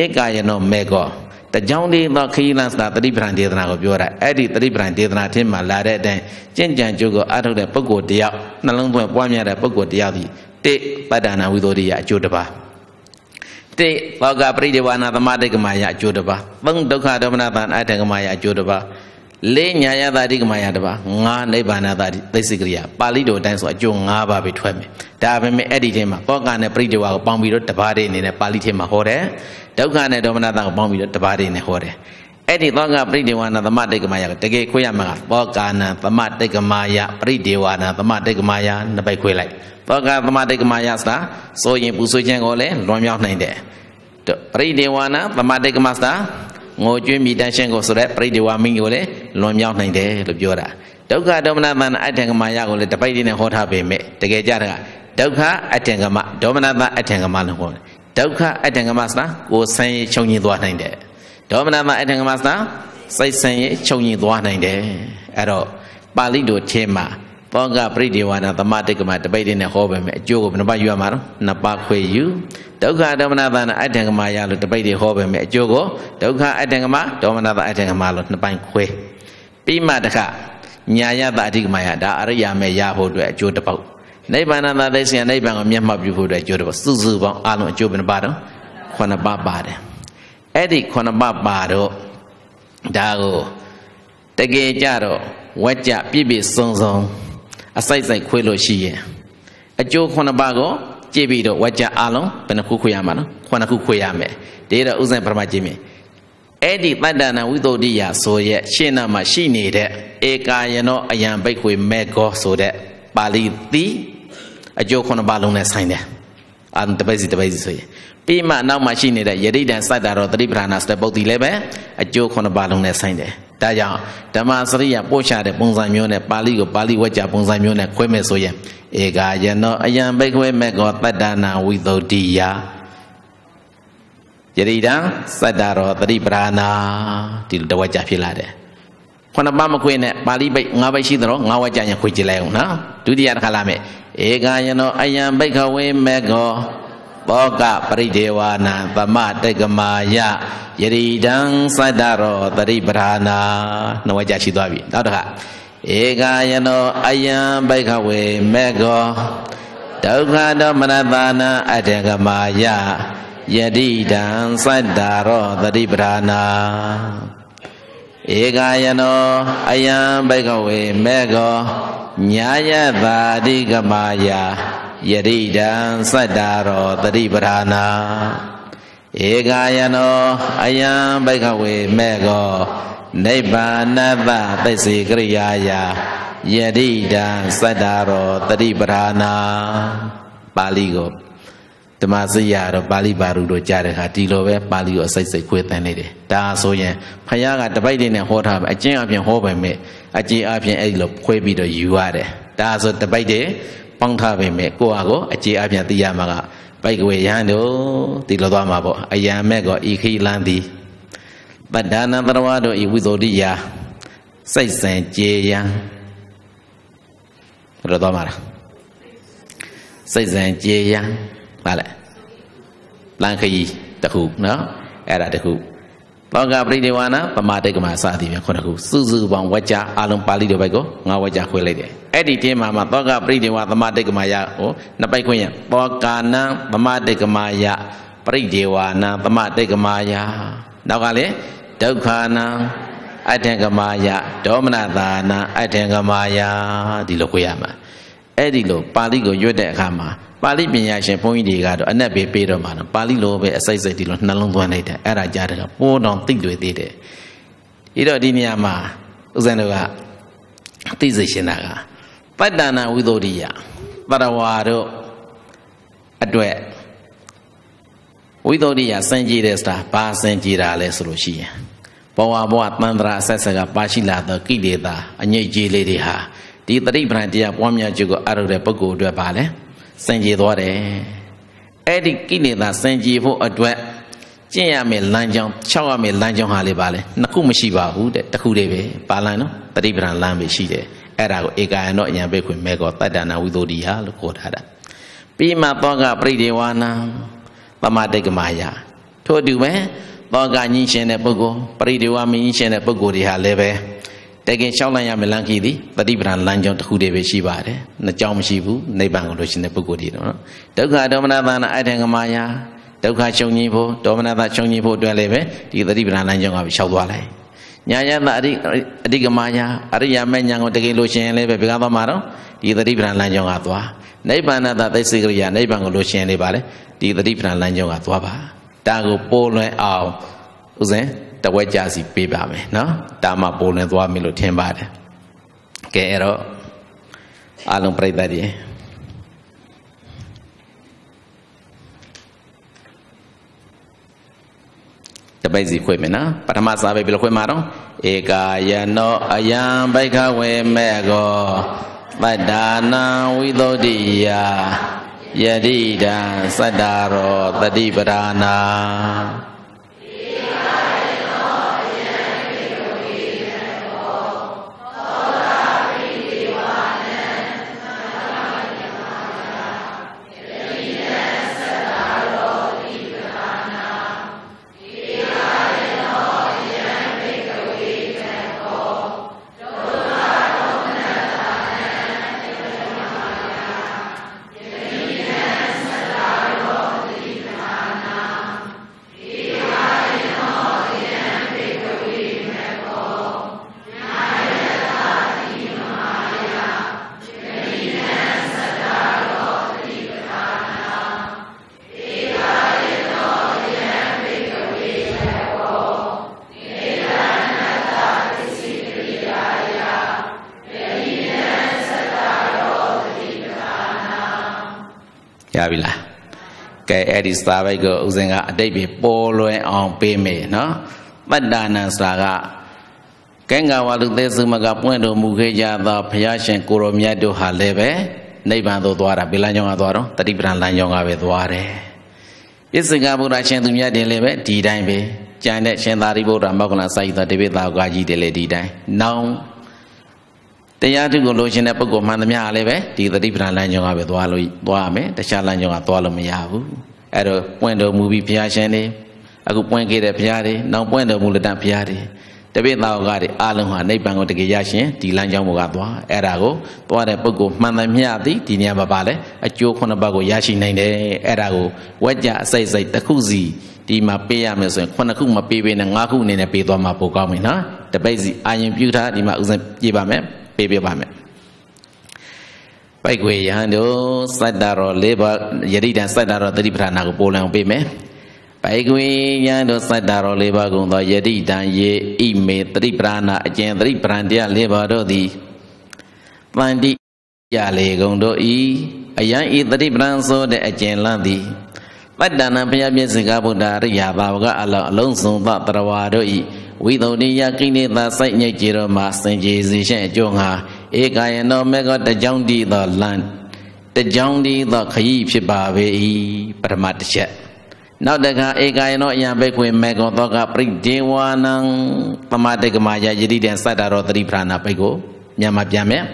ဧကာယနောမေကောတကြောင်ဒီသောခရီးလန်းသာတတိပ္ပံဒေသနာကိုပြောတာအဲ့ဒီတတိပ္ပံဒေသနာထင်းမှာလာတဲ့အတိုင်းကြင်ကြံကျုပ်ကိုအထုတ်တဲ့ပုဂ္ဂိုလ်တယောက်နှလုံးသွင်းပွားများတဲ့ပုဂ္ဂိုလ်တယောက်ဒီတိပတ္တနာဝိသောရိယအကျိုးတစ်ပါးတိသောကပရိဒေဝနာသမတိကမာယအကျိုးတစ်ပါးသုံးဒုက္ခဒေါမနသံအထေကမာယအကျိုးတစ်ပါးလေးညာယတာတိကမယတပါငါးနိဗ္ဗာန်တာတိသိစိကရိယာပါဠိတော်အတိုင်းဆိုအကျိုး၅ပါးပဲထွက်မယ်ဒါပဲမဲ့အဲ့ဒီထဲမှာပောကနဲ့ပရိဒေဝါကိုပေါင်းပြီးတော့တပါးတွေအနေနဲ့ပါဠိထဲမှာဟောတယ်ဒုက္ခနဲ့ဒေါမနတာကိုပေါင်းပြီးတော့တပါးတွေနဲ့ဟောတယ်အဲ့ဒီသောကပရိဒေဝါနာသမတိကမယကတကယ်ခွေရမှာကသောကာနာသမတိကမယပရိဒေဝါနာသမတိကမယနှစ်ပိုက်ခွေလိုက်သောကသမတိကမယဆိုတာဆိုရင်ပူဆွေးခြင်းကိုလည်းလွန်မြောက်နိုင်တယ်ပရိဒေဝါနာသမတိကမစတာငိုကြွေးမိတန်ရှင်းကိုဆိုတဲ့ပရိဒေဝမင်းကိုလည်းလွန်မြောက်နိုင်တယ်လို့ပြောတာဒုက္ခဒေါမနတန်အဋ္ဌင်္ဂမယကိုလည်းတပိုက်လေးနဲ့ဟောထားပေမဲ့တကယ်ကြတာဒုက္ခအဋ္ဌင်္ဂမဒေါမနတန်အဋ္ဌင်္ဂမလို့ဟောတယ်ဒုက္ခအဋ္ဌင်္ဂမစနာကိုဆင်းရဲချုပ်ငြိသွားနိုင်တယ်ဒေါမနတန်အဋ္ဌင်္ဂမစနာစိတ်ဆင်းရဲချုပ်ငြိသွားနိုင်တယ်အဲ့တော့ပါဠိတော်ထဲမှာပောကပရိဒေဝနာသမတိကမတပိတ်တွေနဲ့ဟောပဲမယ်အကျိုးကိုဘယ်နှပါယူရမှာတော့နှစ်ပါးခွေယူဒုက္ခဒေါမနသနာအဋ္ဌံကမရလို့တပိတ်တွေဟောပဲမယ်အကျိုးကိုဒုက္ခအဋ္ဌံကမဒေါမနသအဋ္ဌံကမလို့နှစ်ပိုင်းခွဲပြီးမှတခညာယတအဋ္ဌကမယဒါအရိယာမေရဖို့အတွက်အကျိုးတစ်ပုဒ်နိဗ္ဗာန်သာသိစရာနိဗ္ဗာန်ကိုမျက်မှောက်ပြုဖို့အတွက်အကျိုးတစ်ပုဒ်စုစုပေါင်းအလုံးအကျိုးဘယ်နှပါတော့ခုနှစ်ပါးပါတယ်အဲ့ဒီခုနှစ်ပါးပါတော့ဒါကိုတကယ်ကြတော့ဝကြပြည့်ပြည့်စုံစုံအစိုက်စိုက်ခွေးလို့ရှိရင်အကျိုးခုနှစ်ပါးကိုကြည့်ပြီးတော့ဝါကြအလုံးဘယ်နှခုခွေးရမှာနော်ခုနှစ်ခုခွေးရမယ်ဒီတော့ဥစဉ်ပရမကြည့်မယ်အဲ့ဒီတတ္တနာဝိသုဒ္ဓိယဆိုရဲ့ရှင်းနာမှာရှိနေတဲ့ဧကာယနောအယံဘိတ်ခွေမေကောဆိုတဲ့ပါဠိသီအကျိုးခုနှစ်ပါးလုံးနဲ့ဆိုင်တယ်အာတပိစီတပိစီဆိုရင်ပြီးမှနောက်မှရှိနေတဲ့ယတိတံစတ္တာရောတတိပ္ပဌာနာဆိုတဲ့ပုဒ်ဒီလည်းပဲအကျိုးခုနှစ်ပါးလုံးနဲ့ဆိုင်တယ်ဒါကြောင့်ဓမ္မစရိယပို့ချတဲ့ပုံစံမျိုးနဲ့ပါဠိကိုပါဠိဝကျပုံစံမျိုးနဲ့ခွဲမယ်ဆိုရင်ဧကာယနောအယံဘိခွေမေကောတတ္တနာဝိသုဒ္ဓိယယရိတံစတ္တရောတတိပရာဏာဒီလိုတဝက်ကြဖြစ်လာတယ်ခုနပါမခွေနဲ့ပါဠိပိတ်၅ပိတ်ရှိသလို၅ဝက်ကြရင်ခွေကြည့်လိုက်အောင်နော်ဒုတိယတစ်ခါလာမယ်ဧကာယနောအယံဘိခဝေမေကောပောကပရိဒေဝနာပမတက္ကမာယယရိတံသတ္တရောတရိပဓာနာနှဝကြရှိသွားပြီနောက်တစ်ခါဧကာယနောအယံဘိကဝေမေကောဒုက္ခတောမနတာနာအတ္တကမာယယတိတံသတ္တရောတတိပဓာနာဧကာယနောအယံဘိကဝေမေကောညာယတာတိကမာယယတိတံစတ္တာရောတတိပဓာနာဧကာယနောအယံဘိကဝေမေကော နိဗ္ဗာနတ္တသစ္စေကရိယာယယတိတံစတ္တာရောတတိပဓာနာပါဠိကိုဓမ္မစရာတော့ပါဠိပါဠိတို့ကြားတဲ့ခါဒီလိုပဲပါဠိကိုအစိတ်စိတ်ခွေးတန်းနေတယ်ဒါဆိုရင်ဖယားကတပိုက်လေးနဲ့ဟောထားပဲအကျင့်အပြင်ဟောပဲမဲ့အကျင့်အပြင်အဲ့ဒီလိုခွေးပြီးတော့ယူရတယ်ဒါဆိုတပိုက်တည်းပေါင်းထားပေမဲ့ကိုဟာကိုအကြေအပြန်သိရမှာကပိုက်ွယ်ရန်တို့ဒီလိုသွားမှာပေါ့အယံမဲ့ကောဤခိလန်သည်ပဋ္ဌာနသရဝတို့ဤဝိသုဒ္ဓိယာစိတ်ဆင်ကြေရန်ဘယ်လိုသွားမှာလဲစိတ်ဆင်ကြေရန်ဗါလဲလန်ခยีတခုနော်အဲ့ဒါတခုလောကပရိဒေဝနာပမာတိကမစသည်ပဲခုနှစ်ခုစုစုပေါင်းဝကြအလုံးပါဠိတွေဘက်ကိုငါဝကြခွဲလိုက်တယ်အဲ့ဒီတင်းမှာမှာသောကပရိဒေဝသမာတိကမယဟိုနှစ်ပိုက်ခွင့်ရသောကာနံသမာတိကမယပရိဒေဝနာသမာတိကမယနောက်ကလေဒုက္ခနာအထင်ကမာယဒေါမနသာနာအထင်ကမာယဒီလိုခွဲရမှာအဲ့ဒီလိုပါဠိကိုရွတ်တဲ့အခါမှာပါဠိပညာရှင်ဘုန်းကြီးတွေကတော့အနက်ပဲပေးတော့မှာတော့ပါဠိလိုပဲအစိုက်စိတ်ဒီလိုနှလုံးသွင်းလိုက်တယ်အဲ့ဒါကြားတယ်ပိုးတော်သိတွေ့သေးတယ်ဤတော့ဒီနေရာမှာဥစဉ်တို့ကသိစေရှင်တာကပတ္တနာဝိသုဒ္ဓိယပရဝါတို့အတွက်ဝိသုဒ္ဓိယစင်ကြည်တဲ့ဆိုတာဘာစင်ကြည်တာလဲဆိုလို့ရှိရင်ဘဝဘဝတန္တရာအဆက်ဆက်ကပါရှိလာသောကိလေသာအငြိတ်ကြီးလေးတွေဟာဒီတတိပ္ပံတရားပွားများခြင်းကိုအရုပ်တဲ့ပုဂ္ဂိုလ်အတွက်ပါလဲ။စင်ကြေသွားတယ်အဲ့ဒီကိလေသာစင်ကြေဖို့အတွက်ကျင့်ရမယ်လမ်းကြောင်းခြောက်ရမယ်လမ်းကြောင်းဟာလေပါလေနှစ်ခုမရှိပါဘူးတဲ့တစ်ခုတည်းပဲပါလန်နော်ပฏิပဒံလမ်းပဲရှိတယ်အဲ့ဒါကိုဧကယံတော့အញ្ញံပိတ်ခွင်မဲကောတတ္တနာဝိသုဒ္ဓိဟာလို့ခေါ်ထားတာပြီးမှသောကပရိဒေဝါနာပမတိတ်ကမာယထို့အတူပဲသောကညှင်းရှင်တဲ့ပုဂ္ဂိုလ်ပရိဒေဝါမညှင်းရှင်တဲ့ပုဂ္ဂိုလ်တွေဟာလည်းပဲတကယ်ရှောက်လန့်ရမယ်လမ်းကြီးသည်ပฏิပဒလမ်းကြောင်းတစ်ခုတည်းပဲရှိပါတယ်။နှစ်ကြောင်းမရှိဘူးနိဗ္ဗာန်ကိုလို့ရှင်တဲ့ပုဂ္ဂိုလ်တွေတော့နော်။ဒုက္ခဒေါမနသာနာအထင်ကမာယာဒုက္ခချုပ်ငြိဖို့ဒေါမနသာချုပ်ငြိဖို့အတွက်လည်းပဲဒီပฏิပဒလမ်းကြောင်းကရှောက်သွားလိုက်။ညာယတအရိအတိကမာယာအရိယာမေညာကိုတကယ်လို့ရှင်လည်းပဲဘယ်ကသွားမှာတော့ဒီပฏิပဒလမ်းကြောင်းကသွား။နိဗ္ဗာန်သာသိစေကရိယာနိဗ္ဗာန်ကိုလို့ရှင်လည်းပါလေဒီပฏิပဒလမ်းကြောင်းကသွားပါ။ဒါကိုပိုးလွှဲအောင်ဥစဉ်တဝက်ကြစီပေးပါမယ်နော်ဒါမှပုံနဲ့သွားမယ်လို့ထင်ပါတယ်ကဲအဲ့တော့အလုံးပြိတ္တတွေတပိတ်စီခွေမယ်နော်ပထမစာပဲဘယ်လိုခွေမှာတော့ဧကာယနောအယံဘိက္ခဝေမေကောပတ္တာနာဝိသုဒ္ဓိယယတိတံသတ္တာရောတတိပဒါနာထားပြီလားကဲအဲ့ဒီစာပိုက်ကိုဥစဉ်ကအတိတ်ပဲပေါ်လွင်အောင်ပေးမယ်နော်ပတ္တာနံစာကကဲငါဝါလူသေစုမကပွင့်တော်မူခဲ့ကြသောဘုရားရှင်ကိုရောမြတ်တို့ဟာလည်းပဲနိဗ္ဗာန်သို့သွားတာဘယ်လမ်းကြောင်းကသွားတော့တတိပဒံလမ်းကြောင်းကပဲသွားတယ်ပစ္စကဗုဒ္ဓရှင်သူမြတ်တင်လည်းပဲဒီတိုင်းပဲကြံတဲ့ရှင်သာရိပုတ္တရာမောက္ခလဆိုင်သောတိပိသာကကြီးတယ်လည်းဒီတိုင်းနောင်တရားထုကိုလိုချင်တဲ့ပုဂ္ဂိုလ်မှန်သမျှလည်းပဲဒီသတိပဋ္ဌာန်လမ်းကြောင်းကပဲသွားလို့သွားမယ်တခြားလမ်းကြောင်းကသွားလို့မရဘူးအဲ့တော့ပွင့်တော်မူပြီးဘုရားရှင်တွေအခုပွင့်ခဲ့တဲ့ဘုရားတွေနောက်ပွင့်တော်မူလက်တန်ဘုရားတွေတပိသာဝကတွေအလုံးဟာနိဗ္ဗာန်ကိုတကယ်ရရှင်ဒီလမ်းကြောင်းကိုကသွားအဲ့ဒါကိုသွားတဲ့ပုဂ္ဂိုလ်မှန်သမျှသည်ဒီနေရာမှာပါလဲအကျိုးခုနှစ်ပါးကိုရရှိနိုင်တယ်အဲ့ဒါကိုဝကြအစိတ်စိတ်တစ်ခုစီဒီမှာပေးရမယ်ဆိုရင်ခုနှစ်ခုမပေးဘဲနဲ့ငါးခုအနေနဲ့ပေးသွားမှာပိုကောင်းမယ်နော်တပိတ်စီအာရင်ပြုထားဒီမှာဥစဉ်ပြေးပါမယ်ပေးပြပါမယ်ပိုက်ွေယဟန်တို့စัตတရော၄ပါးယတိတံစัตတရောတတိပဌာနာကိုပိုလံအောင်ပေးမယ်ပိုက်ွေယဟန်တို့စัตတရော၄ပါးကုံသောယတိတံယေဣမေတတိပဌာနာအကျဉ်တတိပဌာန်တရား၄ပါးတို့သည်ပန္တိရလေကုံတို့ဤအယံဤတတိပဌာန်ဆိုတဲ့အကျဉ်လန့်သည် ပတ္တနာဘုရားမြတ်စေကဗုဒ္ဓရိယာဘာဝကအလောင်းအလုံးစုံသောတရဝါတို့၏ဝိသုဒ္ဓိယကိလေသာစိုက်ညစ်ကြတော်မှာစင်ကြည်စီရှင်းအကျိုးငါဧကယံတော်မေကတကြောင်းတည်းသောလမ်းတကြောင်းတည်းသောခရီးဖြစ်ပါပေ၏ပထမတစ်ချက်နောက်တခါဧကယံတော်အယံဘိကွေမေကောသောကပရိဒေဝနံပမတေကမယယတိတံစတ္တရောသတိပ္ပဏဘိကိုမြန်မာပြန်မယ်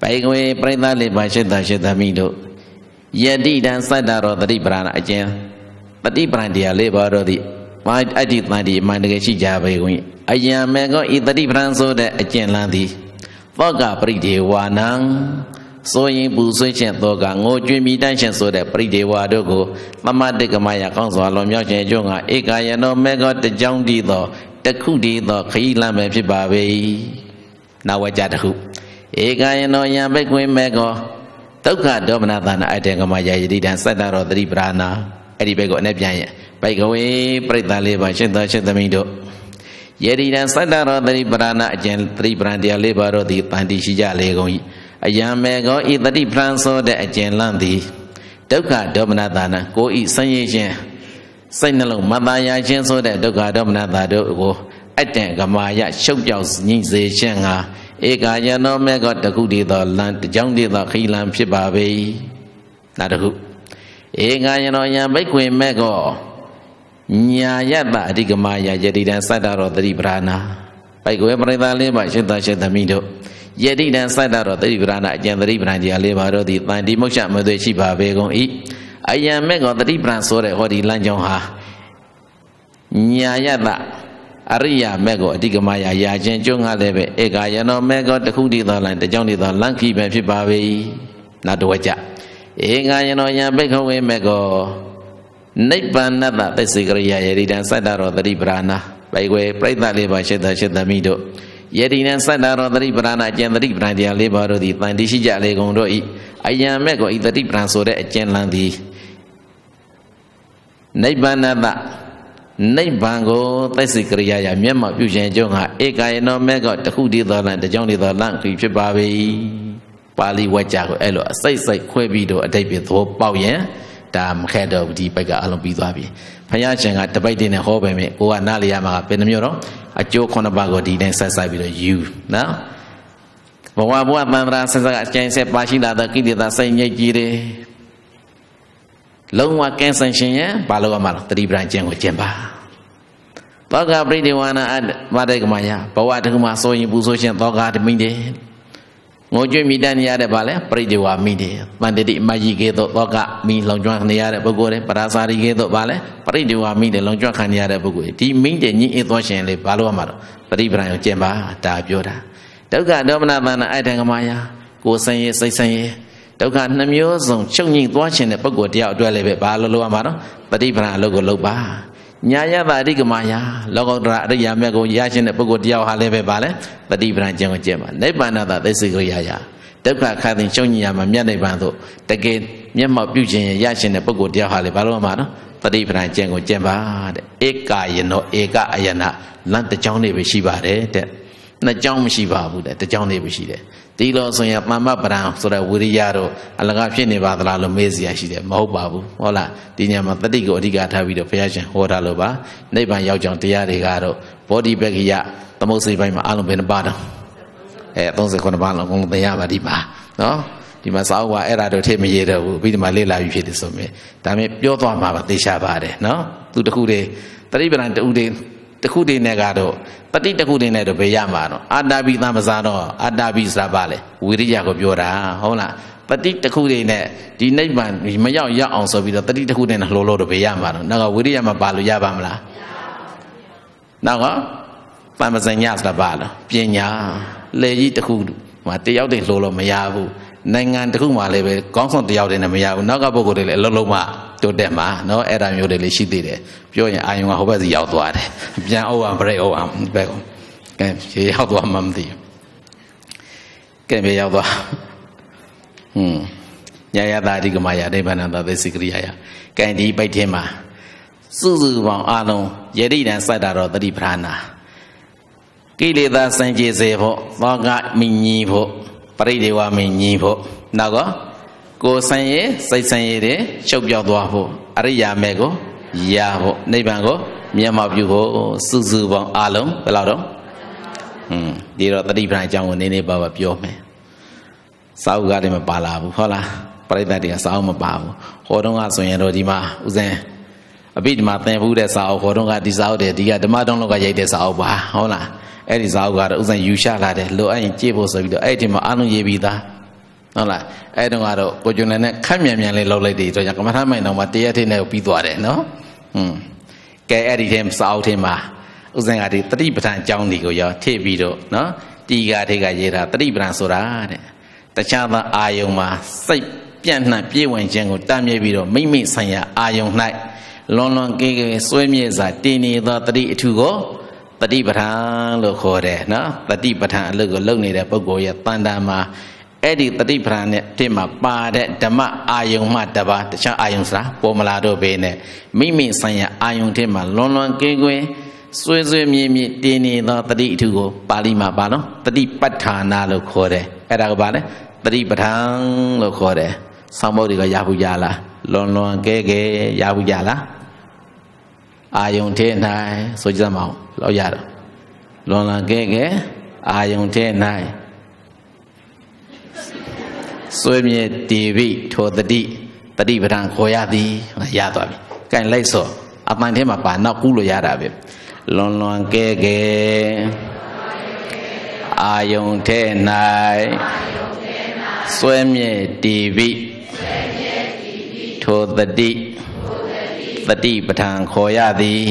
ဘိကွေပရိသလေးပါရှိတ္တရှိတ္တမိတို့ယတိတံစတ္တရောသတိပ္ပဏအကျဉ်ပฏิပ္ပဏတရားလေးပါတော့သည်ဘာအတ္တိတန်တိမှန်တကယ်ရှိကြပေကုန်၏အယံမေကောဤတတိပဒံဆိုတဲ့အကျင့်လန်းသည်သောကပရိဒေဝနံဆိုရင်ပူဆွေးခြင်းသောကငိုကြွင်မိတန်းခြင်းဆိုတဲ့ပရိဒေဝတို့ကိုသမတ္တကမယကောင်းစွာလွန်မြောက်ခြင်းအကျိုးငါဧကယနောမေကောတကြောင်းတည်သောတခုတည်သောခရီးလမ်းပဲဖြစ်ပါပေ၏နာဝကြတခုဧကယနောယံဘိကွင်မေကောဒုက္ခဒေါမနသနာအတေကမယယတိတံစတ္တရောတတိပရာဏာအဲ့ဒီဘက်ကိုအ내ပြန်ရဲ့ဘိုက်ကဝေပြိတ္တလေးပါရှင်သာရှင်သမီးတို့ယေရီရန်စတ္တရောသတိပရဏအကျဉ်သတိပရဏတရားလေးပါတော့ဒီတန်တိရှိကြလေကုန်၏အယံမေကောဤသတိပရန်ဆိုတဲ့အကျဉ်လန့်သည်ဒုက္ခဒေါမနတာနာ ကိုဤဆင်းရဲခြင်းစိတ်နှလုံးမတန်ရာခြင်းဆိုတဲ့ဒုက္ခဒေါမနတာတို့ကိုအတန်ကမာယရှုပ်ကြောက်ညှိစေခြင်းဟာဧကယနောမေကောတကုတိသောလံတကြောင်းတိသောခိလံဖြစ်ပါပေ။နောက်တစ်ခုဧကယနောယံဘိက္ခွေမေကောညာယတအဓိကမယယတိတံစတ္တရောသတိပ္ပဏာပိုက်ကွယ်ပရိသလေးပါရှင်သာရှင်သမီးတို့ယတိတံစတ္တရောသတိပ္ပဏာအကျံသတိပ္ပဏတရားလေးပါတို့သည်တန်တိမုတ်္ချမသွေရှိပါပေကုန်၏အယံမေကောသတိပ္ပဏဆိုတဲ့ဟောဒီလမ်းကြောင်းဟာညာယတအရိယာမေကောအဓိကမယယာခြင်းကျွန်းကားလည်းပဲဧကာယနောမေကောတခုတည်းသောလမ်းတကြောင်းတည်းသောလမ်းခိပဲဖြစ်ပါပေ၏နောက်တစ်ဝက်ကြဧကာယနောယံဘိက္ခဝေမေကောနိဗ္ဗာန်တပစ္စေကရိယာယေရိတံစတ္တရောတတိပရဏာပိုက်ွယ်ပြိဿလေးပါရှိတရှိသမီးတို့ယေရိနံစတ္တရောတတိပရဏအကျင့်တတိပရဏတရားလေးပါတို့သည်တန်တိရှိကြလေကုန်တို့ဤအယံမဲ့ကိုဤတတိပရဏဆိုတဲ့အကျင့်လန်သည်နိဗ္ဗာန်တနိဗ္ဗာန်ကိုသိစိကရိယာရမျက်မှောက်ပြုခြင်းကြောင့်ဟာဧကယနောမေကတခုတည်းသောလံတကြောင်တည်းသောလံဖြစ်ပါပေ၏ပါဠိဝါကျကိုအဲ့လိုအစိတ်စိတ်ခွဲပြီးတော့အတိတ်ပြသဘောပေါက်ရင်ဒါမခက်တော့ဘူးဒီဘက်ကအလုံးပြီးသွားပြီဘုရားရှင်ကတပိုက်တင်နဲ့ဟောပဲမြေကိုကနားလေရမှာကဘယ်နှမျိုးတော့အကျိုးခုနှစ်ပါးကိုဒီတိုင်းဆက်ဆိုင်ပြီးတော့ယူနော်ဘဝဘဝတန်ត្រာဆက်ဆက်အကျဉ်းဆက်ပါရှိလာတဲ့ကိလေသာစိတ်ညစ်ကြီးတွေလုံးဝကင်းစင်ရှင်ရင်ဘာလို့ရမှာလဲတတိပဒံကျင့်ကိုကျင့်ပါသောကပရိဒေဝနာအမတေကမယဘဝတကမဆိုရင်ပူဆိုရှင်သောကတမိတယ်ငိုကြွေးမိတတ်နေရတဲ့ဗာလဲပရိဒေဝမိတယ်မန္တတိအမကြီးကဲ့သို့သောကမိလောင်ကျွမ်းနေရတဲ့ပုဂ္ဂိုလ်တွေပရာစာရီကဲ့သို့ဗာလဲပရိဒေဝမိတယ်လောင်ကျွမ်းခံနေရတဲ့ပုဂ္ဂိုလ်ဒီမိတဲ့ညင်အေးသောရှင်လေးဘာလို့ရမှာတော့ပရိပရံကိုကျင့်ပါဒါပြောတာဒုက္ခဒေါမနသနာအိုက်တံကမာယာကိုယ်ဆင်းရဲစိတ်ဆင်းရဲဒုက္ခနှမျိုးစုံချုပ်ငြိမ်သွားခြင်းတဲ့ပုဂ္ဂိုလ်တယောက်အတွက်လည်းပဲဘာလို့လုပ်ရမှာတော့ပရိပရံအလုပ်ကိုလုပ်ပါညာယတာအရိကမယာလောကုတ္တရာအရိယာမြတ်ကိုရရှိတဲ့ပုဂ္ဂိုလ်တယောက်ဟာလည်းပဲဗာလဲပฏิပဒံကျင့်ကိုကျင့်ပါနိဗ္ဗာန်သာသိစိကရိယာယဒုက္ခခါသိချုပ်ညင်ရမှာမြတ်နိဗ္ဗာန်သို့တကယ်မျက်မှောက်ပြုခြင်းရရှိတဲ့ပုဂ္ဂိုလ်တယောက်ဟာလည်းဘာလို့မှာနော်ပฏิပဒံကျင့်ကိုကျင့်ပါတဲ့ဧကယနောဧကအယနာလမ်းတစ်ကြောင်းနေပဲရှိပါတယ်တဲ့နှစ်ကြောင်းမရှိပါဘူးတဲ့တစ်ကြောင်းနေပဲရှိတယ်ဒီလိုဆိုရင်ပမ္မပရံဆိုတဲ့ဝိရိယတို့အလကားဖြစ်နေပါသလားလို့မေးစရာရှိတယ်မဟုတ်ပါဘူးဟုတ်လားဒီညမှာတတိကိုအဓိကထားပြီးတော့ဘုရားရှင်ဟောတာလို့ပါနိဗ္ဗာန်ရောက်ကြောင်းတရားတွေကတော့ဘောဓိပက္ခိယသမုတ်စိပိုင်းမှာအလုံးဘယ်နှပါတော့အဲ39ပါးလုံးအကုန်သိရပါဒီပါနော်ဒီမှာစာအုပ်ကအဲ့ဒါတို့ထည့်မရေးတော့ဘူးပြီးဒီမှာလေ့လာပြီးဖြစ်တယ်ဆိုမြင်ဒါပေမဲ့ပြောသွားမှာပါသိချပါတယ်နော်သူတခုတည်းတတိပ္ပဏတူတည်းတခုတည်းနဲ့ကတော့ပฏิတခုတည်းနဲ့တော့ဘယ်ရမှာတော့အာတာပိသမ္ပဇာတော့အာတာပိဆိုတာပါလေဝိရိယကိုပြောတာဟုတ်လားပฏิတခုတည်းနဲ့ဒီနိဗ္ဗာန်မရောက်ရောက်အောင်ဆိုပြီးတော့တတိတခုတည်းနဲ့လှုပ်လို့တော့ဘယ်ရမှာတော့နောက်ကဝိရိယမပါလို့ရပါမလားနောက်ကပမ္ပဇဉ္ညဆိုတာပါလားပညာလေကြီးတခုမှာတယောက်တည်းလှုပ်လို့မရဘူးနိုင်ငံတစ်ခုမှလည်းပဲကောင်းဆောင်တယောက်တည်းနဲ့မရဘူးနောက်ကပုဂ္ဂိုလ်တွေလည်းအလုံးလုံးမှတိုးတက်မှာနော်အဲ့ဒါမျိုးတွေလည်းရှိသေးတယ်ပြောရင်အာယုံကဟိုဘက်စီရောက်သွားတယ်ပြန်အောင်အောင် break အောင်အောင်ဘက်ကဲရေရောက်သွားမှမသိဘူးကဲမြေရောက်သွားဟွန်းညာယတာအဓိကမယနိဗ္ဗာန်သာသေစိကရိယာယကံဒီပိတ်ထင်းမှာစုစုပေါင်းအာလုံးယတိတံစက်တာတော့တတိပ္ပာဏာကိလေသာစံကြေစေဖို့သောကမိညီဖို့ပရိဒေဝမင်းညီဖို့နောက်ကကိုယ်ဆံရည်စိတ်ဆံရည်တွေချုပ်ပြောက်သွားဖို့အရိယာမဲကိုရာဖို့နိဗ္ဗာန်ကိုမျက်မှောက်ပြုဖို့စုစုပေါင်းအလုံးဘယ်လောက်တော့อืมဒီတော့တတိပ္ပံအကြောင်းကိုနည်းနည်းပါပါပြောမယ်စာအုပ်ကားတွေမပါလာဘူးဟုတ်လားပြိဿတွေကစာအုပ်မပါဘူးဟောတော့ကဆိုရင်တော့ဒီမှာဥစဉ်အပိဓမ္မာသင်ဖူးတဲ့စာအုပ်ဟောတော့ကဒီစာအုပ်တွေဒီကဓမ္မတုံးလောက်ကရိုက်တဲ့စာအုပ်ပါဟုတ်လားအဲ့ဒီစာအုပ်ကတော့ဥစဉ်ယူရှာလာတယ်လိုအပ်ရင်ကြည့်ဖို့ဆိုပြီးတော့အဲ့ဒီမှာအလုံးရေးပြီးသားဟုတ်လားအဲ့တုန်းကတော့ကိုကျွန်လည်းနဲ့ခက်မြန်မြန်လေးလှုပ်လိုက်တယ်ဆိုကြကမ္မထမိုင်တော်မှာတရက်ထိနဲ့ပြီးသွားတယ်နော်อืมကဲအဲ့ဒီထဲစာအုပ်ထဲမှာဥစဉ်ကဒီတတိပဋ္ဌာန်အကြောင်းဒီကိုရောထည့်ပြီးတော့နော်တီကာထိတ်ကရေးတာတတိပဒံဆိုတာတဲ့တခြားသောအာယုံမှာစိတ်ပြန့်နှံ့ပြေဝင်ခြင်းကိုတားမြစ်ပြီးတော့မိမိဆိုင်ရာအာယုံလွန်လွန်ကဲကဲစွဲမြဲစွာတည်နေသောတတိအထုကိုပฏิပဌာန်လို့ခေါ်တယ်နော်ပฏิပဌာန်အလုပ်ကိုလုပ်နေတဲ့ပုဂ္ဂိုလ်ရဲ့တန်တာမှာအဲ့ဒီပฏิပဌာန်နဲ့တင့်မှာပါတဲ့ဓမ္မအာယုံမှတပါတခြားအာယုံစရာပေါ်မလာတော့ဘေးနဲ့မိမိဆိုင်ရာအာယုံတင့်မှာလွန်လွန်ကဲကဲစွဲစွဲမြဲမြဲတည်နေသောတတိအထုကို ပါဠိမှာပါနော်ပฏิပဌာနာလို့ခေါ်တယ်အဲ့ဒါကပါလဲပฏิပဌာန်လို့ခေါ်တယ်ဆောင်းမုတ်တွေကရဘူးရလားလွန်လွန်ကဲကဲရဘူးရလားအာယုန်ထဲ၌ဆိုကြမှာလောက်ရတော့လွန်လာခဲ့ခဲ့အာယုန်ထဲ၌ဆွေမြေတေဘိထောတတိတတိပဒံခေါ်ရသည်ရသွားပြီ။ကဲလိုက်စော့အပန်ထဲမှာပါနောက်ကူးလို့ရတာပဲ။လွန်လွန်ခဲ့ခဲ့အာယုန်ထဲ၌ဆွေမြေတေဘိထောတတိပฏิပဌံခေါ်ရသည်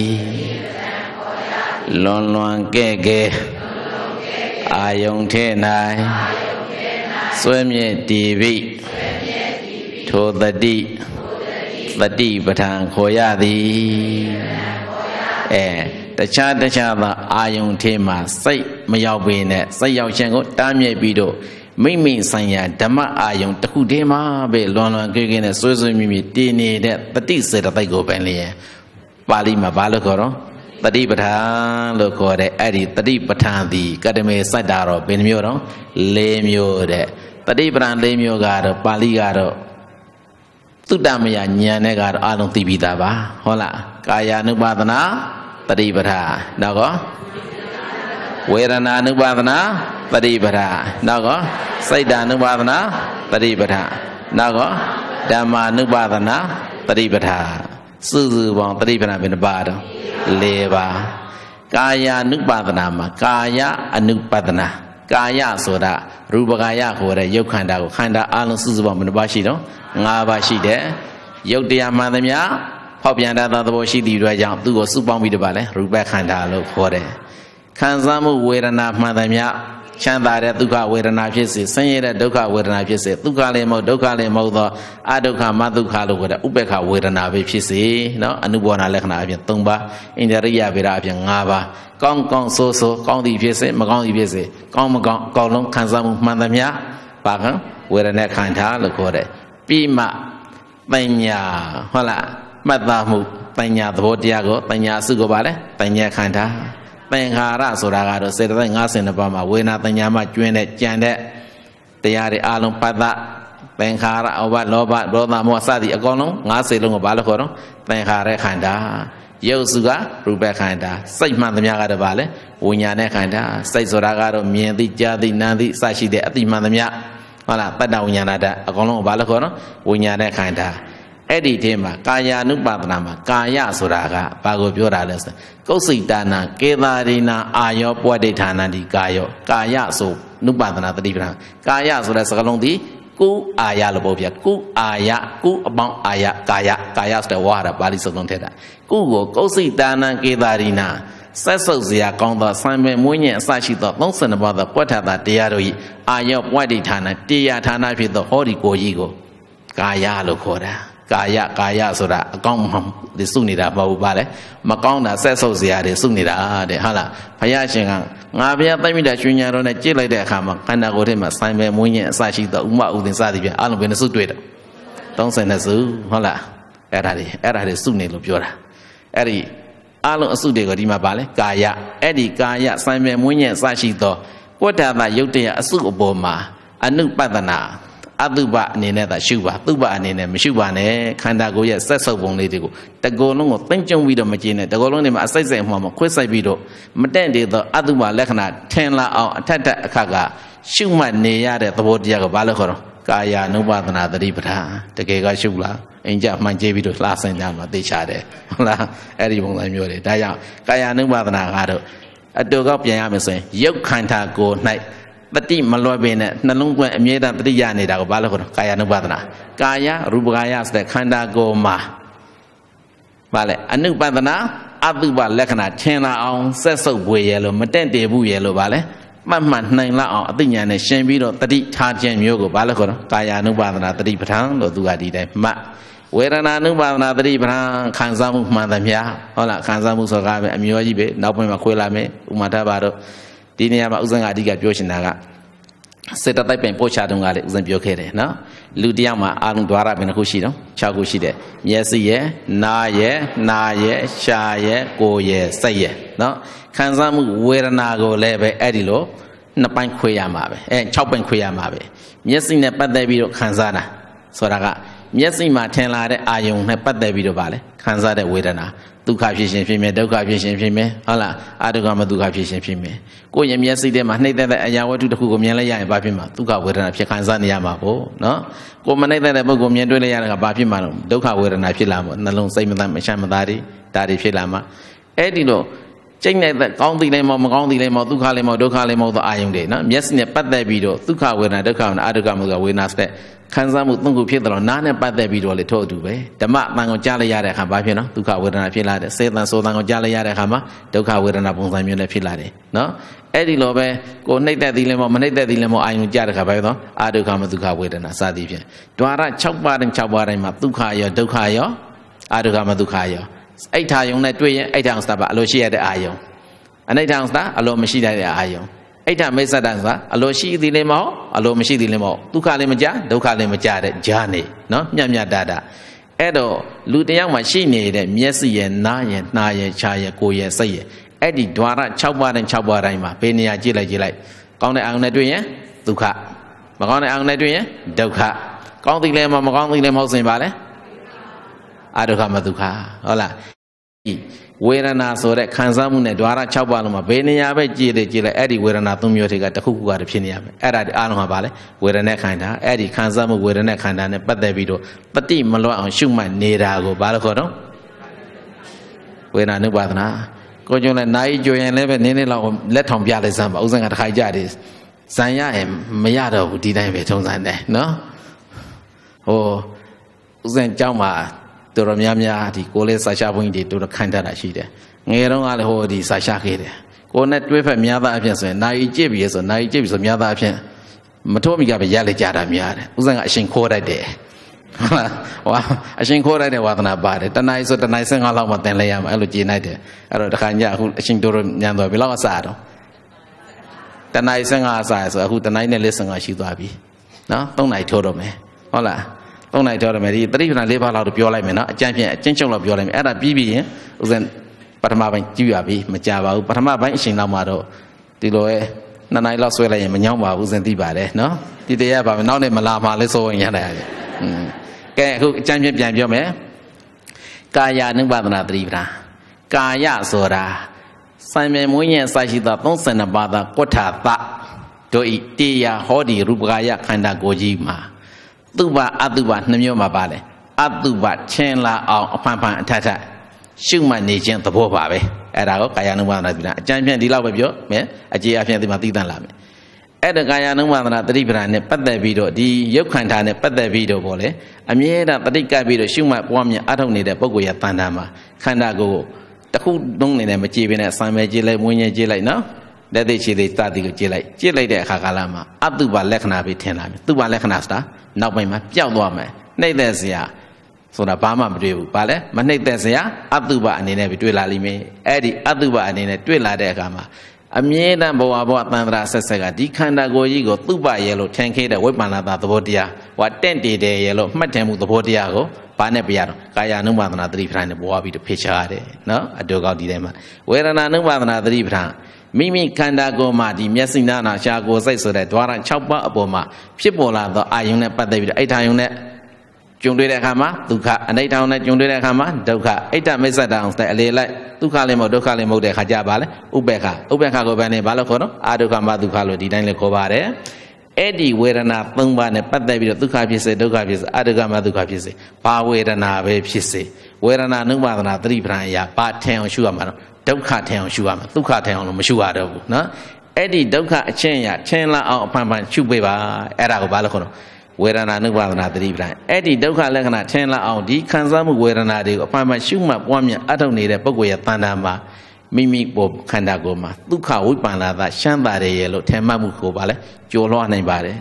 လွန်လွန်ကဲ့ကဲ့အာယုံထဲ၌ဆွေးမြေ့တည်ပြီထိုတတိပฏิပဌံခေါ်ရသည်အဲတခြားတခြားသောအာယုံထဲမှာစိတ်မရောက်ပေနဲ့စိတ်ရောက်ခြင်းကိုတားမြစ်ပြီးတော့မိမ့်မိန်ဆိုင်ရာဓမ္မအာယုံတစ်ခုတည်းမှာပဲလွန်လွန်ကြွေးကြွေးနဲ့ဆွေးဆွေးမိမိတည်နေတဲ့တတိစေတသိက်ကိုပင်လျက်ပါဠိမှာဘာလို့ခေါ်တော့တတိပဋ္ဌာန်လို့ခေါ်တဲ့အဲ့ဒီတတိပဋ္ဌာန်ဒီကတမေစိုက်တာတော့ဘယ်နှမျိုးတော့၄မျိုးတဲ့တတိပဋ္ဌာန်၄မျိုးကတော့ပါဠိကတော့သုတ္တမယဉာဏ်နဲ့ကတော့အလုံးသိပြီးသားပါဟုတ်လားကာယ ानु ပါဒနာတတိပဋ္ဌာန်နောက်ကောဝေဒနာ ानु ပါဒနာပရိပဒနောက်ကစိတ်တ ानु ပါဒနာပရိပဒနောက်ကဓမ္မာနုပါဒနာပရိပဒစုစုပေါင်းပရိပဒဘယ်နှပါတော့၄ပါးကာယ ानु ပါဒနာမှာကာယ ानु ပါဒနာ ကာယဆိုတာရူပကာယခေါ်တဲ့ရုပ်ခန္ဓာကိုခန္ဓာအလုံးစုစုပေါင်းဘယ်နှပါးရှိတော့၅ပါးရှိတယ်ရုပ်တရားမှန်သမျှဖောက်ပြန်တတ်သောသဘောရှိသည့်အတွက်ကြောင့်သူ့ကိုစုပေါင်းပြီးတပါလဲရူပခန္ဓာလို့ခေါ်တယ်ခံစားမှုဝေဒနာမှန်သမျှချမ်းသာတဲ့ဒုက္ခဝေဒနာဖြစ်စေဆင်းရဲတဲ့ဒုက္ခဝေဒနာဖြစ်စေဒုက္ခလည်းမဟုတ်ဒုက္ခလည်းမဟုတ်သောအဒုက္ခမဒုက္ခလို့ခေါ်တဲ့ဥပေက္ခဝေဒနာပဲဖြစ်စေနော်အနုဘောနာလက္ခဏာအပြင်၃ပါးအိန္ဒရိယဗေဒအပြင်၅ပါးကောင်းကောင်းဆိုးဆိုးကောင်းသည်ဖြစ်စေမကောင်းသည်ဖြစ်စေကောင်းမကောင်းအကောင်လုံးခံစားမှုမှန်သမျှပါကံဝေဒနာခန္ဓာလို့ခေါ်တဲ့ပြီးမှပညာဟုတ်လားမှတ်သားမှုပညာသဘောတရားကိုပညာအစုကိုပါလဲပညာခန္ဓာသင်္ခါရဆိုတာကတော့စေတသိက်52ပါးမှာဝေနာတညာမှကျွင်းတဲ့ကြံတဲ့တရားတွေအလုံးပတ္တသင်္ခါရအဝလောဘဒေါသမောစသည်အကုန်လုံး90လုံးကိုဘာလို့ခေါ်တော့သင်္ခါရခန္ဓာရုပ်စုကရူပခန္ဓာစိတ်မှန်သမျှကတော့ဘာလဲဝိညာဉ်နဲ့ခန္ဓာစိတ်ဆိုတာကတော့မြင်သိကြားသိနားသိစရှိတဲ့အတိမှန်သမျှဟုတ်လားတတ္တဝိညာဏတအကုန်လုံးကိုဘာလို့ခေါ်တော့ဝိညာဉ်နဲ့ခန္ဓာအဲ့ဒီထဲမှာကာယ ानु ပါဒနာမှာကာယဆိုတာကဘာကိုပြောတာလဲဆိုကုစိတာနာကေသာရိနာ အာယောပဝဋိဌာနာတိကာယော ကာယဆို နုပါဒနာတတိပဒနာကာယဆိုတဲ့စကားလုံးဒီကုအာယလို့ပြောပြကုအာယကုအပေါင်းအာယကာယကာယဆိုတဲ့ဝါရပါဠိစကားလုံးထည့်တာကုကိုကုစိတာနာကေသာရိနာဆက်ဆုပ်စရာကောင်းသောစံပင်မွေးညံအစရှိသော32ပါးသောပွက်ထတာတရားတို့၏အာယောပဝဋိဌာနာတရားဌာနဖြစ်သောဟောဒီကိုကြီးကိုကာယလို့ခေါ်တာကာယကာယဆိုတာအကောင်းမှဒီစုနေတာဘာလို့ပါလဲမကောင်းတာဆက်ဆုပ်စရာတွေစုနေတာတဲ့ဟုတ်လားဘုရားရှင်ကငါဘုရားသိမိတာရှင်ညာတော်နဲ့ကြည့်လိုက်တဲ့အခါမှာခန္ဓာကိုယ်ထဲမှာဆိုင်ပဲမွင်းခြင်းအစရှိသောဥမဥဒင်စသည်ဖြင့်အလုံးပဲနှစ်စုတွေ့တော့30နှစ်စုဟုတ်လားအဲ့ဒါတွေအဲ့ဒါတွေစုနေလို့ပြောတာအဲ့ဒီအလုံးအစုတွေကဒီမှာပါလဲကာယအဲ့ဒီကာယဆိုင်ပဲမွင်းခြင်းအစရှိသောဝဋ္ဌာမယုတ်တရားအစုအပေါ်မှာအနုပတ္တနာအတုပအနေနဲ့သာရှုပါတုပအနေနဲ့မရှုပါနဲ့ခန္ဓာကိုယ်ရဲ့ဆက်ဆုပ်ပုံလေးတွေကိုတကောလုံးကိုသိမ့်ကျုံပြီးတော့မကျင်းနဲ့တကောလုံးတွေမှာအစိုက်ဆိုင်မှာမခွဲဆိုင်ပြီးတော့မတန့်တည်သောအတုပလက္ခဏာထင်လာအောင်အထက်ထက်အခါကရှုမှတ်နေရတဲ့သဘောတရားကဘာလို့ခေါ်တော့ကာယ ानु ပါဒနာတတိပဌာတကယ်ကရှုလားအင်ကြမှန်ကျေးပြီးတော့လှဆင်းကြမှာသိချတယ်ဟုတ်လားအဲ့ဒီပုံစံမျိုးတွေဒါကြောင့်ကာယ ानु ပါဒနာကတော့အတူကပြန်ရမယ်ဆိုရင်ရုပ်ခန္ဓာကိုယ်၌တတိမလွယ်ပင်နဲ့နှလုံးသွင်းအမြဲတမ်းတတိရနေတာကိုဘာလို့ခေါ်တော့ကာယ ानु ပါဒနာကာယရူပကာယဆိုတဲ့ခန္ဓာကိုယ်မှာဘာလဲအနုပဒနာအတုပလက္ခဏာထင်လာအောင်ဆက်စုပ်ပွေရလို့မတင့်တယ်ဘူးရလို့ဘာလဲမှတ်မှတ်နိုင်လောက်အောင်အသိဉာဏ်နဲ့ရှင်းပြီးတော့တတိထားခြင်းမျိုးကိုဘာလို့ခေါ်တော့ကာယ ानु ပါဒနာတတိပဋ္ဌာန်လို့သူကဒီတိုင်းမှတ်ဝေဒနာနုပါဒနာတတိပဌာန်ခံစားမှုမှန်သမျှဟုတ်လားခံစားမှုဆိုတာကအမျိုးကြီးပဲနောက်ပိုင်းမှာခွဲလာမယ်ဥမာတပါတော့ဒီနေရာမှာဥစဉ်ကအဓိကပြောချင်တာကစေတသိက်ပင်ပို့ချတုံးကလည်းဥစဉ်ပြောခဲ့တယ်နော်လူတယောက်မှာအာလုံး द्वार ပင်တစ်ခုရှိနော်6ခုရှိတယ်မျက်စိရဲ့နားရဲ့နားရဲ့ရှားရဲ့ကိုယ်ရဲ့စိတ်ရဲ့နော်ခံစားမှုဝေဒနာကိုလည်းပဲအဲ့ဒီလိုနှစ်ပိုင်းခွဲရမှာပဲအဲ6ပိုင်းခွဲရမှာပဲမျက်စိနဲ့ပတ်သက်ပြီးတော့ခံစားတာဆိုတာကမျက်စိမှာထင်လာတဲ့အာယုံနဲ့ပတ်သက်ပြီးတော့ဗာလေခံစားတဲ့ဝေဒနာဒုက္ခဖြစ်ရှင်ဖြစ်မယ်ဒုက္ခဖြစ်ရှင်ဖြစ်မယ်ဟုတ်လားအတုကမဒုက္ခဖြစ်ရှင်ဖြစ်မယ်ကိုယ့်ရဲ့မျက်စိထဲမှာနှိမ့်သက်တဲ့အရာဝတ္ထုတစ်ခုကိုမြင်လိုက်ရရင်ဘာဖြစ်မှာဒုက္ခဝေဒနာဖြစ်ခံစားနေရမှာပေါ့နော်ကိုယ်မနှိမ့်သက်တဲ့ပုဂ္ဂိုလ်မြင်တွေ့လိုက်ရတာကဘာဖြစ်မှာလဲဒုက္ခဝေဒနာဖြစ်လာမှာနှလုံးစိတ်မသားမချမ်းမသာတွေဒါတွေဖြစ်လာမှာအဲ့ဒီလိုကျိတ်နေတဲ့ကောင်းသိလိုက်မောမကောင်းသိလိုက်မောဒုက္ခလိုက်မောဒုက္ခလိုက်မောသောအာယုန်တွေနော်မျက်စိနဲ့ပတ်သက်ပြီးတော့ဒုက္ခဝေဒနာဒုက္ခဝေဒနာအတုကမဒုက္ခဝေဒနာစတဲ့ခံစားမှုသုံးခုဖြစ်တယ်လို့နားနဲ့ပတ်သက်ပြီးတော့လေထို့အတူပဲဓမ္မအမှန်ကိုကြားလိုက်ရတဲ့အခါဘာဖြစ်နော်ဒုက္ခဝေဒနာဖြစ်လာတယ်စေတံစောတံကိုကြားလိုက်ရတဲ့အခါမှာဒုက္ခဝေဒနာပုံစံမျိုးနဲ့ဖြစ်လာတယ်နော်အဲ့ဒီလိုပဲကိုနှိမ့်သက်သီလမောမနှိမ့်သက်သီလမောအာယုံကြားတဲ့အခါဘာဖြစ်တော့အာဒုက္ခမဒုက္ခဝေဒနာစသည်ဖြင့်ဒွါရ6ပါးတိုင်း6ပါးတိုင်းမှာဒုက္ခရောဒုက္ခရောအာဒုက္ခမဒုက္ခရောအိဋ္ဌာယုံနဲ့တွေ့ရင်အိဋ္ဌာယုံစတာပါအလိုရှိရတဲ့အာယုံအနိဋ္ဌာယုံစတာအလိုမရှိတဲ့အာယုံအိဋ္ဌမိစ္ဆတဆိုတာအလိုရှိသည်လည်းမဟုတ်အလိုမရှိသည်လည်းမဟုတ်ဒုက္ခလည်းမကြဒုက္ခလည်းမကြတဲ့ဂျာနေနော်မြတ်မြတ်တတာအဲ့တော့လူတယောက်မှာရှိနေတဲ့မျက်စိရဲ့နားရဲ့နှာရဲ့ခြားရဲ့ကိုယ်ရဲ့စိတ်ရဲ့အဲ့ဒီ द्वार 6ပါးတိုင်း6ပါးတိုင်းမှာဘယ်နေရာကြည့်လိုက်ကြည့်လိုက်ကောင်းတဲ့အာယုန်နဲ့တွေ့ရင်ဒုက္ခမကောင်းတဲ့အာယုန်နဲ့တွေ့ရင်ဒုက္ခကောင်းသည်လည်းမကောင်းသည်လည်းမဟုတ်စင်ပါလေအဒုက္ခမဒုက္ခဟုတ်လားဝေဒနာဆိုတဲ့ခံစားမှုနဲ့ द्वार 6ပါးလုံးမှာဘယ်နေရာပဲကြည်တယ်ကြည်လဲအဲ့ဒီဝေဒနာသုံးမျိုးတွေကတစ်ခုခုကတဖြစ်နေရပဲအဲ့ဒါဒီအားလုံးကဘာလဲဝေဒနာခန္ဓာအဲ့ဒီခံစားမှုဝေဒနာခန္ဓာနဲ့ပတ်သက်ပြီးတော့ပฏิမလွတ်အောင်ရှုမှတ်နေတာကိုဘာလို့ခေါ်တော့ဝေဒနာနုပါဒနာကိုကျုံလဲနိုင်ကြွရင်လည်းပဲနင်းနေလောက်လက်ထောင်ပြလဲစမ်းပါဥစဉ်ကတစ်ခါကြတယ်ဇန်ရရင်မရတော့ဘူးဒီတိုင်းပဲထုံစမ်းတယ်နော်ဟိုဥစဉ်ကြောင်းမှာတော်တော်များများဒီကိုလေးဆာရှာဘုန်းကြီးတွေတော်တော်ခံတတ်တာရှိတယ်ငယ်တုန်းကလည်းဟိုဒီဆာရှာခဲ့တယ်ကိုနဲ့တွဲဖက်များသားအဖြစ်ဆိုရင်나이ကြည့်ပြီဆို나이ကြည့်ပြီဆိုများသားအဖြစ်မထိုးမိကပဲရလေကြတာများတယ်ဥစဉ်ကအရှင်ခိုးတတ်တယ်ဟုတ်လားဟောအရှင်ခိုးလိုက်တဲ့ဝါသနာပါတယ်တဏှာဆိုတဏှာ15လောက်မှသင်လဲရမှာအဲ့လိုကြည်နိုင်တယ်အဲ့တော့တခါညအခုအရှင်တို့ညံသွားပြီလောက်အစားတော့တဏှာ15အစားဆိုအခုတဏှာနဲ့လေး15ရှိသွားပြီနော်3နိုင်ထိုးတော့မယ်ဟုတ်လားသုံးနိုင်ကြောရမယ်ဒီတတိပ္ပဏလေးပါးလောက်တော့ပြောလိုက်မယ်နော်အကျဉ်းဖြင့်အကျဉ်းချုပ်လောက်ပြောလိုက်မယ်အဲ့ဒါပြီးပြီးရင်ဥစဉ်ပထမပိုင်းကြည့်ရပြီမကြပါဘူးပထမပိုင်းအချိန်လောက်မှာတော့ဒီလိုရဲ့နှစ်နိုင်လောက်ဆွဲလိုက်ရင်မညောင်းပါဘူးဥစဉ်သိပါတယ်နော်ဒီတရားပါမယ်နောက်နေ့မလာမှလဲစိုးဝင်ရတယ်အင်းကဲအခုအကျဉ်းဖြင့်ပြန်ပြောမယ်ကာယ ानु ပဒနာတတိပ္ပဏကာယဆိုတာစံမြင်မွေးရင်စာရှိသော32ပါးသောကွဋ္ဌာသတို့ဤတေယဟောဒီရူပကာယခန္ဓာကိုယ်ကြီးမှာသူဘအတုဘနှမျိုးမှာပါလေအတုဘချင်းလာအောင်အဖန်ဖန်အထထရှုမှတ်နေခြင်းသဘောပါပဲအဲ့ဒါကိုကာယ ानु ဘာဝနာသီလအကျဉ်းဖြင့်ဒီလောက်ပဲပြောမယ်အကြေအဖြင့်ဒီမှာသိတတ်လာမယ်အဲ့ဒါကာယ ानु ဘာဝနာသတိပ္ပဏနဲ့ပတ်သက်ပြီးတော့ဒီရုပ်ခန္ဓာနဲ့ပတ်သက်ပြီးတော့ဗောလေအမြဲတမ်းသတိကပ်ပြီးတော့ရှုမှတ်ပွားများအထောက်နေတဲ့ပုဂ္ဂိုလ်ရဲ့တဏ္ဍာမှာခန္ဓာကိုယ်တစ်ခုလုံးနေနဲ့မကြည့်ဘဲနဲ့ဆံမဲကြည့်လိုက်မွေးညက်ကြည့်လိုက်နော်လက်သေးခြေသေးစသည်ကိုကြည့်လိုက်ကြည့်လိုက်တဲ့အခါကာလမှာအတုပါလက္ခဏာပဲထင်လာပြီသူပါလက္ခဏာဆိုတာနောက်ပိုင်းမှာပျောက်သွားမယ်နှိမ့်သက်စရာဆိုတာဘာမှမတွေ့ဘူးဘာလဲမနှိမ့်သက်စရာအတုပါအနေနဲ့ပဲတွေ့လာလိမ့်မယ်အဲ့ဒီအတုပါအနေနဲ့တွေ့လာတဲ့အခါမှာအမြဲတမ်းဘဝဘဝတန်ត្រာဆက်ဆက်ကဒီခန္ဓာကိုယ်ကြီးကိုသူ့ပရဲ့လို့ထင်ခဲ့တဲ့ဝိပန္နတာသဘောတရားဟိုတင့်တည်တယ်ရဲ့လို့မှတ်တယ်မှုသဘောတရားကိုဘာနဲ့ပြရတော့ကာယ అను ပါဒနာသတိပဋ္ဌာန်နဲ့ပွားပြီးတော့ဖေချာရတယ်နော်အတူကောက်ဒီတိုင်းမှာဝေဒနာ అను ပါဒနာသတိပဋ္ဌာန်မိမိခန္ဓာကိုယ်မှာဒီမျက်စိနာနာရှာကိုယ်စိတ်ဆိုတဲ့ဓဝရ6ပါးအပေါ်မှာဖြစ်ပေါ်လာသောအာယုန်နဲ့ပတ်သက်ပြီးတော့အိဋ္ဌာယုန်နဲ့ကျုံတွေ့တဲ့အခါမှာဒုက္ခအနိဋ္ဌာယုန်နဲ့ကျုံတွေ့တဲ့အခါမှာဒုက္ခအိဋ္ဌမိစ္ဆတံတဲ့အလေလိုက်ဒုက္ခလည်းမဟုတ်ဒုက္ခလည်းမဟုတ်တဲ့အခါကြပါလေဥပေက္ခဥပေက္ခကိုပဲနေဘာလို့ခေါ်တော့အာဒုက္ခမဒုက္ခလို့ဒီတိုင်းလည်းခေါ်ပါတယ်အဲ့ဒီဝေဒနာ၃ပါးနဲ့ပတ်သက်ပြီးတော့ဒုက္ခဖြစ်စေဒုက္ခဖြစ်စေအတုကမဒုက္ခဖြစ်စေဘာဝေဒနာပဲဖြစ်စေဝေဒနာနုပါဒနာသတိပ္ပဏအရာဘာထင်အောင်ရှုရမှာတော့ဒုက္ခထင်အောင်ရှုရမယ်ဒုက္ခထင်အောင်လို့မရှုရတော့ဘူးနော်အဲ့ဒီဒုက္ခအချင်းရချင်းလာအောင်အဖန်ဖန်ရှုပေးပါအဲ့ဒါကိုဘာလို့ခေါ်တော့ဝေဒနာနုပါဒနာတတိပဒံအဲ့ဒီဒုက္ခလက္ခဏာချင်းလာအောင်ဒီခံစားမှုဝေဒနာတွေကိုအဖန်ဖန်ရှုမှတ်ပွားများအထောက်နေတဲ့ပုဂ္ဂိုလ်ရဲ့တဏ္ဍာမှာမိမိပေါ်ခန္ဓာကိုယ်မှာဒုက္ခဝိပန္နာသရှမ်းသာတယ်ရဲ့လို့ထင်မှတ်မှုကိုပါလဲကြော်လွှားနိုင်ပါတယ်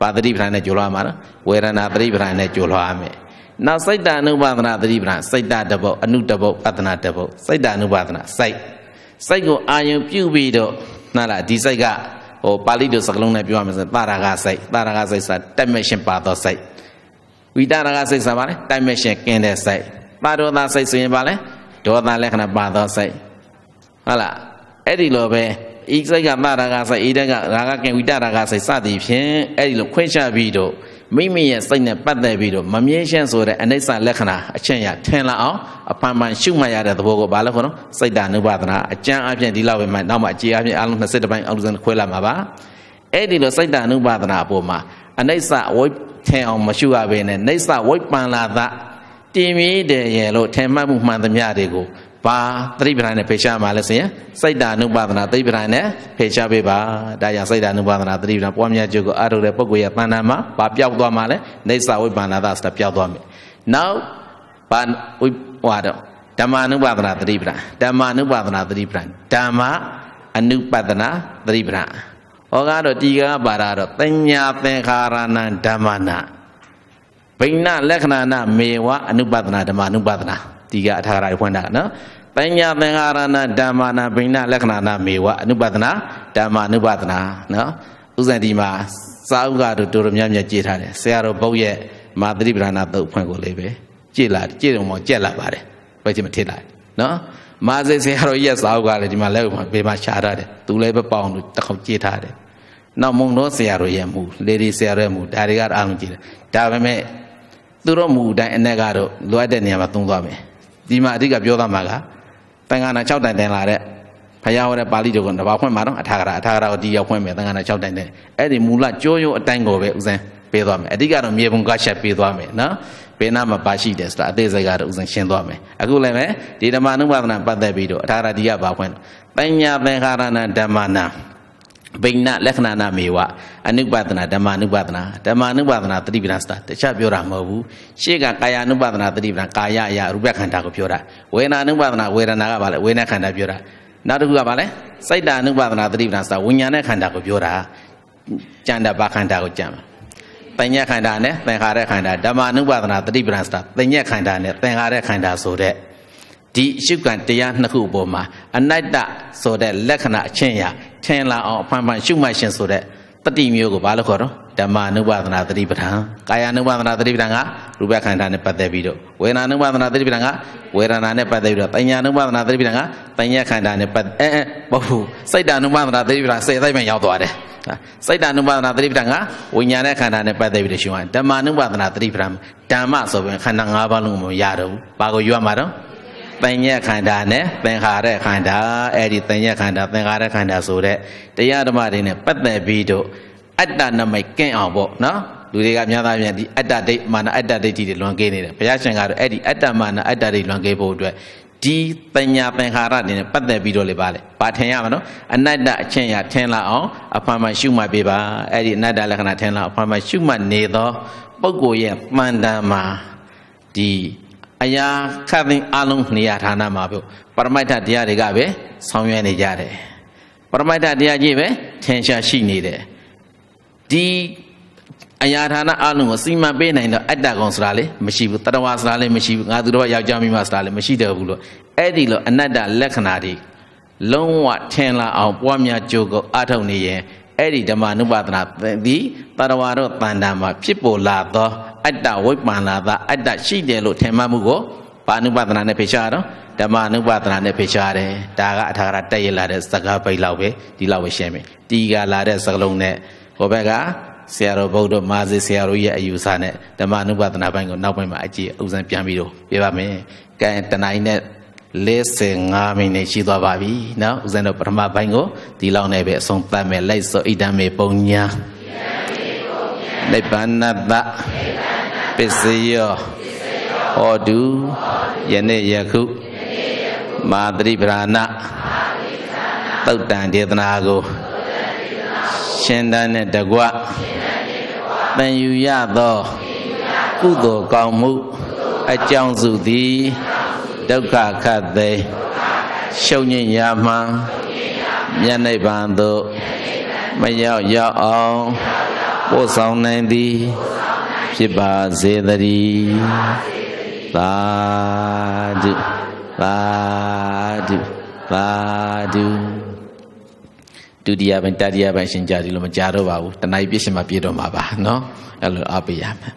ပါတတိပဒံနဲ့ကြော်လွှားမှာနော်ဝေဒနာတတိပဒံနဲ့ကြော်လွှားမယ်နောက်စိတ်တ అను ပါဒနာသတိပ္ပဏစိတ်တတပုတ်အနုတပုတ်ပဒနာတပုတ်စိတ်တ అను ပါဒနာစိတ်စိတ်ကိုအာယုံပြုပြီးတော့ နားလားဒီစိတ်ကဟိုပါဠိလိုစကားလုံးနဲ့ပြောရမယ်ဆိုတာရကစိတ်တာရကစိတ်ဆိုတာတိုက်မဲ့ရှင်ပါသောစိတ်ဝိတာရကစိတ်ဆိုတာဗာလဲတိုက်မဲ့ရှင်ကင်းတဲ့စိတ်ပါဒေါသစိတ်ဆိုရင်ဗာလဲဒေါသလက္ခဏာပါသောစိတ်ဟုတ်လားအဲ့ဒီလိုပဲဤစိတ်ကတာရကစိတ်ဤတက်ကရာဂကင်ဝိတာရကစိတ်စသည်ဖြင့်အဲ့ဒီလိုခွင့်ချပြီးတော့မိမိရဲ့စိတ်နဲ့ပတ်သက်ပြီးတော့မမြဲရှင်းဆိုတဲ့အနိစ္စလက္ခဏာအချက်ရထင်လာအောင်အပန်ပန်ရှုမှတ်ရတဲ့သဘောကိုဘာလို့ခေါ်တော့စိတ်တ ानु ပါဒနာအကျမ်းအပြင်ဒီလောက်ပဲမှနောက်မှအခြေအပြင်အလုံး20တပိုင်းအောက်စံခွဲလာမှာပါအဲ့ဒီလိုစိတ်တ ानु ပါဒနာအပေါ်မှာ အနိစ္စဝိထင်အောင်မရှုရဘဲနဲ့နိစ္စဝိပန်လာသတင်မြဲတယ်ရလို့ထင်မှတ်မှုမှန်သမျှတွေကိုဘာသတိပဋ္ဌာန်နဲ့ဖေရှားမှာလဲဆိုရင်စိတ်တာနုပါဒနာသတိပဋ္ဌာန်နဲ့ဖေရှားပေးပါဒါကြောင့်စိတ်တာနုပါဒနာသတိပဋ္ဌာန်ပွားများကြိုးကိုအားထုတ်တဲ့ပုဂ္ဂိုလ်ရဲ့တဏ္ဍာမှာဘာပျောက်သွားမှာလဲနေသဝိပ္ပန္နတာဆိုတာပျောက်သွားမယ်နောက်ဘာဝိဟွာတော့ဓမ္မနုပါဒနာသတိပဋ္ဌာန်ဓမ္မနုပါဒနာသတိပဋ္ဌာန်ဓမ္မအနုပဒနာသတိပဋ္ဌာန်ဟောကတော့တီကာပါရတော့တညာသင်္ခါရဏံဓမ္မနာဘိဏလက္ခဏာနာမေဝအနုပဒနာဓမ္မနုပဒနာဒီကအထာရာဖွင့်တာနော်ပညာသင်္ခါရဏဓမ္မာနာဘိဏလက္ခဏာနာမေဝအနုပဒနာဓမ္မာနုပဒနာနော်ဥစဉ်ဒီမှာစာဥကတို့တော်တော်များများကြည်ထားတယ်ဆရာတော်ဘုတ်ရဲ့မာသတိပဓာနာသုတ်ဖွင့်ကိုလေးပဲကြည်လာကြည်တယ်မောကြက်လာပါတယ်ဘယ်ချင်မထစ်လိုက်နော်မာစေဆရာတော်ရဲ့စာဥကလည်းဒီမှာလက်ဥမှာဘေးမှာရှားထားတယ်သူလည်းပဲပေါအောင်လို့တစ်ခေါက်ကြည်ထားတယ်နောက်မုံတော်ဆရာတော်ရဲ့မူလေဒီဆရာတော်ရဲ့မူဒါတွေကတော့အားလုံးကြည်တယ်ဒါပေမဲ့သူတို့မူအတိုင်းအ ਨੇ ကတော့လွတ်တဲ့နေရာမှာသုံးသွားမယ်ဒီမှာအဓိကပြောသားမှာကတန်ခါနာ6တိုင်တင်လာတဲ့ဘုရားဟောတဲ့ပါဠိတော်ကတဘာဖွင့်မှာတော့အထာဂရအထာဂရကိုဒီရောက်ဖွင့်မယ်တန်ခါနာ6တိုင်တင်အဲ့ဒီမူလကြောရုံအတိုင်းကိုပဲဥစဉ်ပေးသွားမယ်အဓိကတော့မြေပုံကချက်ပေးသွားမယ်နော်ဘယ်နာမှာပါရှိတယ်ဆိုတာအသေးစိတ်ကတော့ဥစဉ်ရှင်းသွားမယ်အခုလည်းပဲဒီဓမ္မနုပါဒနာပတ်သက်ပြီးတော့အထာဂရဒီကဘာဖွင့်တဉ္ညာသင်္ခါရဏဓမ္မနာဘိဏလက္ခဏာနာမေဝအနုပဒနာဓမ္မနုပဒနာဓမ္မနုပဒနာသတိပ္ပဏစတာတခြားပြောတာမဟုတ်ဘူးရှေ့ကကာယနုပဒနာသတိပ္ပဏကာယအရာရူပခန္ဓာကိုပြောတာဝေဒနာနုပဒနာဝေဒနာကဘာလဲဝေဒနာခန္ဓာပြောတာနောက်တစ်ခုကဘာလဲစိတ်တာနုပဒနာသတိပ္ပဏစတာဝိညာဉ်နဲ့ခန္ဓာကိုပြောတာကြံတာဘာခန္ဓာကိုကြံမှာပညာခန္ဓာနဲ့သင်္ခါရခန္ဓာဓမ္မနုပဒနာသတိပ္ပဏစတာပညာခန္ဓာနဲ့သင်္ခါရခန္ဓာဆိုတဲ့ဒီအရှုကံတရားနှစ်ခုပေါ်မှာအနတ္တဆိုတဲ့လက္ခဏာအချင်းရာထင်လာအောင်ဖန်ဖန်ရှုမှတ်ခြင်းဆိုတဲ့တတိမျိုးကိုဘာလို့ခေါ်တော့ဓမ္မ ानु ပါဒနာတတိပဋ္ဌာန်ကာယ ानु ပါဒနာတတိပဋ္ဌာန်ကရူပခန္ဓာနဲ့ပတ်သက်ပြီးတော့ဝေဒနာ ानु ပါဒနာတတိပဋ္ဌာန်ကဝေဒနာနဲ့ပတ်သက်ပြီးတော့ပညာ ानु ပါဒနာတတိပဋ္ဌာန်ကပညာခန္ဓာနဲ့ပတ်အဲအဲမဟုတ်ဘူးစိတ်တ ानु ပါဒနာတတိပဋ္ဌာန်စေတိုက်မှရောက်သွားတယ်စိတ်တ ानु ပါဒနာတတိပဋ္ဌာန်ကဝိညာဉ်နဲ့ခန္ဓာနဲ့ပတ်သက်ပြီးတော့ရှင်ဓမ္မ ानु ပါဒနာတတိပဋ္ဌာန်ဓမ္မဆိုရင်ခန္ဓာ၅ပါးလုံးကိုမရတော့ဘူးဘာကိုယူရမှာတော့ပညာခန္ဓာနဲ့သင်္ခါရခန္ဓာအဲ့ဒီသင်ညာခန္ဓာသင်္ခါရခန္ဓာဆိုတဲ့တရားဓမ္မတွေနဲ့ပတ်သက်ပြီးတော့အတ္တနမိတ်ကင်းအောင်ပေါ့နော်လူတွေကများသားပြန်ဒီအတ္တဒိဋ္ဌမာနအတ္တဒိဋ္ဌိတွေလွန်ကင်းနေတယ်ဘုရားရှင်ကတော့အဲ့ဒီအတ္တမာနအတ္တဒိဋ္ဌိလွန်ကင်းဖို့အတွက်ဒီပညာပင်္ခါရတွေနဲ့ပတ်သက်ပြီးတော့လေပါလေပါထင်ရမှာနော်အနတ္တအချင်းရာထင်လာအောင်အဖန်မှရှုမှတ်ပေးပါအဲ့ဒီအနတ္တလက္ခဏာထင်လာအောင်အဖန်မှရှုမှတ်နေသောပုဂ္ဂိုလ်ရဲ့မှန်တမ်းမှာဒီအရာခတ်သိမ်းအလုံးနေရာဌာနမှာပေါ့ပရမိတ်တရားတွေကပဲဆောင်ရွက်နေကြတယ်ပရမိတ်တရားကြီးပဲထင်ရှားရှိနေတယ်ဒီအရာဌာနအလုံးကိုစီမံပေးနိုင်တော့အတ္တကောင်ဆိုတာလေမရှိဘူးတတဝါဆိုတာလေမရှိဘူးငါသူတော်ယောက်ျားမိမဆိုတာလေမရှိတော့ဘူးလို့အဲ့ဒီလိုအနတ္တလက္ခဏာတွေလုံးဝထင်လာအောင်ပွားများကြိုးကုပ်အထောက်နေရင်အဲ့ဒီဓမ္မနုပါဒနာသည်တရဝါတို့တန်တာမှာဖြစ်ပေါ်လာသောအတ္တဝိပန္နာသာအတ္တရှိတယ်လို့ထင်မှတ်မှုကိုဘာနုပါဒနာနဲ့ဖေရှားတော့ဓမ္မနုပါဒနာနဲ့ဖေရှားတယ်ဒါကအထာဂရတက်ရလာတဲ့စကားပိတ်လောက်ပဲဒီလောက်ပဲရှင်းမယ်တီကလာတဲ့စကလုံးနဲ့ဟိုဘက်ကဆရာတော်ဘုဒ္ဓမာဇီဆရာတော်ရဲ့အယူဆနဲ့ဓမ္မနုပါဒနာပိုင်းကိုနောက်ပိုင်းမှာအကြည့်အဥစဉ်ပြန်ပြီးတော့ပြပါမယ်ကဲတဏှာကြီးနဲ့45မိနစ်ရှိသွားပါပြီเนาะဦးဇင်းတို့ပထမပိုင်းကိုဒီလောက်နဲ့ပဲအဆုံးသတ်မယ်လိုက်စောဣဒ္ဓမေပုံညာနိဗ္ဗာန်တပစ္စယောဟောတုယနေ့ယခုမာသရိပရဏသုတ်တန်ဒေသနာကိုရှင်တန်နဲ့တကွတန်ယူရသောကုသိုလ်ကောင်းမှုအကြောင်းစုသည်ဒုက္ခခတ်သိရှုံညင်ရာမှမြတ်နိဗ္ဗာန်သို့မရောက်ရောက်အောင်ပို့ဆောင်နိုင်သည်ဖြစ်ပါစေတည်းသာဓုသာဓုသာဓုဒုတိယပိုင်းတတိယပိုင်းရှင်ကြတယ်လို့မကြတော့ပါဘူးတဏှာပြည့်ရှင်မှာပြည့်တော့မှာပါเนาะအဲ့လိုအားပေးရမယ်